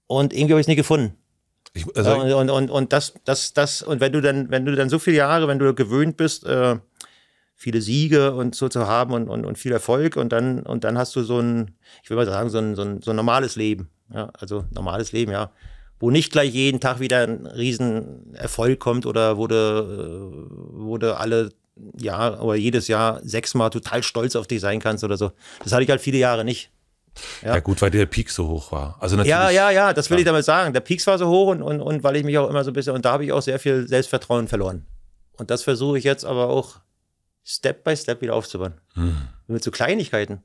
Und irgendwie habe ich es nie gefunden. Ich, also und, und, und, und, das, das, das, und wenn du dann, wenn du dann so viele Jahre, wenn du gewöhnt bist, äh, viele Siege und so zu haben und, und, und viel Erfolg und dann, und dann hast du so ein, ich will mal sagen, so ein, so ein, so ein normales Leben. Ja, also normales Leben, ja. Wo nicht gleich jeden Tag wieder ein Riesenerfolg kommt oder wurde, äh, wurde alle Jahr oder jedes Jahr sechsmal total stolz auf dich sein kannst oder so. Das hatte ich halt viele Jahre nicht. Ja. ja. gut, weil der Peak so hoch war. Also natürlich, ja, ja, ja, das will klar. ich damit sagen. Der Peak war so hoch und, und, und weil ich mich auch immer so ein bisschen, und da habe ich auch sehr viel Selbstvertrauen verloren. Und das versuche ich jetzt aber auch Step by Step wieder aufzubauen. Hm. Mit so Kleinigkeiten.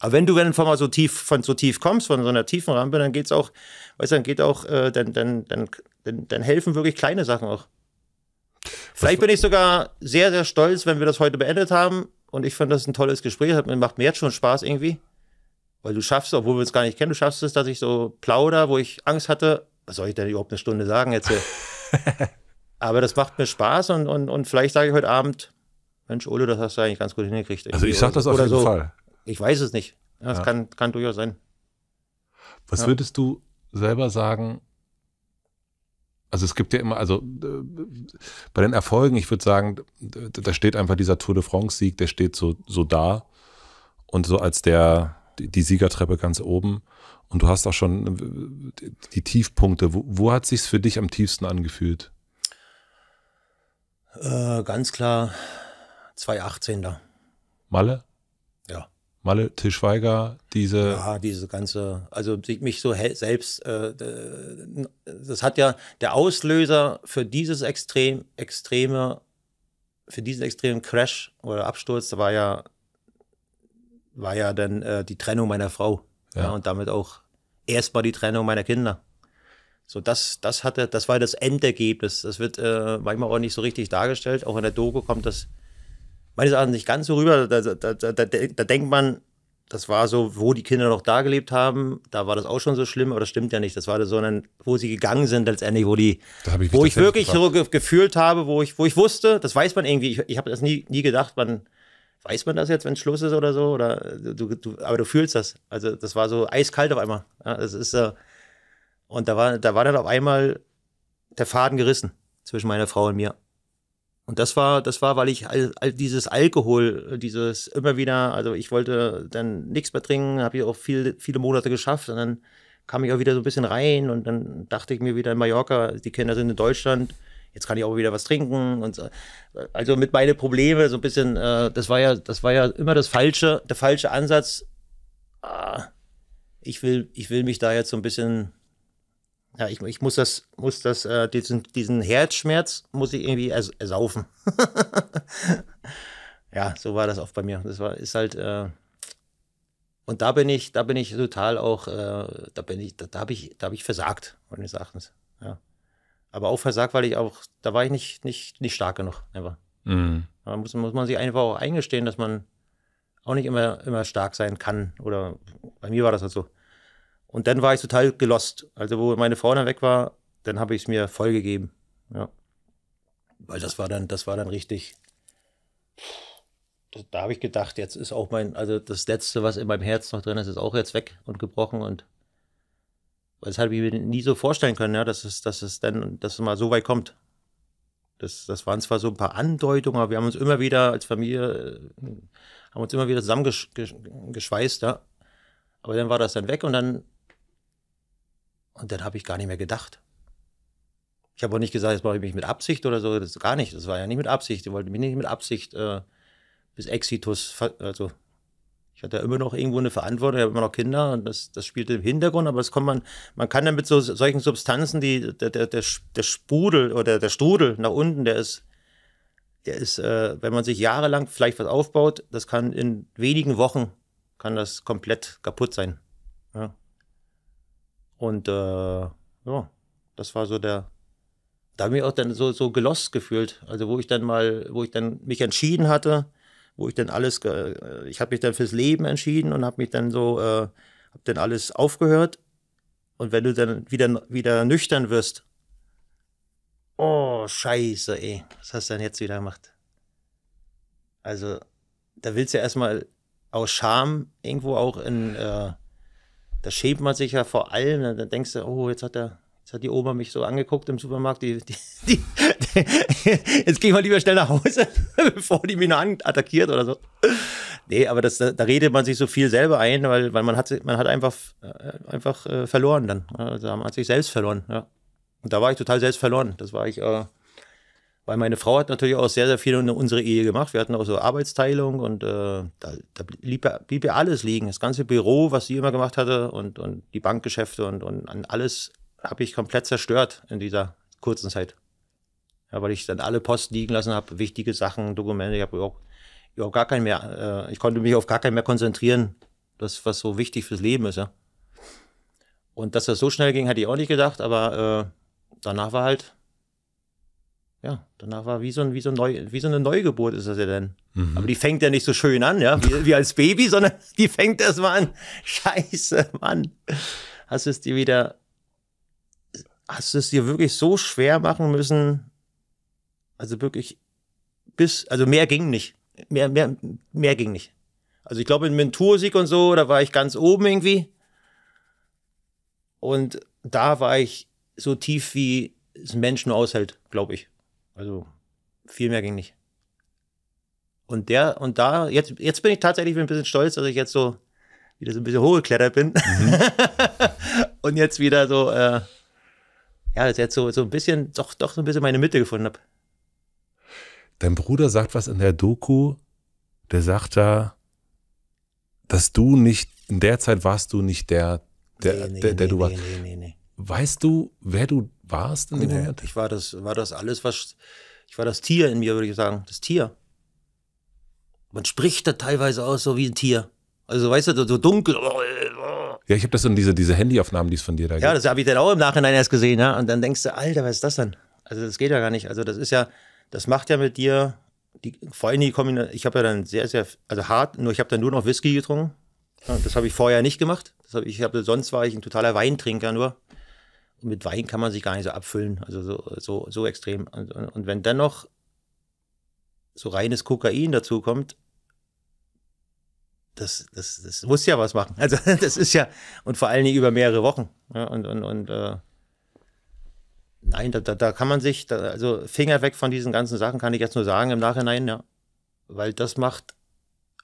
Aber wenn du wenn von mal so tief, von so tief kommst, von so einer tiefen Rampe, dann geht's auch, weißt du, dann geht auch, äh, dann, dann, dann, dann, dann helfen wirklich kleine Sachen auch. Vielleicht bin ich sogar sehr, sehr stolz, wenn wir das heute beendet haben. Und ich finde das ein tolles Gespräch. Hat, macht mir jetzt schon Spaß irgendwie weil du schaffst, obwohl wir uns gar nicht kennen, du schaffst es, dass ich so plauder, wo ich Angst hatte, was soll ich denn überhaupt eine Stunde sagen jetzt hier? [laughs] Aber das macht mir Spaß und, und, und vielleicht sage ich heute Abend, Mensch, Ole, das hast du eigentlich ganz gut hingekriegt. Also ich sage das auf jeden so. Fall. Ich weiß es nicht. Das ja. kann, kann durchaus sein. Was ja. würdest du selber sagen? Also es gibt ja immer, also äh, bei den Erfolgen, ich würde sagen, da steht einfach dieser Tour de France-Sieg, der steht so, so da und so als der die Siegertreppe ganz oben. Und du hast auch schon äh, die Tiefpunkte. Wo, wo hat sich's für dich am tiefsten angefühlt? Äh, ganz klar 2018 da. Malle? Ja. Malle, Tischweiger, diese. Ja, diese ganze, also mich so selbst, äh, äh, das hat ja der Auslöser für dieses extrem, extreme, für diesen extremen Crash oder Absturz, da war ja war ja dann äh, die Trennung meiner Frau. Ja. ja. und damit auch erstmal die Trennung meiner Kinder. So, das, das hatte, das war das Endergebnis. Das wird äh, manchmal auch nicht so richtig dargestellt. Auch in der Doku kommt das meines Erachtens nicht ganz so rüber. Da, da, da, da, denkt man, das war so, wo die Kinder noch da gelebt haben, da war das auch schon so schlimm, aber das stimmt ja nicht. Das war das, sondern wo sie gegangen sind letztendlich, wo die, ich wo ich wirklich gefragt. so gefühlt habe, wo ich, wo ich wusste, das weiß man irgendwie, ich, ich habe das nie, nie gedacht, man, weiß man das jetzt, wenn es Schluss ist oder so? Oder äh, du, du, aber du fühlst das. Also das war so eiskalt auf einmal. Ja, das ist äh, und da war, da war dann auf einmal der Faden gerissen zwischen meiner Frau und mir. Und das war, das war, weil ich all, all dieses Alkohol, dieses immer wieder, also ich wollte dann nichts mehr trinken, habe ich auch viel, viele Monate geschafft und dann kam ich auch wieder so ein bisschen rein und dann dachte ich mir wieder in Mallorca, die Kinder sind in Deutschland, jetzt kann ich auch wieder was trinken und so. also mit meine Probleme so ein bisschen äh, das war ja das war ja immer das falsche der falsche Ansatz ah, ich will ich will mich da jetzt so ein bisschen ja ich, ich muss das muss das äh, diesen diesen Herzschmerz muss ich irgendwie ers ersaufen [laughs] ja so war das auch bei mir das war ist halt äh, und da bin ich da bin ich total auch äh, da bin ich da, da habe ich da habe ich versagt meines Erachtens ja aber auch versagt, weil ich auch, da war ich nicht, nicht, nicht stark genug, einfach. Mhm. Da muss, muss man sich einfach auch eingestehen, dass man auch nicht immer, immer stark sein kann. Oder bei mir war das halt so. Und dann war ich total gelost. Also, wo meine Frau dann weg war, dann habe ich es mir vollgegeben. Ja. Weil das war dann, das war dann richtig. Das, da habe ich gedacht, jetzt ist auch mein, also das Letzte, was in meinem Herz noch drin ist, ist auch jetzt weg und gebrochen und das habe ich mir nie so vorstellen können, ja, dass es, dass es dann, dass es mal so weit kommt. Das, das waren zwar so ein paar Andeutungen, aber wir haben uns immer wieder als Familie, äh, haben uns immer wieder zusammengeschweißt, ja. Aber dann war das dann weg und dann, und dann habe ich gar nicht mehr gedacht. Ich habe auch nicht gesagt, jetzt mache ich mich mit Absicht oder so, das gar nicht. Das war ja nicht mit Absicht. Ich wollte mich nicht mit Absicht äh, bis Exitus, also ich hatte ja immer noch irgendwo eine Verantwortung, ich habe immer noch Kinder und das, das spielte im Hintergrund, aber das kommt man, man kann dann mit so, solchen Substanzen, die, der, der, der, der Sprudel oder der Strudel nach unten, der ist, der ist, äh, wenn man sich jahrelang vielleicht was aufbaut, das kann in wenigen Wochen, kann das komplett kaputt sein. Ja. Und äh, ja, das war so der, da habe ich mich auch dann so, so gelost gefühlt, also wo ich dann mal, wo ich dann mich entschieden hatte, wo ich dann alles, äh, ich habe mich dann fürs Leben entschieden und habe mich dann so, äh, habe dann alles aufgehört. Und wenn du dann wieder, wieder nüchtern wirst, oh, scheiße, ey, was hast du denn jetzt wieder gemacht? Also, da willst du ja erstmal aus Scham irgendwo auch in, äh, da schämt man sich ja vor allem, ne? da denkst du, oh, jetzt hat er, Jetzt hat die Oma mich so angeguckt im Supermarkt, die, die, die, jetzt gehen wir lieber schnell nach Hause, [laughs] bevor die mich noch attackiert oder so. Nee, aber das, da, da, redet man sich so viel selber ein, weil, weil man, hat, man hat einfach, äh, einfach äh, verloren dann. Also man hat sich selbst verloren. Ja. Und da war ich total selbst verloren. Das war ich, äh, weil meine Frau hat natürlich auch sehr, sehr viel in unsere Ehe gemacht. Wir hatten auch so Arbeitsteilung und äh, da, da blieb, blieb ja alles liegen. Das ganze Büro, was sie immer gemacht hatte und, und die Bankgeschäfte und, und an alles habe ich komplett zerstört in dieser kurzen Zeit. Ja, weil ich dann alle Posten liegen lassen habe, wichtige Sachen, Dokumente, ich habe überhaupt, überhaupt gar keinen mehr, äh, ich konnte mich auf gar keinen mehr konzentrieren, das, was so wichtig fürs Leben ist, ja. Und dass das so schnell ging, hatte ich auch nicht gedacht, aber äh, danach war halt, ja, danach war wie so, ein, wie so, ein Neu, wie so eine Neugeburt ist das ja denn. Mhm. Aber die fängt ja nicht so schön an, ja, wie, wie als Baby, [laughs] sondern die fängt erstmal an. Scheiße, Mann. Hast du es dir wieder hast du es dir wirklich so schwer machen müssen? Also wirklich bis, also mehr ging nicht. Mehr, mehr, mehr ging nicht. Also ich glaube, in Mentursieg und so, da war ich ganz oben irgendwie. Und da war ich so tief, wie es ein Mensch nur aushält, glaube ich. Also viel mehr ging nicht. Und der, und da, jetzt, jetzt bin ich tatsächlich ein bisschen stolz, dass ich jetzt so wieder so ein bisschen hochgeklettert bin. Mhm. [laughs] und jetzt wieder so, äh, ja, dass ich jetzt so, so ein bisschen, doch, doch so ein bisschen meine Mitte gefunden habe. Dein Bruder sagt was in der Doku, der sagt da, dass du nicht, in der Zeit warst du nicht der, der, nee, nee, der, der nee, du warst. Weißt du, wer du warst in dem genau. Moment? Ich war das, war das alles, was, ich war das Tier in mir, würde ich sagen, das Tier. Man spricht da teilweise aus, so wie ein Tier. Also, weißt du, so dunkel, oh, ja, ich habe das in diese, diese Handyaufnahmen, die es von dir da gibt. Ja, das habe ich dann auch im Nachhinein erst gesehen, ja. Ne? Und dann denkst du, Alter, was ist das denn? Also das geht ja gar nicht. Also das ist ja, das macht ja mit dir, die, vor allem die Kombination, ich habe ja dann sehr, sehr, also hart, nur ich habe dann nur noch Whisky getrunken. Das habe ich vorher nicht gemacht. Das hab ich, ich hab, sonst war ich ein totaler Weintrinker nur. Und mit Wein kann man sich gar nicht so abfüllen, also so, so, so extrem. Und, und, wenn dennoch so reines Kokain dazu kommt, das, das, das muss ja was machen. [laughs] Also das ist ja, und vor allen Dingen über mehrere Wochen. Ja, und und, und äh, nein, da, da, da kann man sich, da, also Finger weg von diesen ganzen Sachen, kann ich jetzt nur sagen im Nachhinein, ja. Weil das macht,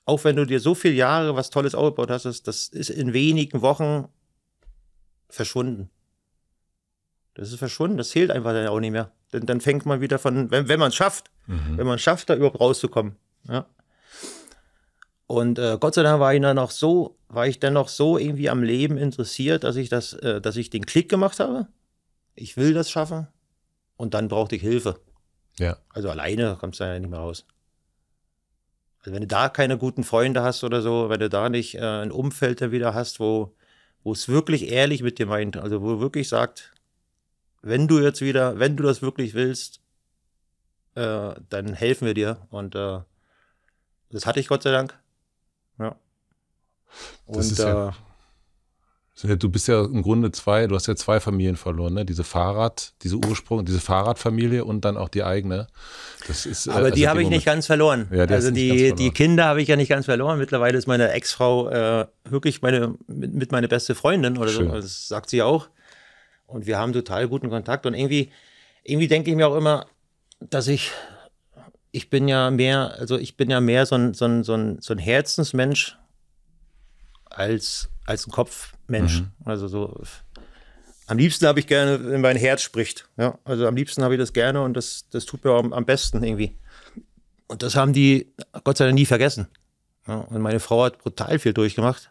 auch wenn du dir so viele Jahre was Tolles aufgebaut hast, das, ist in wenigen Wochen verschwunden. Das ist verschwunden, das zählt einfach dann auch nicht mehr. Denn dann fängt man wieder von, wenn, wenn man es schafft, mhm. wenn man es schafft, da überhaupt rauszukommen. Ja. Und äh, Gott sei Dank war ich dann noch so, war ich dennoch so irgendwie am Leben interessiert, dass ich das, äh, dass ich den Klick gemacht habe. Ich will das schaffen. Und dann brauchte ich Hilfe. Ja. Also alleine kommst du ja nicht mehr raus. Also wenn du da keine guten Freunde hast oder so, wenn du da nicht äh, ein Umfeld da wieder hast, wo, wo es wirklich ehrlich mit dir meint, also wo wirklich sagt, wenn du jetzt wieder, wenn du das wirklich willst, äh, dann helfen wir dir. Und äh, das hatte ich Gott sei Dank. Ja. Und das ist ja, äh, du bist ja im Grunde zwei, du hast ja zwei Familien verloren, ne? Diese Fahrrad, diese Ursprung, diese Fahrradfamilie und dann auch die eigene. Das ist, äh, aber also die habe ich nicht ganz verloren. Ja, die also die, verloren. die Kinder habe ich ja nicht ganz verloren. Mittlerweile ist meine Ex-Frau äh, wirklich meine, mit, mit meine beste Freundin oder Schön. so. Das sagt sie auch. Und wir haben total guten Kontakt. Und irgendwie, irgendwie denke ich mir auch immer, dass ich ich bin ja mehr, also ich bin ja mehr so ein, so ein, so ein, so ein Herzensmensch als, als ein Kopfmensch. Mhm. Also so. Am liebsten habe ich gerne, wenn mein Herz spricht. Ja, also am liebsten habe ich das gerne und das, das tut mir auch am besten irgendwie. Und das haben die Gott sei Dank nie vergessen. Ja, und meine Frau hat brutal viel durchgemacht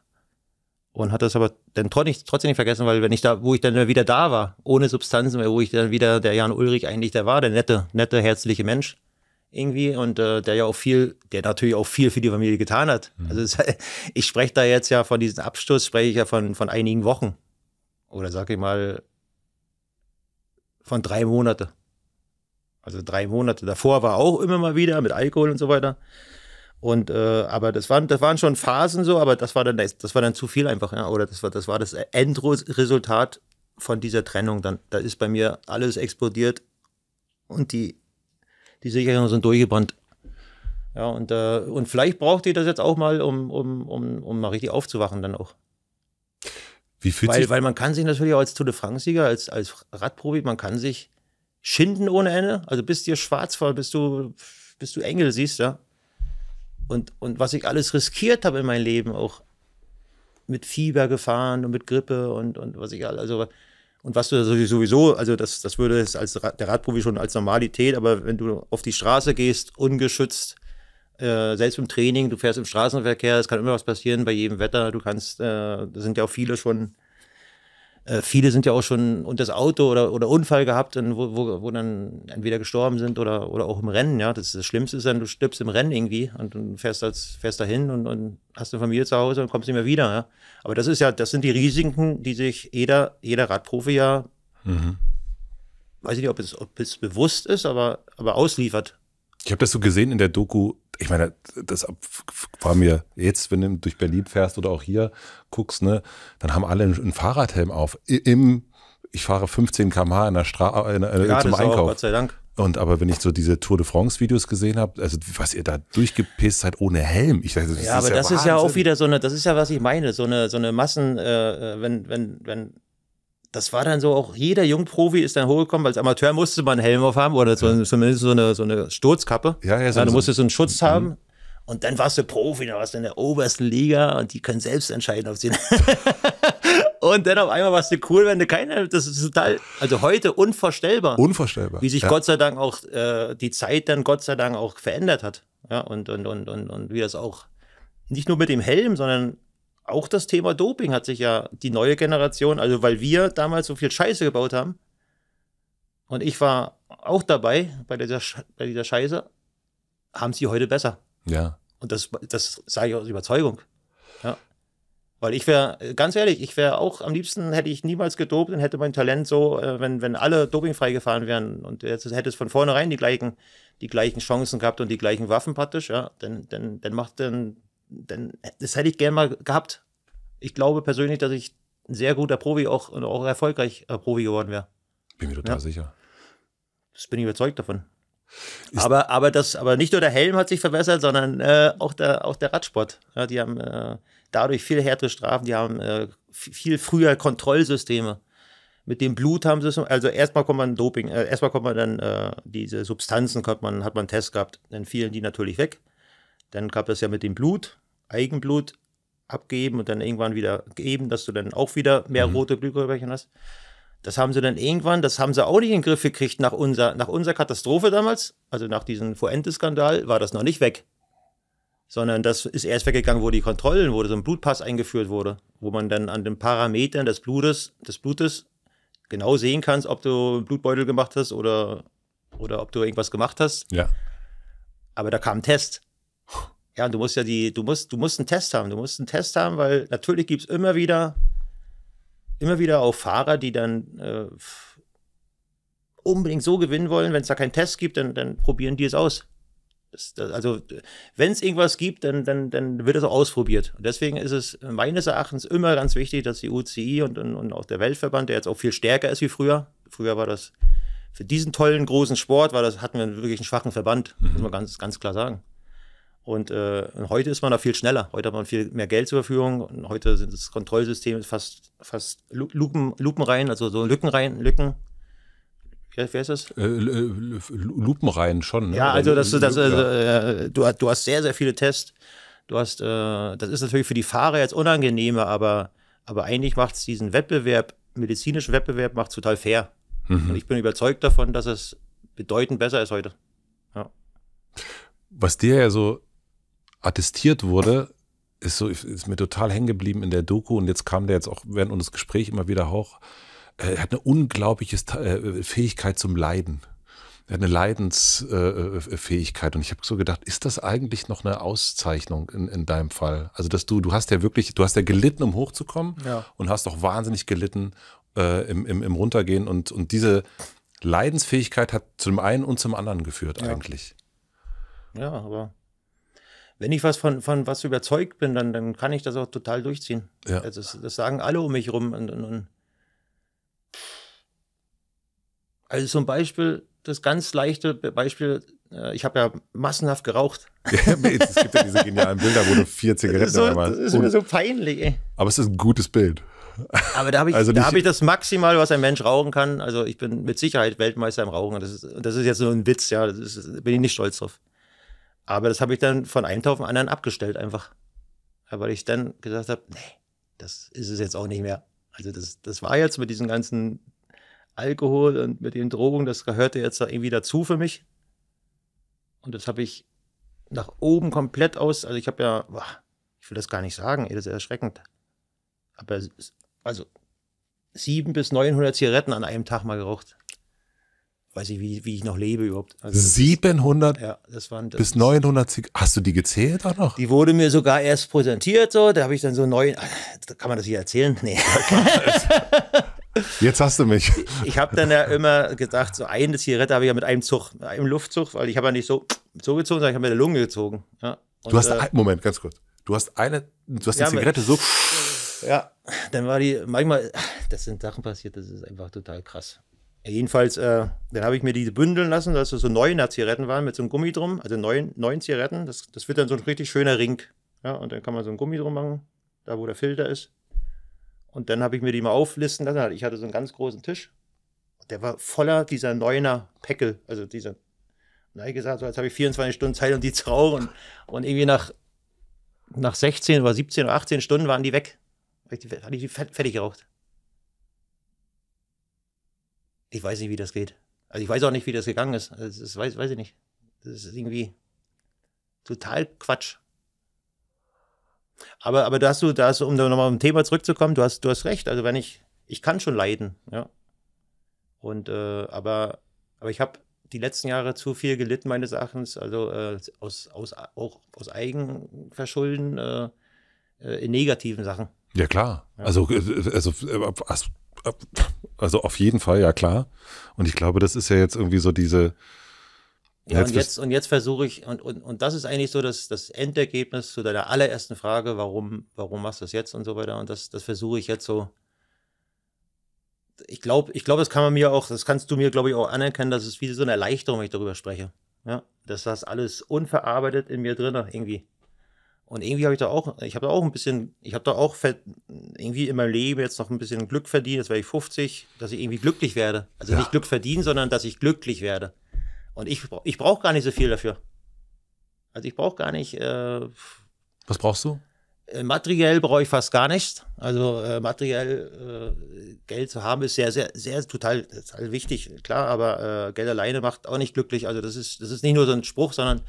und hat das aber dann trotzdem nicht vergessen, weil wenn ich da, wo ich dann wieder da war, ohne Substanzen, wo ich dann wieder der Jan Ulrich eigentlich da war, der nette, nette, herzliche Mensch, irgendwie und äh, der ja auch viel, der natürlich auch viel für die Familie getan hat. Mhm. Also es, [laughs] ich spreche da jetzt ja von diesem Absturz, spreche ich ja von, von einigen Wochen oder sag ich mal von drei Monate. Also drei Monate. Davor war auch immer mal wieder mit Alkohol und so weiter. Und äh, aber das waren, das waren schon Phasen so, aber das war dann, das war dann zu viel einfach, ja? Oder das war, das war das Endresultat von dieser Trennung. Dann, da ist bei mir alles explodiert und die die Sicherungen sind durchgebrannt. Ja, und, äh, und vielleicht braucht ihr das jetzt auch mal, um, um, um, um mal richtig aufzuwachen dann auch. Wie fühlt weil, sich weil man kann sich natürlich auch als Tour de France-Sieger, als, als Radprofi, man kann sich schinden ohne Ende. Also bist dir schwarz voll, bist du, bist du Engel siehst, ja. Und, und was ich alles riskiert habe in meinem Leben, auch mit Fieber gefahren und mit Grippe und, und was ich alles, also und was du sowieso, also das, das würde es als der Radprofi schon als Normalität, aber wenn du auf die Straße gehst, ungeschützt, äh, selbst im Training, du fährst im Straßenverkehr, es kann immer was passieren bei jedem Wetter, du kannst, äh, da sind ja auch viele schon äh, viele sind ja auch schon unter das Auto oder, oder Unfall gehabt, und wo, wo, wo dann entweder gestorben sind oder, oder auch im Rennen. Ja, das, das Schlimmste ist dann, du stirbst im Rennen irgendwie und, und fährst, als, fährst dahin und, und hast eine Familie zu Hause und kommst nicht mehr wieder. Ja? Aber das ist ja, das sind die Risiken, die sich jeder, jeder Radprofi ja, mhm. weiß ich nicht, ob es, ob es bewusst ist, aber, aber ausliefert. Ich habe das so gesehen in der Doku ich meine, das war mir jetzt, wenn du durch Berlin fährst oder auch hier guckst, ne, dann haben alle einen Fahrradhelm auf. Im, ich fahre 15 km/h in der Straße äh, äh, ja, zum Einkauf. Gott sei Dank. Und aber wenn ich so diese Tour de France-Videos gesehen habe, also was ihr da durchgepisst seid ohne Helm, ich dachte, das ja, ist aber ja das Wahnsinn. ist ja auch wieder so eine, das ist ja was ich meine, so eine, so eine Massen, äh, äh wenn, wenn, wenn das war dann so, auch jeder Jungprofi ist dann hochgekommen, als Amateur musste man einen Helm aufhaben oder so, ja. zumindest so eine, so eine Sturzkappe. Ja, ja, so ja, also Du musstest so einen Schutz mhm. haben. Und dann warst du Profi, dann warst du in der obersten Liga und die können selbst entscheiden, ob sie. [laughs] und dann auf einmal warst du cool, wenn du keine. Das ist total, also heute unvorstellbar. Unvorstellbar. Wie sich ja. Gott sei Dank auch äh, die Zeit dann Gott sei Dank auch verändert hat. Ja, und, und, und, und, und wie das auch nicht nur mit dem Helm, sondern auch das Thema Doping hat sich ja die neue Generation, also weil wir damals so viel Scheiße gebaut haben und ich war auch dabei bei dieser, bei dieser Scheiße, haben sie heute besser. Ja. Und das, das sage ich aus Überzeugung. Ja. Weil ich wäre, ganz ehrlich, ich wäre auch am liebsten, hätte ich niemals gedopt und hätte mein Talent so, äh, wenn, wenn alle dopingfrei gefahren wären und jetzt hätte es von vornherein die gleichen, die gleichen Chancen gehabt und die gleichen Waffen praktisch, ja, dann, dann, dann macht dann dann, das hätte ich gerne mal gehabt. Ich glaube persönlich, dass ich ein sehr guter Profi auch und auch erfolgreich äh, Profi geworden wäre. Bin mir total ja. sicher. Das bin ich überzeugt davon. aber, aber, das, aber nicht nur der Helm hat sich verbessert, sondern äh, auch, der, auch der Radsport. Ja, die haben äh, dadurch viel härtere Strafen, die haben äh, viel früher Kontrollsysteme. Mit dem Blut haben sie es, also erstmal kommt man Doping, äh, erstmal kommt man dann äh, diese Substanzen, man, hat man einen Test gehabt, dann fielen die natürlich weg. Dann gab es ja mit dem Blut, Eigenblut abgeben und dann irgendwann wieder geben, dass du dann auch wieder mehr mhm. rote Glühkörperchen hast. Das haben sie dann irgendwann, das haben sie auch nicht in den Griff gekriegt nach unserer, nach unserer Katastrophe damals, also nach diesem Fuente-Skandal, war das noch nicht weg. Sondern das ist erst weggegangen, wo die Kontrollen, wo so ein Blutpass eingeführt wurde, wo man dann an den Parametern des Blutes, des Blutes genau sehen kannst, ob du einen Blutbeutel gemacht hast oder, oder ob du irgendwas gemacht hast. Ja. Aber da kam ein Test. Ja, und du musst ja die, du musst, du musst einen Test haben. Du musst einen Test haben, weil natürlich gibt es immer wieder, immer wieder auch Fahrer, die dann äh, unbedingt so gewinnen wollen. Wenn es da keinen Test gibt, dann, dann probieren die es aus. Das, das, also, wenn es irgendwas gibt, dann, dann, dann wird es auch ausprobiert. Und deswegen ist es meines Erachtens immer ganz wichtig, dass die UCI und, und, und auch der Weltverband, der jetzt auch viel stärker ist wie früher, früher war das für diesen tollen großen Sport, war das, hatten wir wirklich einen schwachen Verband, mhm. muss man ganz, ganz klar sagen. Und, äh, und, heute ist man da viel schneller. Heute hat man viel mehr Geld zur Verfügung. Und heute sind das Kontrollsystem fast, fast Lupen, rein, also so Lückenreihen, Lücken. wer ist das? Äh, äh rein schon. Ne? Ja, also, dass du, also, äh, du, du, hast sehr, sehr viele Tests. Du hast, äh, das ist natürlich für die Fahrer jetzt unangenehmer, aber, aber eigentlich macht es diesen Wettbewerb, medizinischen Wettbewerb, macht total fair. Mhm. Und ich bin überzeugt davon, dass es bedeutend besser ist heute. Ja. Was dir ja so attestiert wurde, ist, so, ist mir total hängen geblieben in der Doku und jetzt kam der jetzt auch während unseres Gesprächs immer wieder hoch. Äh, er hat eine unglaubliche äh, Fähigkeit zum Leiden. Er hat eine Leidensfähigkeit und ich habe so gedacht, ist das eigentlich noch eine Auszeichnung in, in deinem Fall? Also, dass du, du hast ja wirklich, du hast ja gelitten, um hochzukommen ja. und hast auch wahnsinnig gelitten äh, im, im, im Runtergehen und, und diese Leidensfähigkeit hat zum einen und zum anderen geführt ja. eigentlich. Ja, aber wenn ich was von, von was überzeugt bin, dann, dann kann ich das auch total durchziehen. Ja. Das, also das sagen alle um mich rum. Und, und, und. Also zum Beispiel, das ganz leichte Beispiel, äh, ich habe ja massenhaft geraucht. [laughs] es gibt ja diese genialen Bilder, wo du vier Zigaretten so, einmal. Das ist mir so peinlich, ey. Aber es ist ein gutes Bild. Aber da habe ich, also da hab ich das maximal, was ein Mensch rauchen kann. Also ich bin mit Sicherheit Weltmeister im Rauchen. Das ist, das ist jetzt so ein Witz, ja. Das bin ich nicht stolz drauf. Aber das habe ich dann von einem Tag auf den anderen abgestellt einfach. Weil ich dann gesagt habe, nee, das ist es jetzt auch nicht mehr. Also das, das war jetzt mit diesem ganzen Alkohol und mit den Drogen, das gehörte jetzt da irgendwie dazu für mich. Und das habe ich nach oben komplett aus, also ich habe ja, boah, ich will das gar nicht sagen, ey, das ist erschreckend. Aber also sieben bis neunhundert Zigaretten an einem Tag mal geraucht weiß ich, wie, wie ich noch lebe überhaupt. Also 700 ja, das waren, das bis 900 Zigaretten. Hast du die gezählt auch noch? Die wurde mir sogar erst präsentiert, so. Da habe ich dann so neun. Kann man das hier erzählen? Nee. Jetzt hast du mich. Ich habe dann ja immer gedacht, so eine Zigarette habe ich ja mit einem Zug, mit einem Luftzug, weil ich habe ja nicht so, so gezogen, sondern ich habe mir der Lunge gezogen. Ja. Und, du hast, äh, Moment, ganz kurz. Du hast eine, du hast die ja, Zigarette so. Ja, dann war die, manchmal, das sind Sachen passiert, das ist einfach total krass. Jedenfalls, äh, dann habe ich mir die bündeln lassen, dass es so neuner Zigaretten waren mit so einem Gummi drum, also neun, neun Zigaretten. Das, das wird dann so ein richtig schöner Ring. Ja, und dann kann man so ein Gummi drum machen, da wo der Filter ist. Und dann habe ich mir die mal auflisten lassen. Ich hatte so einen ganz großen Tisch. Und der war voller dieser neuner Päckel, also diese. Na, ich gesagt, so jetzt habe ich 24 Stunden Zeit, um die zu rauchen. Und irgendwie nach, nach 16 oder 17 oder 18 Stunden waren die weg. Weil hatte ich die fertig geraucht ich weiß nicht, wie das geht. Also ich weiß auch nicht, wie das gegangen ist. Also das weiß, weiß ich nicht. Das ist irgendwie total Quatsch. Aber, aber da hast du, da hast du, um nochmal auf Thema zurückzukommen, du hast, du hast recht. Also wenn ich, ich kann schon leiden, ja. Und äh, aber, aber ich habe die letzten Jahre zu viel gelitten, meines Erachtens, also äh, aus, aus, auch aus Eigenverschulden äh, äh in negativen Sachen. Ja, klar. Ja. Also, äh, also, also, also auf jeden Fall, ja klar. Und ich glaube, das ist ja jetzt irgendwie so diese. Ja, jetzt und jetzt, und jetzt versuche ich, und, und, und das ist eigentlich so das, das Endergebnis zu deiner allerersten Frage, warum, warum machst du das jetzt und so weiter. Und das, das versuche ich jetzt so. Ich glaube, ich glaube, das kann man mir auch, das kannst du mir, glaube ich, auch anerkennen, dass es wie so eine Erleichterung, wenn ich darüber spreche. Ja, dass das alles unverarbeitet in mir drin irgendwie. Und irgendwie habe ich da auch, ich habe da auch ein bisschen, ich habe da auch irgendwie in meinem Leben jetzt noch ein bisschen Glück verdient, jetzt werde ich 50, dass ich irgendwie glücklich werde. Also ja. nicht Glück verdienen, sondern dass ich glücklich werde. Und ich, ich brauche gar nicht so viel dafür. Also ich brauche gar nicht. Äh, Was brauchst du? Äh, materiell brauche ich fast gar nichts. Also äh, materiell äh, Geld zu haben ist sehr, sehr, sehr total, total wichtig, klar, aber äh, Geld alleine macht auch nicht glücklich. Also das ist, das ist nicht nur so ein Spruch, sondern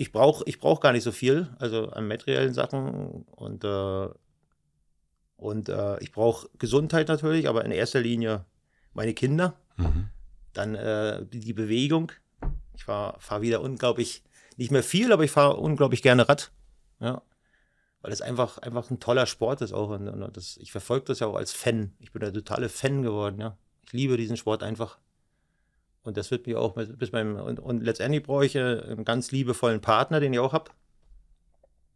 ich brauche ich brauch gar nicht so viel, also an materiellen Sachen und, äh, und äh, ich brauche Gesundheit natürlich, aber in erster Linie meine Kinder, mhm. dann äh, die Bewegung. Ich fahre fahr wieder unglaublich, nicht mehr viel, aber ich fahre unglaublich gerne Rad, ja, weil es einfach, einfach ein toller Sport ist auch und, und das, ich verfolge das ja auch als Fan. Ich bin der totale Fan geworden, ja. Ich liebe diesen Sport einfach. Und das wird mir auch mit, bis meinem, und, und letztendlich brauche ich äh, einen ganz liebevollen Partner, den ich auch habe.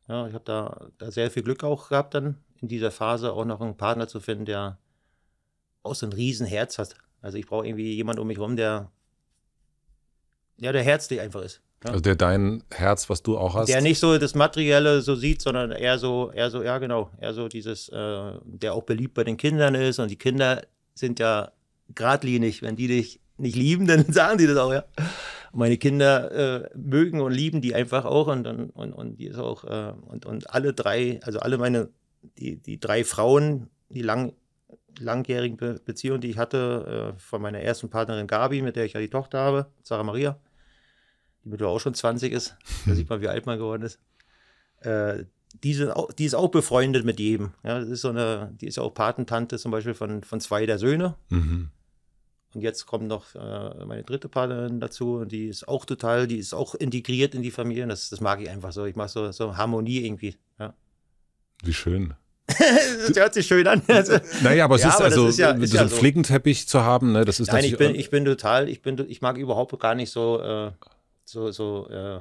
Ja, ich habe da, da sehr viel Glück auch gehabt, dann in dieser Phase auch noch einen Partner zu finden, der auch so ein Riesenherz hat. Also ich brauche irgendwie jemanden um mich herum, der ja, der herzlich einfach ist. Ja. Also der dein Herz, was du auch hast. Der nicht so das Materielle so sieht, sondern eher so, eher so, ja genau, eher so dieses, äh, der auch beliebt bei den Kindern ist und die Kinder sind ja geradlinig, wenn die dich nicht lieben, [laughs] dann sagen die das auch, ja. Meine Kinder äh, mögen und lieben die einfach auch und, und, und, die ist auch, äh, und, und alle drei, also alle meine, die, die drei Frauen, die lang, langjährigen Be Beziehungen, die ich hatte, äh, von meiner ersten Partnerin Gabi, mit der ich ja die Tochter habe, Sarah Maria, die mittlerweile auch schon 20 ist, da [laughs] sieht man, wie alt man geworden ist. Äh, die, sind auch, die ist auch befreundet mit jedem. Ja, das ist so eine, die ist auch Patentante zum Beispiel von, von zwei der Söhne. Mhm. Und jetzt kommt noch äh, meine dritte Partnerin dazu und die ist auch total, die ist auch integriert in die Familie. Das, das mag ich einfach so. Ich mache so, so Harmonie irgendwie. Ja. Wie schön. [laughs] das hört sich schön an. [laughs] naja, aber es ja, ist aber also, ist ja, ist so ja einen so. Flickenteppich zu haben, ne, das ist Nein, ich bin, ich bin total, ich bin, ich mag überhaupt gar nicht so, äh, so, so äh,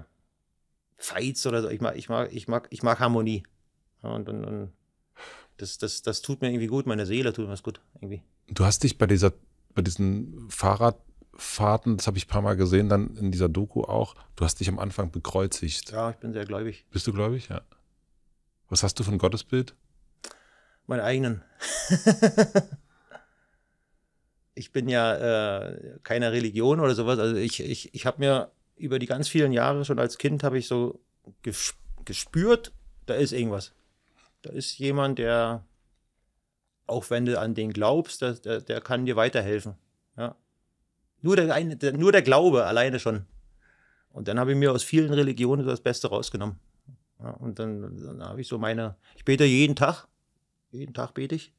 Fights oder so. Ich mag, ich mag, ich mag, ich mag Harmonie. Ja, und, und, und das, das, das tut mir irgendwie gut, meine Seele tut mir was gut. Irgendwie. Du hast dich bei dieser bei diesen Fahrradfahrten, das habe ich ein paar Mal gesehen, dann in dieser Doku auch, du hast dich am Anfang bekreuzigt. Ja, ich bin sehr gläubig. Bist du gläubig? Ja. Was hast du von Gottesbild? Mein eigenen. [laughs] ich bin ja äh, keiner Religion oder sowas. Also ich, ich, ich habe mir über die ganz vielen Jahre schon als Kind habe ich so gespürt, da ist irgendwas. Da ist jemand, der auch wenn du an den glaubst, der, der, der kann dir weiterhelfen. Ja. Nur, der, nur der Glaube alleine schon. Und dann habe ich mir aus vielen Religionen das Beste rausgenommen. Ja, und dann, dann habe ich so meine, ich bete jeden Tag, jeden Tag bete ich.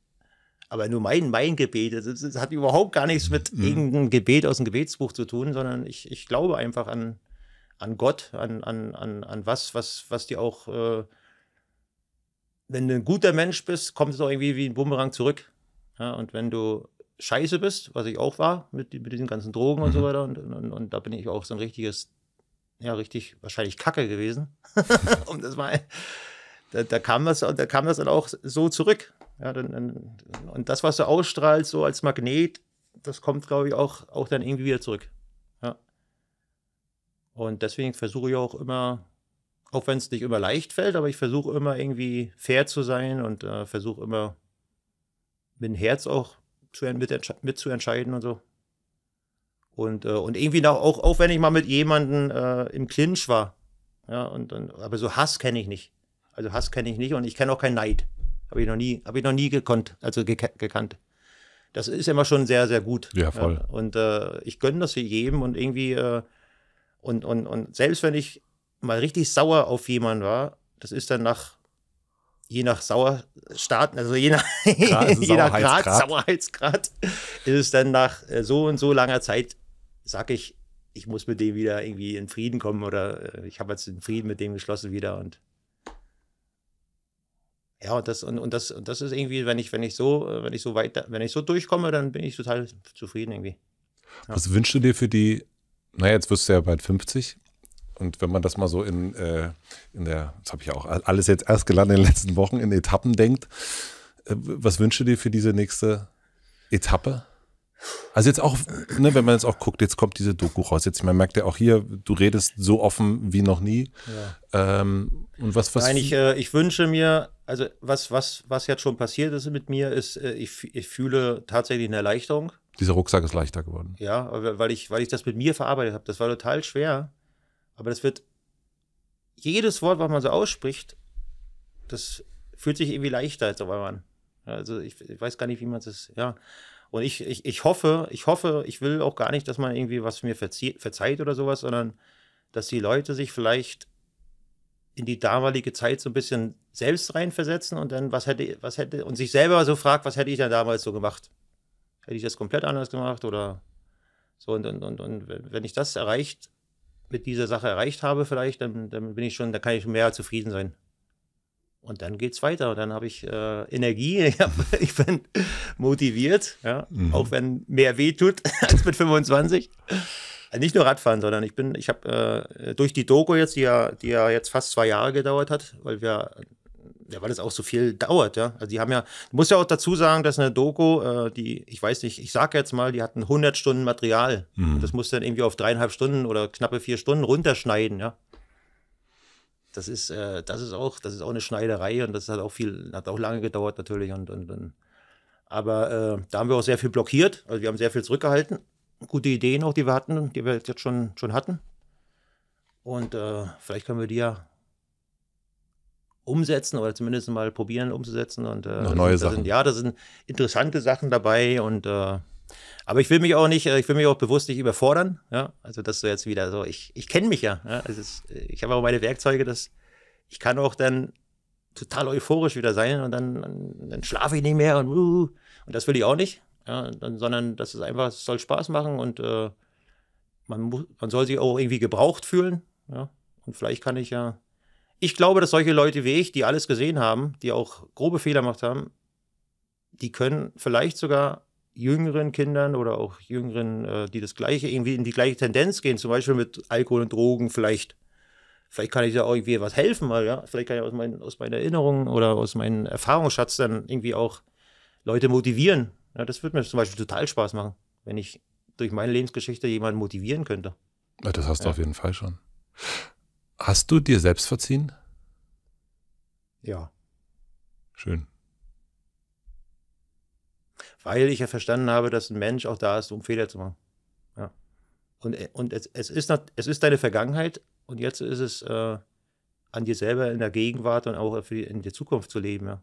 Aber nur mein, mein Gebet, das, das hat überhaupt gar nichts mit mhm. irgendeinem Gebet aus dem Gebetsbuch zu tun, sondern ich, ich glaube einfach an, an Gott, an, an, an, an was, was, was dir auch äh, wenn du ein guter Mensch bist, kommt es auch irgendwie wie ein Bumerang zurück. Ja, und wenn du scheiße bist, was ich auch war, mit, mit diesen ganzen Drogen mhm. und so mhm. weiter, und, und, und, da bin ich auch so ein richtiges, ja, richtig, wahrscheinlich Kacke gewesen. [laughs] [laughs] um das mal, da, da, kam das, da kam das dann auch so zurück. Ja, dann, dann, und das, was du ausstrahlst, so als Magnet, das kommt, glaube ich, auch, auch dann irgendwie wieder zurück. Ja. Und deswegen versuche ich auch immer, auch wenn es nicht immer leicht fällt, aber ich versuche immer irgendwie fair zu sein und äh, versuche immer mit dem Herz auch zu, mit, mit zu entscheiden und so. Und, äh, und irgendwie noch, auch, auch wenn ich mal mit jemandem äh, im Clinch war. Ja, und, und, aber so Hass kenne ich nicht. Also Hass kenne ich nicht und ich kenne auch keinen Neid. Habe ich noch nie, habe ich noch nie gekonnt, also ge gekannt. Das ist immer schon sehr, sehr gut. Ja, voll. Ja, und äh, ich gönne das jedem und irgendwie, äh, und, und, und selbst wenn ich mal richtig sauer auf jemanden war, das ist dann nach, je nach Sauerstaat, also je nach, [laughs] Grad, also je nach Grad, Sauerheitsgrad, ist es dann nach äh, so und so langer Zeit, sag ich, ich muss mit dem wieder irgendwie in Frieden kommen oder äh, ich habe jetzt den Frieden mit dem geschlossen wieder und ja, und das, und, und das, und das ist irgendwie, wenn ich, wenn ich so, äh, wenn ich so weiter, wenn ich so durchkomme, dann bin ich total zufrieden irgendwie. Ja. Was wünschst du dir für die, naja, jetzt wirst du ja bald 50, und wenn man das mal so in, äh, in der, das habe ich ja auch alles jetzt erst gelernt in den letzten Wochen, in Etappen denkt, äh, was wünschst du dir für diese nächste Etappe? Also jetzt auch, ne, wenn man jetzt auch guckt, jetzt kommt diese Doku raus. Jetzt, man merkt ja auch hier, du redest so offen wie noch nie. Ja. Ähm, und was, was Nein, ich, äh, ich wünsche mir, also was, was, was jetzt schon passiert ist mit mir, ist, äh, ich, ich fühle tatsächlich eine Erleichterung. Dieser Rucksack ist leichter geworden. Ja, weil ich, weil ich das mit mir verarbeitet habe. Das war total schwer. Aber das wird jedes Wort, was man so ausspricht, das fühlt sich irgendwie leichter als auf einmal Also ich, ich weiß gar nicht, wie man das, ja. Und ich, ich, ich hoffe, ich hoffe, ich will auch gar nicht, dass man irgendwie was mir verzieht, verzeiht oder sowas, sondern dass die Leute sich vielleicht in die damalige Zeit so ein bisschen selbst reinversetzen und dann was hätte, was hätte, und sich selber so fragt, was hätte ich denn damals so gemacht? Hätte ich das komplett anders gemacht oder so und, und, und, und wenn ich das erreicht mit dieser Sache erreicht habe, vielleicht, dann, dann bin ich schon, da kann ich mehr zufrieden sein. Und dann geht es weiter. Dann habe ich äh, Energie, [laughs] ich, hab, ich, bin motiviert, ja? mhm. auch wenn mehr weh tut [laughs] als mit 25. Äh, nicht nur Radfahren, sondern ich bin, ich habe äh, durch die Doku jetzt, die ja, die ja jetzt fast zwei Jahre gedauert hat, weil wir ja, weil es auch so viel dauert, ja. Also die haben ja, muss ja auch dazu sagen, dass eine Doku, äh, die, ich weiß nicht, ich sage jetzt mal, die hatten 100 Stunden Material. Mhm. Das musst dann irgendwie auf dreieinhalb Stunden oder knappe vier Stunden runterschneiden, ja. Das ist, äh, das ist auch, das ist auch eine Schneiderei und das hat auch viel, hat auch lange gedauert natürlich und, und, und. aber äh, da haben wir auch sehr viel blockiert, also wir haben sehr viel zurückgehalten. Gute Ideen auch, die wir hatten, die wir jetzt schon, schon hatten. Und äh, vielleicht können wir die ja umsetzen oder zumindest mal probieren umzusetzen. Und, äh, Noch neue da Sachen. Sind, ja, da sind interessante Sachen dabei und äh, aber ich will mich auch nicht, äh, ich will mich auch bewusst nicht überfordern. Ja? Also, dass du jetzt wieder so, ich, ich kenne mich ja. ja? Also ist, ich habe auch meine Werkzeuge, dass ich kann auch dann total euphorisch wieder sein und dann, dann, dann schlafe ich nicht mehr und, uh, und das will ich auch nicht. Ja? Dann, sondern das ist einfach, es soll Spaß machen und äh, man, muss, man soll sich auch irgendwie gebraucht fühlen. Ja? Und vielleicht kann ich ja ich glaube, dass solche Leute wie ich, die alles gesehen haben, die auch grobe Fehler gemacht haben, die können vielleicht sogar jüngeren Kindern oder auch jüngeren, äh, die das gleiche irgendwie in die gleiche Tendenz gehen, zum Beispiel mit Alkohol und Drogen vielleicht. Vielleicht kann ich da auch irgendwie was helfen, weil ja, vielleicht kann ich aus meinen, aus meinen Erinnerungen oder aus meinem Erfahrungsschatz dann irgendwie auch Leute motivieren. Ja, das würde mir zum Beispiel total Spaß machen, wenn ich durch meine Lebensgeschichte jemanden motivieren könnte. das hast du ja. auf jeden Fall schon. Hast du dir selbst verziehen? Ja. Schön. Weil ich ja verstanden habe, dass ein Mensch auch da ist, um Fehler zu machen. Ja. Und, und es, es, ist noch, es ist deine Vergangenheit und jetzt ist es äh, an dir selber in der Gegenwart und auch die, in der Zukunft zu leben, ja.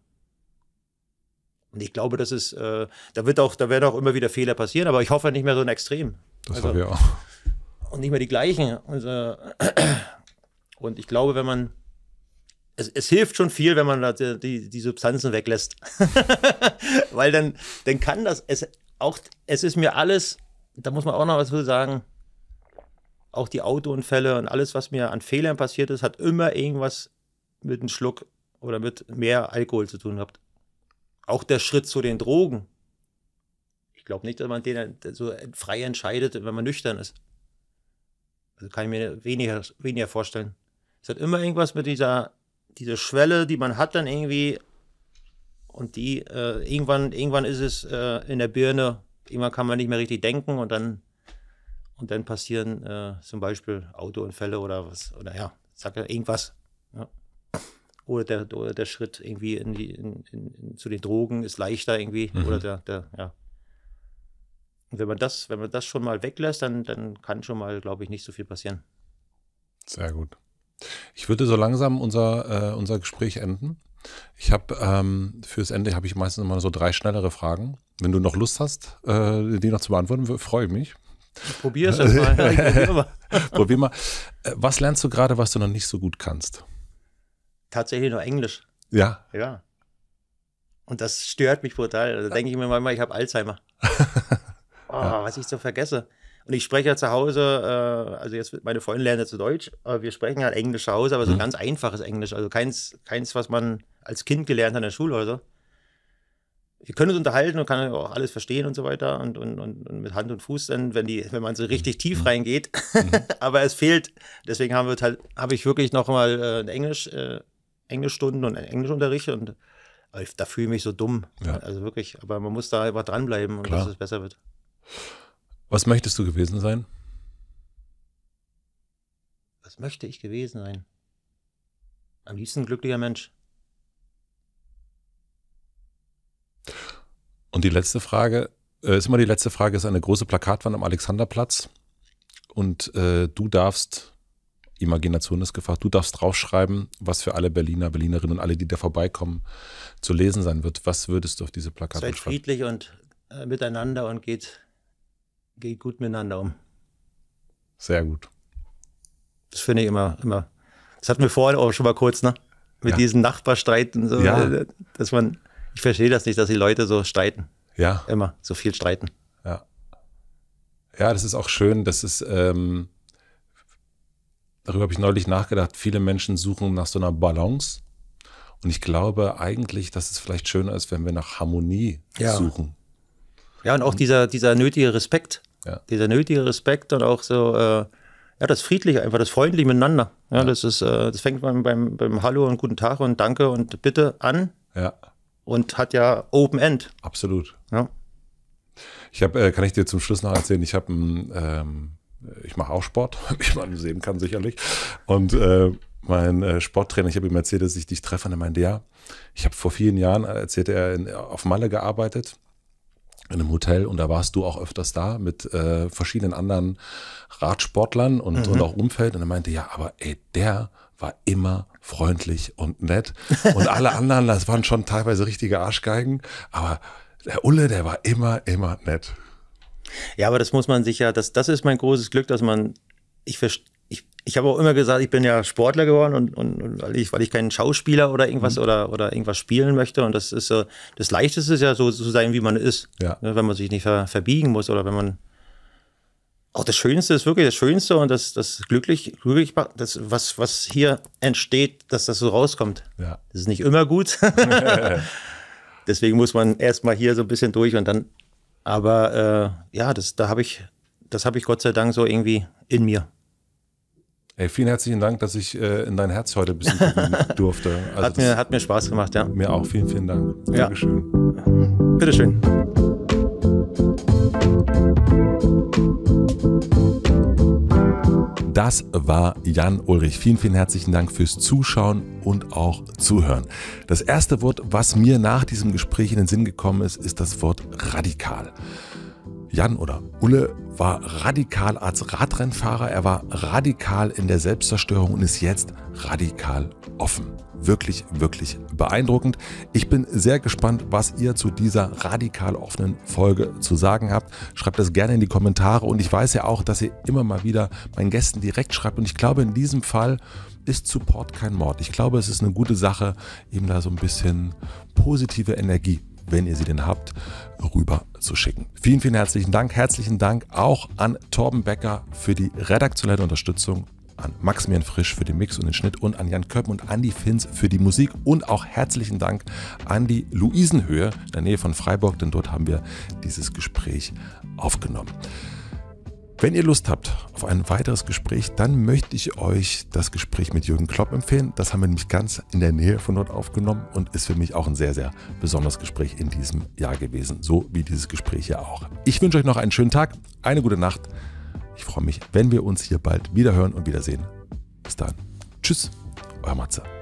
Und ich glaube, das ist, äh, da wird auch, da werden auch immer wieder Fehler passieren, aber ich hoffe nicht mehr so ein Extrem. Das also, habe ich auch. Und nicht mehr die gleichen. Also, und ich glaube, wenn man es, es, hilft schon viel, wenn man die, die, die Substanzen weglässt. [laughs] Weil dann, dann kann das, es auch, es ist mir alles, da muss man auch noch was zu sagen, auch die Autounfälle und alles, was mir an Fehlern passiert ist, hat immer irgendwas mit einem Schluck oder mit mehr Alkohol zu tun gehabt. Auch der Schritt zu den Drogen. Ich glaube nicht, dass man den so frei entscheidet, wenn man nüchtern ist. Also kann ich mir weniger, weniger vorstellen. Es hat immer irgendwas mit dieser, dieser Schwelle, die man hat dann irgendwie. Und die, äh, irgendwann, irgendwann ist es äh, in der Birne, irgendwann kann man nicht mehr richtig denken und dann, und dann passieren äh, zum Beispiel Autounfälle oder was, oder ja, sagt ja irgendwas. Ja. Oder, der, oder der Schritt irgendwie in die, in, in, zu den Drogen ist leichter irgendwie. Mhm. Oder der, der, ja. Und wenn man das, wenn man das schon mal weglässt, dann, dann kann schon mal, glaube ich, nicht so viel passieren. Sehr gut. Ich würde so langsam unser, äh, unser Gespräch enden. Ich habe ähm, fürs Ende habe ich meistens immer so drei schnellere Fragen. Wenn du noch Lust hast, äh, die noch zu beantworten, freue ich mich. Probier es mal. [laughs] probier mal. probier äh, mal. Was lernst du gerade, was du noch nicht so gut kannst? Tatsächlich nur Englisch. Ja. Ja. Und das stört mich brutal. Da denke ich mir manchmal, ich habe Alzheimer. [laughs] Oh, ja. Was ich so vergesse. Und ich spreche ja zu Hause, äh, also jetzt meine Freunde lernen zu Deutsch, aber wir sprechen halt Englisch zu Hause, aber so mhm. ganz einfaches Englisch. Also keins, keins, was man als Kind gelernt hat in der Schule oder so. Wir können uns unterhalten und kann auch alles verstehen und so weiter und, und, und, und mit Hand und Fuß dann, wenn die, wenn man so richtig tief mhm. reingeht. Mhm. [laughs] aber es fehlt, deswegen haben halt, habe ich wirklich nochmal äh, Englisch, äh, Englischstunden und Englischunterricht und da fühle ich mich so dumm. Ja. Also wirklich, aber man muss da einfach dranbleiben und dass es besser wird. Was möchtest du gewesen sein? Was möchte ich gewesen sein? Am liebsten ein glücklicher Mensch. Und die letzte Frage, äh, ist immer die letzte Frage, ist eine große Plakatwand am Alexanderplatz. Und äh, du darfst, Imagination ist gefragt, du darfst draufschreiben, was für alle Berliner, Berlinerinnen und alle, die da vorbeikommen, zu lesen sein wird. Was würdest du auf diese Plakate schreiben? Seid friedlich und äh, miteinander und geht geht gut miteinander um. Sehr gut. Das finde ich immer, immer. Das hatten wir vorhin auch schon mal kurz, ne? Mit ja. diesen Nachbarstreiten, so, ja. dass man, ich verstehe das nicht, dass die Leute so streiten. Ja. Immer, so viel streiten. Ja. Ja, das ist auch schön, das ist, ähm, darüber habe ich neulich nachgedacht, viele Menschen suchen nach so einer Balance. Und ich glaube eigentlich, dass es vielleicht schöner ist, wenn wir nach Harmonie ja. suchen. Ja, und auch dieser, dieser nötige Respekt. Ja. Dieser nötige Respekt und auch so, äh, ja, das Friedliche, einfach das Freundliche miteinander. Ja, ja. Das, ist, äh, das fängt man beim, beim Hallo und Guten Tag und Danke und Bitte an. Ja. Und hat ja Open End. Absolut. Ja. Ich habe, äh, kann ich dir zum Schluss noch erzählen, ich habe ähm, ich mache auch Sport, [laughs] wie man sehen kann sicherlich. Und äh, mein äh, Sporttrainer, ich habe ihm erzählt, dass ich dich treffe und er meinte, ja, ich habe vor vielen Jahren, äh, erzählte er, in, auf Malle gearbeitet in einem Hotel und da warst du auch öfters da mit äh, verschiedenen anderen Radsportlern und, mhm. und auch Umfeld und er meinte, ja, aber ey, der war immer freundlich und nett und alle [laughs] anderen, das waren schon teilweise richtige Arschgeigen, aber der Ulle, der war immer, immer nett. Ja, aber das muss man sich ja, das, das ist mein großes Glück, dass man, ich verstehe, ich habe auch immer gesagt, ich bin ja Sportler geworden und, und, und weil, ich, weil ich kein Schauspieler oder irgendwas mhm. oder, oder irgendwas spielen möchte. Und das ist so, das Leichteste ist ja so zu so sein, wie man ist. Ja. Ne, wenn man sich nicht ver, verbiegen muss oder wenn man. Auch das Schönste ist wirklich das Schönste und das, das glücklich, glücklich das, was, was hier entsteht, dass das so rauskommt. Ja. Das ist nicht immer gut. [laughs] Deswegen muss man erstmal hier so ein bisschen durch und dann. Aber äh, ja, das, da habe ich, das habe ich Gott sei Dank so irgendwie in mir. Hey, vielen herzlichen Dank, dass ich äh, in dein Herz heute ein bisschen gucken [laughs] durfte. Also hat, mir, hat mir Spaß gemacht, ja. Mir auch. Vielen, vielen Dank. Ja. Dankeschön. Bitteschön. Das war Jan Ulrich. Vielen, vielen herzlichen Dank fürs Zuschauen und auch Zuhören. Das erste Wort, was mir nach diesem Gespräch in den Sinn gekommen ist, ist das Wort radikal. Jan oder Ulle war radikal als Radrennfahrer, er war radikal in der Selbstzerstörung und ist jetzt radikal offen. Wirklich, wirklich beeindruckend. Ich bin sehr gespannt, was ihr zu dieser radikal offenen Folge zu sagen habt. Schreibt das gerne in die Kommentare und ich weiß ja auch, dass ihr immer mal wieder meinen Gästen direkt schreibt und ich glaube, in diesem Fall ist Support kein Mord. Ich glaube, es ist eine gute Sache, eben da so ein bisschen positive Energie wenn ihr sie denn habt, rüber zu schicken. Vielen, vielen herzlichen Dank. Herzlichen Dank auch an Torben Becker für die redaktionelle Unterstützung an Maximilian Frisch für den Mix und den Schnitt und an Jan Köppen und Andy Finz für die Musik und auch herzlichen Dank an die Luisenhöhe in der Nähe von Freiburg, denn dort haben wir dieses Gespräch aufgenommen. Wenn ihr Lust habt auf ein weiteres Gespräch, dann möchte ich euch das Gespräch mit Jürgen Klopp empfehlen. Das haben wir nämlich ganz in der Nähe von dort aufgenommen und ist für mich auch ein sehr, sehr besonderes Gespräch in diesem Jahr gewesen, so wie dieses Gespräch ja auch. Ich wünsche euch noch einen schönen Tag, eine gute Nacht. Ich freue mich, wenn wir uns hier bald wieder hören und wiedersehen. Bis dann. Tschüss, euer Matze.